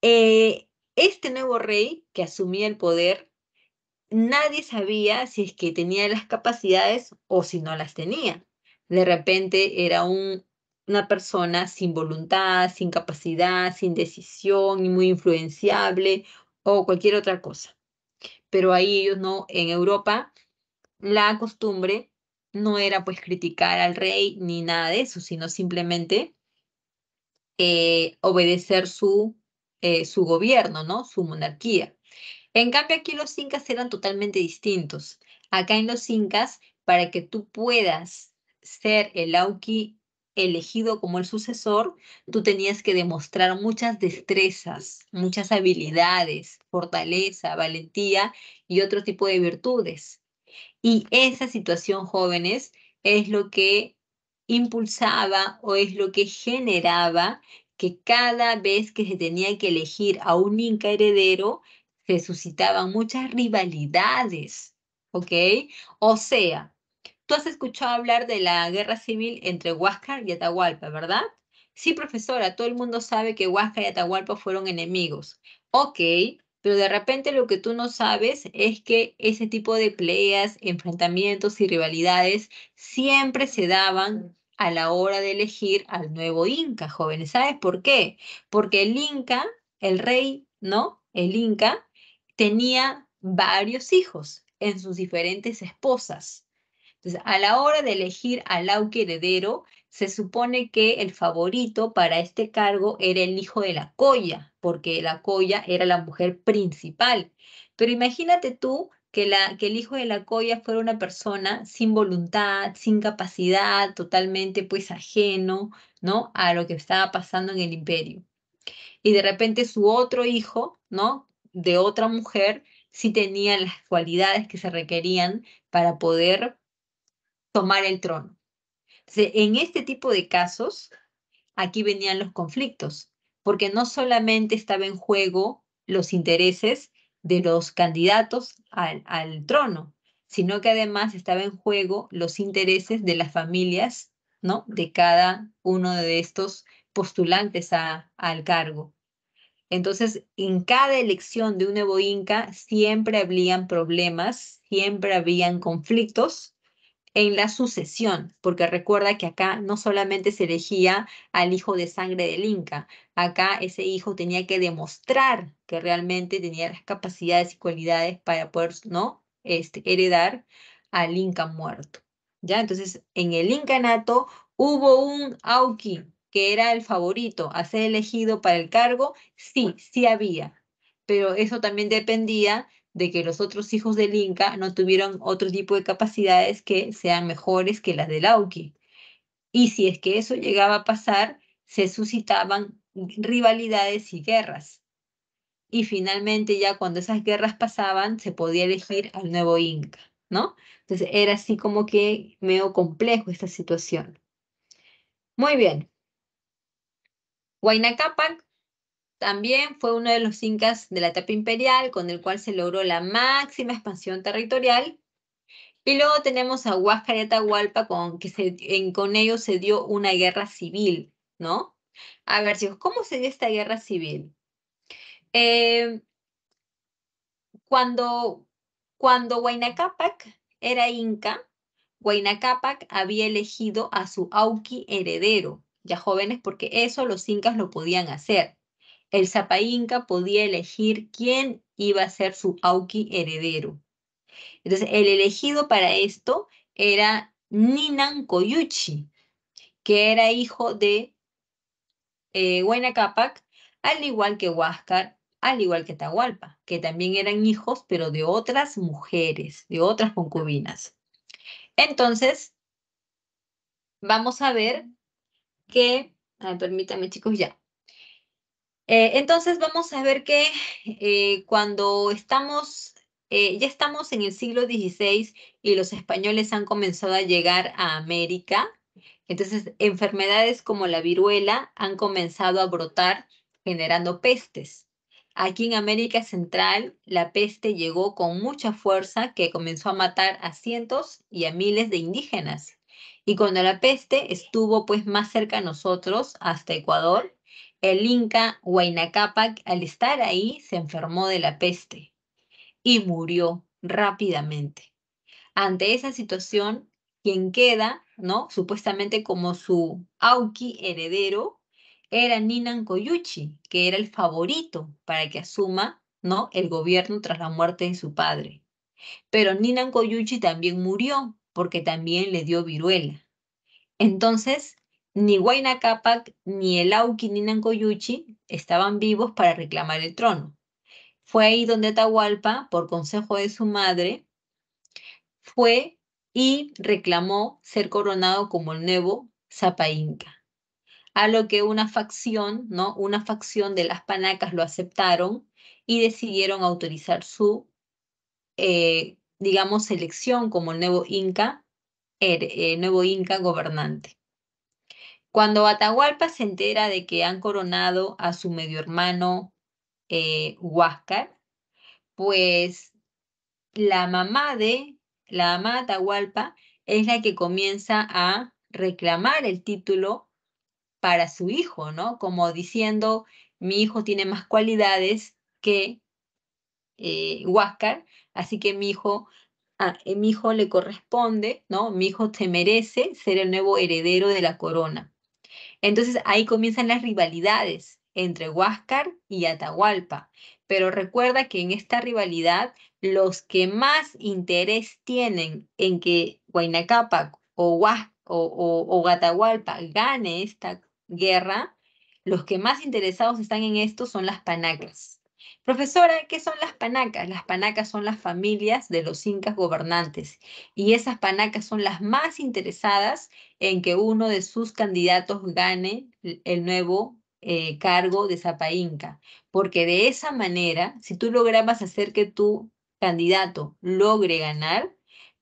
Eh, este nuevo rey que asumía el poder, nadie sabía si es que tenía las capacidades o si no las tenía. De repente era una persona sin voluntad, sin capacidad, sin decisión y muy influenciable o cualquier otra cosa. Pero ahí ellos no, en Europa, la costumbre no era pues criticar al rey ni nada de eso, sino simplemente eh, obedecer su eh, su gobierno, ¿no? Su monarquía. En cambio, aquí los incas eran totalmente distintos. Acá en los incas, para que tú puedas ser el Auki elegido como el sucesor, tú tenías que demostrar muchas destrezas, muchas habilidades, fortaleza, valentía y otro tipo de virtudes. Y esa situación, jóvenes, es lo que impulsaba o es lo que generaba que cada vez que se tenía que elegir a un inca heredero, se suscitaban muchas rivalidades, ¿ok? O sea, tú has escuchado hablar de la guerra civil entre Huáscar y Atahualpa, ¿verdad? Sí, profesora, todo el mundo sabe que Huáscar y Atahualpa fueron enemigos. Ok, pero de repente lo que tú no sabes es que ese tipo de peleas, enfrentamientos y rivalidades siempre se daban a la hora de elegir al nuevo Inca, jóvenes. ¿Sabes por qué? Porque el Inca, el rey, ¿no? El Inca tenía varios hijos en sus diferentes esposas. Entonces, a la hora de elegir al Auque heredero, se supone que el favorito para este cargo era el hijo de la Coya, porque la Coya era la mujer principal. Pero imagínate tú que, el hijo de la coya fuera una persona sin voluntad, sin capacidad, totalmente pues ajeno, ¿no? A lo que estaba pasando en el imperio. Y de repente su otro hijo, ¿no? De otra mujer, sí tenía las cualidades que se requerían para poder tomar el trono. en este tipo de casos, aquí venían los conflictos, porque no solamente estaba en juego los intereses, de los candidatos al, trono, sino que además estaba en juego los intereses de las familias, ¿no? De cada uno de estos postulantes al cargo. Entonces, en cada elección de un nuevo Inca siempre habían problemas, siempre habían conflictos, en la sucesión, porque recuerda que acá no solamente se elegía al hijo de sangre del Inca, acá ese hijo tenía que demostrar que realmente tenía las capacidades y cualidades para poder ¿no? este, heredar al Inca muerto. ¿ya? Entonces, en el Incanato hubo un Auki que era el favorito a ser elegido para el cargo, sí, sí había, pero eso también dependía de que los otros hijos del Inca no tuvieron otro tipo de capacidades que sean mejores que las del Auqui. Y si es que eso llegaba a pasar, se suscitaban rivalidades y guerras. Y finalmente ya cuando esas guerras pasaban, se podía elegir al nuevo Inca, ¿no? Entonces era así como que medio complejo esta situación. Muy bien. Huayna también fue uno de los incas de la etapa imperial con el cual se logró la máxima expansión territorial. Y luego tenemos a Huáscar y Atahualpa, con, que se, con ellos se dio una guerra civil, ¿no? A ver, chicos, ¿cómo se dio esta guerra civil? Eh, cuando, cuando Capac era inca, Capac había elegido a su auki heredero, ya jóvenes, porque eso los incas lo podían hacer el Zapa Inca podía elegir quién iba a ser su Auqui heredero. Entonces, el elegido para esto era Ninan Coyuchi, que era hijo de eh, al igual que Huáscar, al igual que Tahualpa, que también eran hijos, pero de otras mujeres, de otras concubinas. Entonces, vamos a ver que, permítanme permítame chicos, ya, eh, entonces vamos a ver que eh, cuando estamos, eh, ya estamos en el siglo XVI y los españoles han comenzado a llegar a América, entonces enfermedades como la viruela han comenzado a brotar generando pestes. Aquí en América Central, la peste llegó con mucha fuerza que comenzó a matar a cientos y a miles de indígenas. Y cuando la peste estuvo pues más cerca a nosotros, hasta Ecuador, el Inca Huayna Capac, al estar ahí, se enfermó de la peste y murió rápidamente. Ante esa situación, quien queda, ¿no? Supuestamente como su Auki heredero, era Ninan Coyuchi, que era el favorito para que asuma, ¿no? El gobierno tras la muerte de su padre. Pero Ninan Coyuchi también murió porque también le dio viruela. Entonces, ni Huayna Capac, ni el Auqui ni Nancoyuchi estaban vivos para reclamar el trono. Fue ahí donde Atahualpa, por consejo de su madre, fue y reclamó ser coronado como el nuevo Inca. A lo que una facción, ¿no? Una facción de las panacas lo aceptaron y decidieron autorizar su, eh, digamos, elección como el nuevo Inca, el er, eh, nuevo Inca gobernante. Cuando Atahualpa se entera de que han coronado a su medio hermano eh, Huáscar, pues la mamá de la mamá Atahualpa es la que comienza a reclamar el título para su hijo, ¿no? Como diciendo, mi hijo tiene más cualidades que eh, Huáscar, así que mi hijo, ah, eh, mi hijo le corresponde, ¿no? Mi hijo te merece ser el nuevo heredero de la corona. Entonces ahí comienzan las rivalidades entre Huáscar y Atahualpa. Pero recuerda que en esta rivalidad los que más interés tienen en que Huaynacapac o, o, Atahualpa gane esta guerra, los que más interesados están en esto son las panacas. Profesora, ¿qué son las panacas? Las panacas son las familias de los incas gobernantes y esas panacas son las más interesadas en que uno de sus candidatos gane el nuevo eh, cargo de Zapa Inca, porque de esa manera, si tú lograbas hacer que tu candidato logre ganar,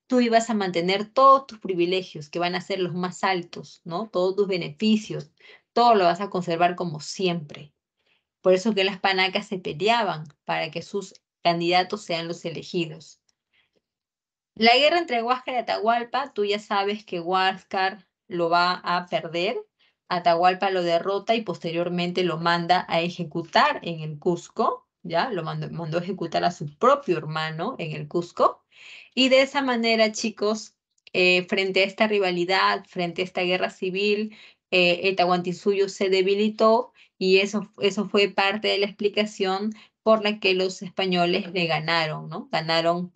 tú ibas a mantener todos tus privilegios, que van a ser los más altos, ¿no? Todos tus beneficios, todo lo vas a conservar como siempre. Por eso que las panacas se peleaban para que sus candidatos sean los elegidos. La guerra entre Huáscar y Atahualpa, tú ya sabes que Huáscar lo va a perder, Atahualpa lo derrota y posteriormente lo manda a ejecutar en el Cusco, ya lo mandó, a ejecutar a su propio hermano en el Cusco. Y de esa manera, chicos, eh, frente a esta rivalidad, frente a esta guerra civil, eh, el Tahuantinsuyo se debilitó y eso, eso fue parte de la explicación por la que los españoles le ganaron, ¿no? Ganaron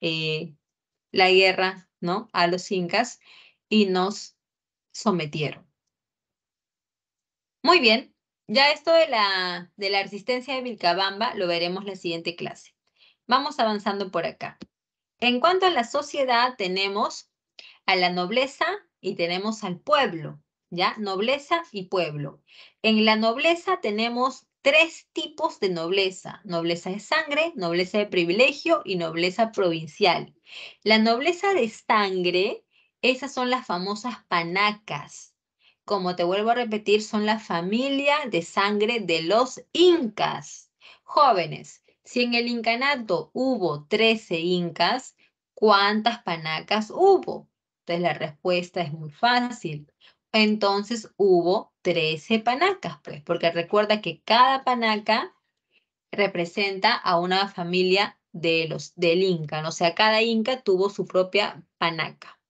eh, la guerra, ¿no? A los incas y nos sometieron. Muy bien, ya esto de la, de la resistencia de Vilcabamba lo veremos la siguiente clase. Vamos avanzando por acá. En cuanto a la sociedad, tenemos a la nobleza y tenemos al pueblo. ¿ya? Nobleza y pueblo. En la nobleza tenemos tres tipos de nobleza, nobleza de sangre, nobleza de privilegio y nobleza provincial. La nobleza de sangre, esas son las famosas panacas. Como te vuelvo a repetir, son la familia de sangre de los incas. Jóvenes, si en el incanato hubo 13 incas, ¿cuántas panacas hubo? Entonces la respuesta es muy fácil entonces hubo 13 panacas, pues, porque recuerda que cada panaca representa a una familia de los, del Inca, o sea, cada Inca tuvo su propia panaca.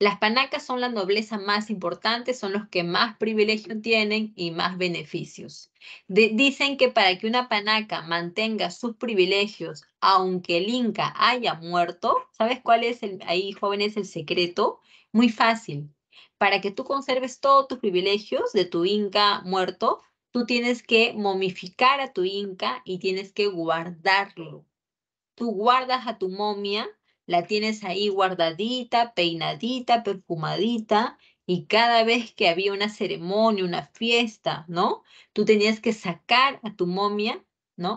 Las panacas son la nobleza más importante, son los que más privilegios tienen y más beneficios. dicen que para que una panaca mantenga sus privilegios, aunque el Inca haya muerto, ¿sabes cuál es el, ahí, jóvenes, el secreto? Muy fácil, para que tú conserves todos tus privilegios de tu Inca muerto, tú tienes que momificar a tu Inca y tienes que guardarlo. Tú guardas a tu momia, la tienes ahí guardadita, peinadita, perfumadita, y cada vez que había una ceremonia, una fiesta, ¿no? Tú tenías que sacar a tu momia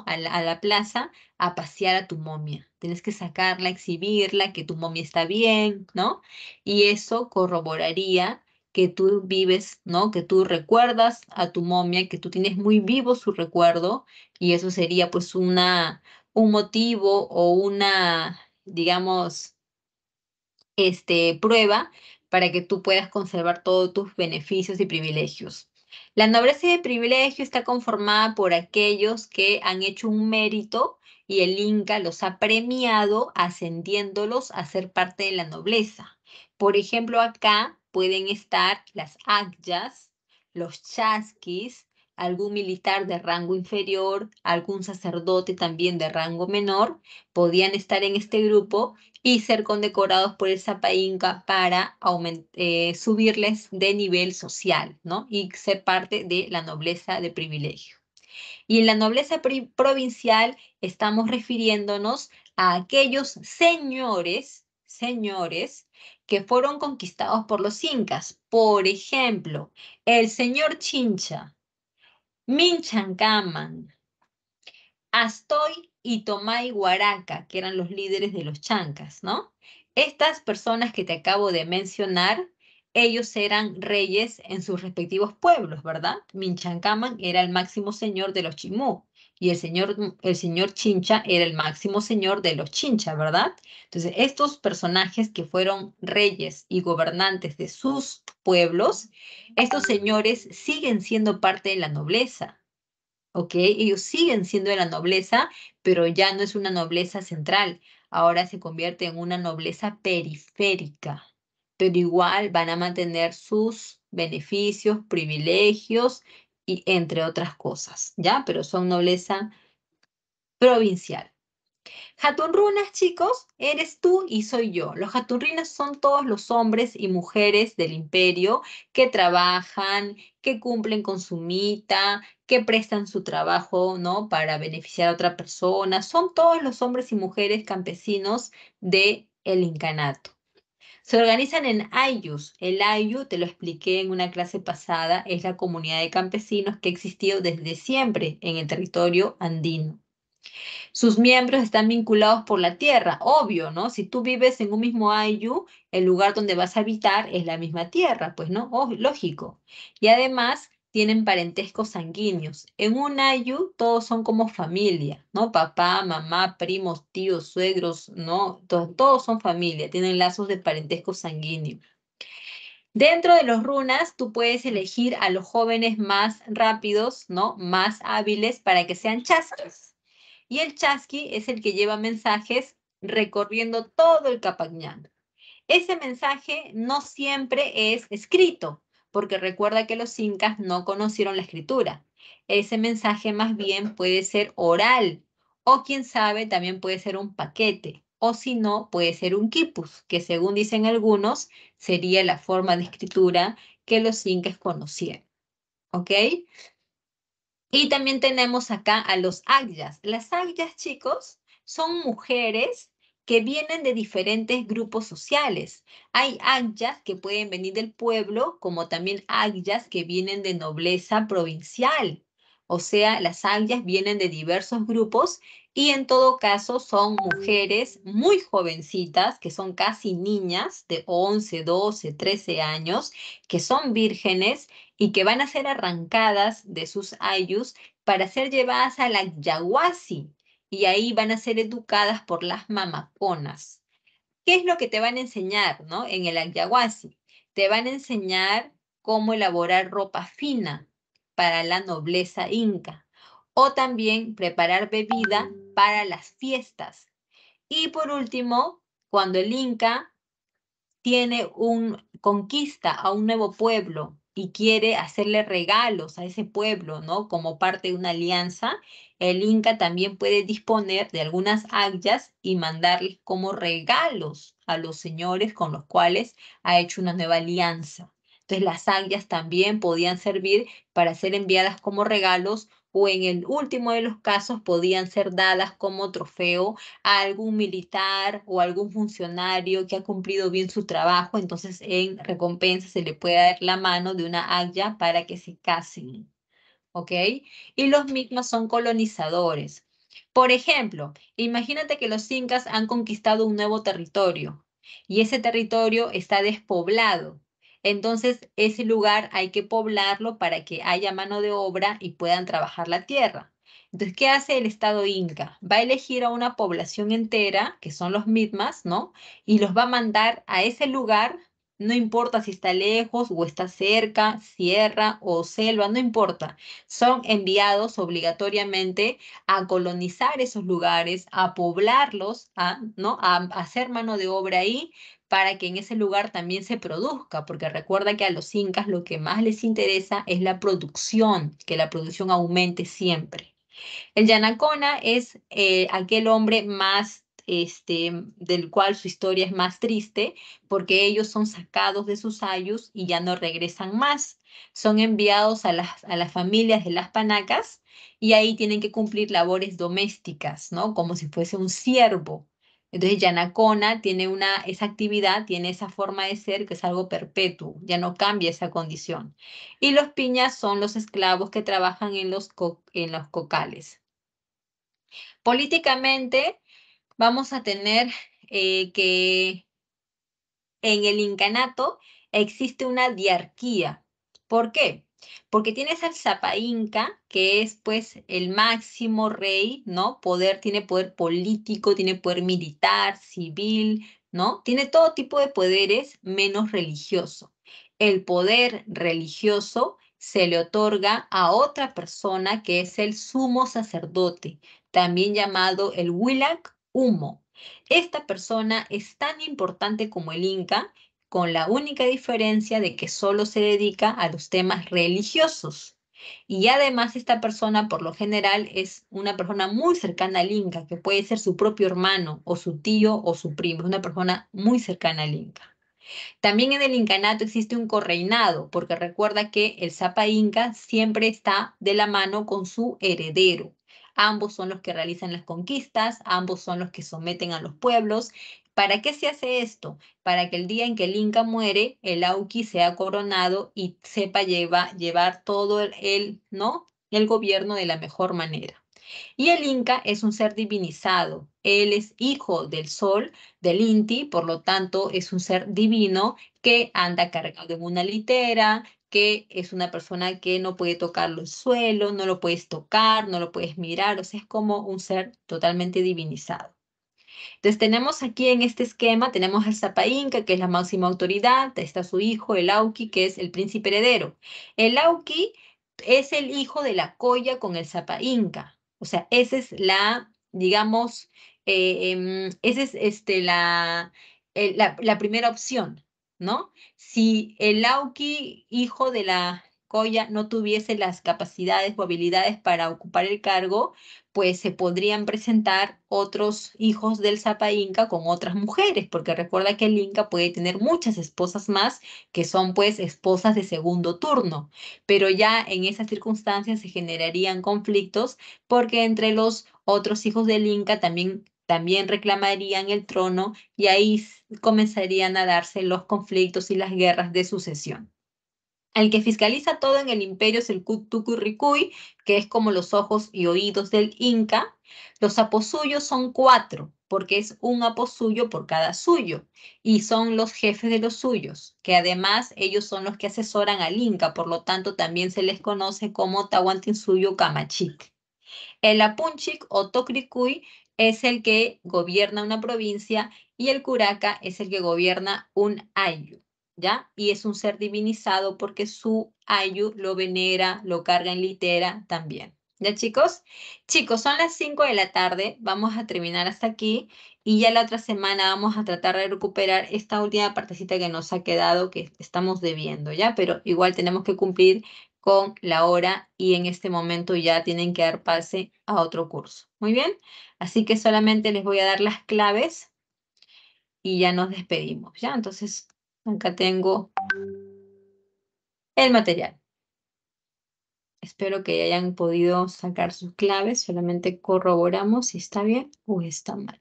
a la, a la, plaza a pasear a tu momia. Tienes que sacarla, exhibirla, que tu momia está bien, ¿no? Y eso corroboraría que tú vives, ¿no? Que tú recuerdas a tu momia, que tú tienes muy vivo su recuerdo y eso sería pues una, un motivo o una, digamos, este, prueba para que tú puedas conservar todos tus beneficios y privilegios. La nobleza de privilegio está conformada por aquellos que han hecho un mérito y el Inca los ha premiado ascendiéndolos a ser parte de la nobleza. Por ejemplo, acá pueden estar las agyas, los chasquis, algún militar de rango inferior, algún sacerdote también de rango menor, podían estar en este grupo y ser condecorados por el Zapa Inca para eh, subirles de nivel social ¿no? y ser parte de la nobleza de privilegio. Y en la nobleza provincial estamos refiriéndonos a aquellos señores, señores que fueron conquistados por los incas. Por ejemplo, el señor Chincha, Minchancaman, Astoy y Tomai Huaraca, que eran los líderes de los chancas, ¿no? Estas personas que te acabo de mencionar, ellos eran reyes en sus respectivos pueblos, ¿verdad? Minchancaman era el máximo señor de los Chimú y el señor, el señor Chincha era el máximo señor de los Chincha, ¿verdad? Entonces, estos personajes que fueron reyes y gobernantes de sus pueblos, estos señores siguen siendo parte de la nobleza, ¿ok? Ellos siguen siendo de la nobleza, pero ya no es una nobleza central, ahora se convierte en una nobleza periférica, pero igual van a mantener sus beneficios, privilegios y entre otras cosas, ¿ya? Pero son nobleza provincial. Hatunrunas, chicos, eres tú y soy yo. Los jatunrinas son todos los hombres y mujeres del imperio que trabajan, que cumplen con su mita, que prestan su trabajo, ¿no? Para beneficiar a otra persona. Son todos los hombres y mujeres campesinos del el incanato. Se organizan en ayus. El ayu, te lo expliqué en una clase pasada, es la comunidad de campesinos que ha existido desde siempre en el territorio andino. Sus miembros están vinculados por la tierra, obvio, ¿no? Si tú vives en un mismo ayu, el lugar donde vas a habitar es la misma tierra, pues no, lógico. Y además tienen parentescos sanguíneos. En un ayu todos son como familia, ¿no? Papá, mamá, primos, tíos, suegros, ¿no? Todos, son familia, tienen lazos de parentesco sanguíneo. Dentro de los runas, tú puedes elegir a los jóvenes más rápidos, ¿no? Más hábiles para que sean chascos. Y el chasqui es el que lleva mensajes recorriendo todo el capañán. Ese mensaje no siempre es escrito, porque recuerda que los incas no conocieron la escritura. Ese mensaje más bien puede ser oral o quién sabe también puede ser un paquete o si no puede ser un quipus, que según dicen algunos sería la forma de escritura que los incas conocían. ¿Ok? Y también tenemos acá a los agyas. Las agyas, chicos, son mujeres que vienen de diferentes grupos sociales. Hay agyas que pueden venir del pueblo, como también agyas que vienen de nobleza provincial. O sea, las agyas vienen de diversos grupos y en todo caso son mujeres muy jovencitas, que son casi niñas de 11, 12, 13 años, que son vírgenes y que van a ser arrancadas de sus ayus para ser llevadas al la y ahí van a ser educadas por las mamaconas. ¿Qué es lo que te van a enseñar en el ayahuasi? Te van a enseñar cómo elaborar ropa fina para la nobleza inca, o también preparar bebida para las fiestas. Y por último, cuando el Inca tiene una conquista a un nuevo pueblo y quiere hacerle regalos a ese pueblo, ¿no? Como parte de una alianza, el Inca también puede disponer de algunas aguas y mandarles como regalos a los señores con los cuales ha hecho una nueva alianza. Entonces las aguas también podían servir para ser enviadas como regalos o en el último de los casos podían ser dadas como trofeo a algún militar o algún funcionario que ha cumplido bien su trabajo, entonces en recompensa se le puede dar la mano de una aya para que se casen. ¿Ok? Y los mismos son colonizadores. Por ejemplo, imagínate que los incas han conquistado un nuevo territorio y ese territorio está despoblado entonces, ese lugar hay que poblarlo para que haya mano de obra y puedan trabajar la tierra. Entonces, ¿qué hace el Estado Inca? Va a elegir a una población entera, que son los mitmas, ¿no? Y los va a mandar a ese lugar no importa si está lejos o está cerca, sierra o selva, no importa. Son enviados obligatoriamente a colonizar esos lugares, a poblarlos, a, ¿no? a, hacer mano de obra ahí para que en ese lugar también se produzca, porque recuerda que a los incas lo que más les interesa es la producción, que la producción aumente siempre. El Yanacona es eh, aquel hombre más este, del cual su historia es más triste, porque ellos son sacados de sus ayus y ya no regresan más. Son enviados a las, familias de las panacas y ahí tienen que cumplir labores domésticas, ¿no? Como si fuese un siervo. Entonces Yanacona tiene una, esa actividad, tiene esa forma de ser que es algo perpetuo, ya no cambia esa condición. Y los piñas son los esclavos que trabajan en los, en los cocales. Políticamente, vamos a tener eh, que en el incanato existe una diarquía. ¿Por qué? Porque tienes al Zapa Inca, que es pues el máximo rey, ¿no? Poder, tiene poder político, tiene poder militar, civil, ¿no? Tiene todo tipo de poderes menos religioso. El poder religioso se le otorga a otra persona que es el sumo sacerdote, también llamado el Wilak humo. Esta persona es tan importante como el Inca, con la única diferencia de que solo se dedica a los temas religiosos. Y además esta persona por lo general es una persona muy cercana al Inca, que puede ser su propio hermano o su tío o su primo, es una persona muy cercana al Inca. También en el incanato existe un correinado, porque recuerda que el Zapa Inca siempre está de la mano con su heredero ambos son los que realizan las conquistas, ambos son los que someten a los pueblos. ¿Para qué se hace esto? Para que el día en que el Inca muere, el Auqui sea coronado y sepa llevar todo el, ¿no? el gobierno de la mejor manera. Y el Inca es un ser divinizado. Él es hijo del sol, del Inti, por lo tanto es un ser divino que anda cargado en una litera, que es una persona que no puede tocar el suelo, no lo puedes tocar, no lo puedes mirar, o sea, es como un ser totalmente divinizado. Entonces tenemos aquí en este esquema, tenemos al Inca, que es la máxima autoridad, está su hijo, el Auki, que es el príncipe heredero. El Auki es el hijo de la colla con el Inca, o sea, esa es la, digamos, eh, em, esa es este, la, la primera opción, ¿no? si el Lauki, hijo de la Coya, no tuviese las capacidades o habilidades para ocupar el cargo, pues se podrían presentar otros hijos del Zapa Inca con otras mujeres, porque recuerda que el Inca puede tener muchas esposas más, que son pues esposas de segundo turno, pero ya en esas circunstancias se generarían conflictos, porque entre los otros hijos del Inca también también reclamarían el trono y ahí comenzarían a darse los conflictos y las guerras de sucesión. El que fiscaliza todo en el imperio es el Tucurricuy, que es como los ojos y oídos del Inca. Los aposuyos son cuatro, porque es un aposuyo por cada suyo, y son los jefes de los suyos, que además ellos son los que asesoran al Inca, por lo tanto también se les conoce como Tahuantinsuyo Camachic. El Apunchic o Tocricuy es el que gobierna una provincia y el curaca es el que gobierna un ayu, ¿ya? Y es un ser divinizado porque su ayu lo venera, lo carga en litera también. ¿Ya chicos? Chicos, son las 5 de la tarde, vamos a terminar hasta aquí y ya la otra semana vamos a tratar de recuperar esta última partecita que nos ha quedado, que estamos debiendo, ¿ya? Pero igual tenemos que cumplir con la hora y en este momento ya tienen que dar pase a otro curso. Muy bien, así que solamente les voy a dar las claves y ya nos despedimos. ¿ya? Entonces, acá tengo el material. Espero que hayan podido sacar sus claves, solamente corroboramos si está bien o está mal.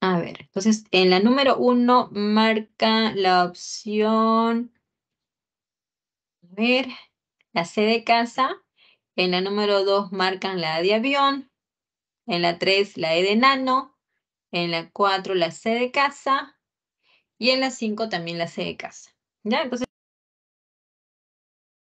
A ver, entonces en la número uno marca la opción, a ver, la sede de casa, en la número 2 marcan la A de avión. En la 3 la E de enano, En la 4 la C de casa. Y en la 5 también la C de casa. ¿Ya? Entonces,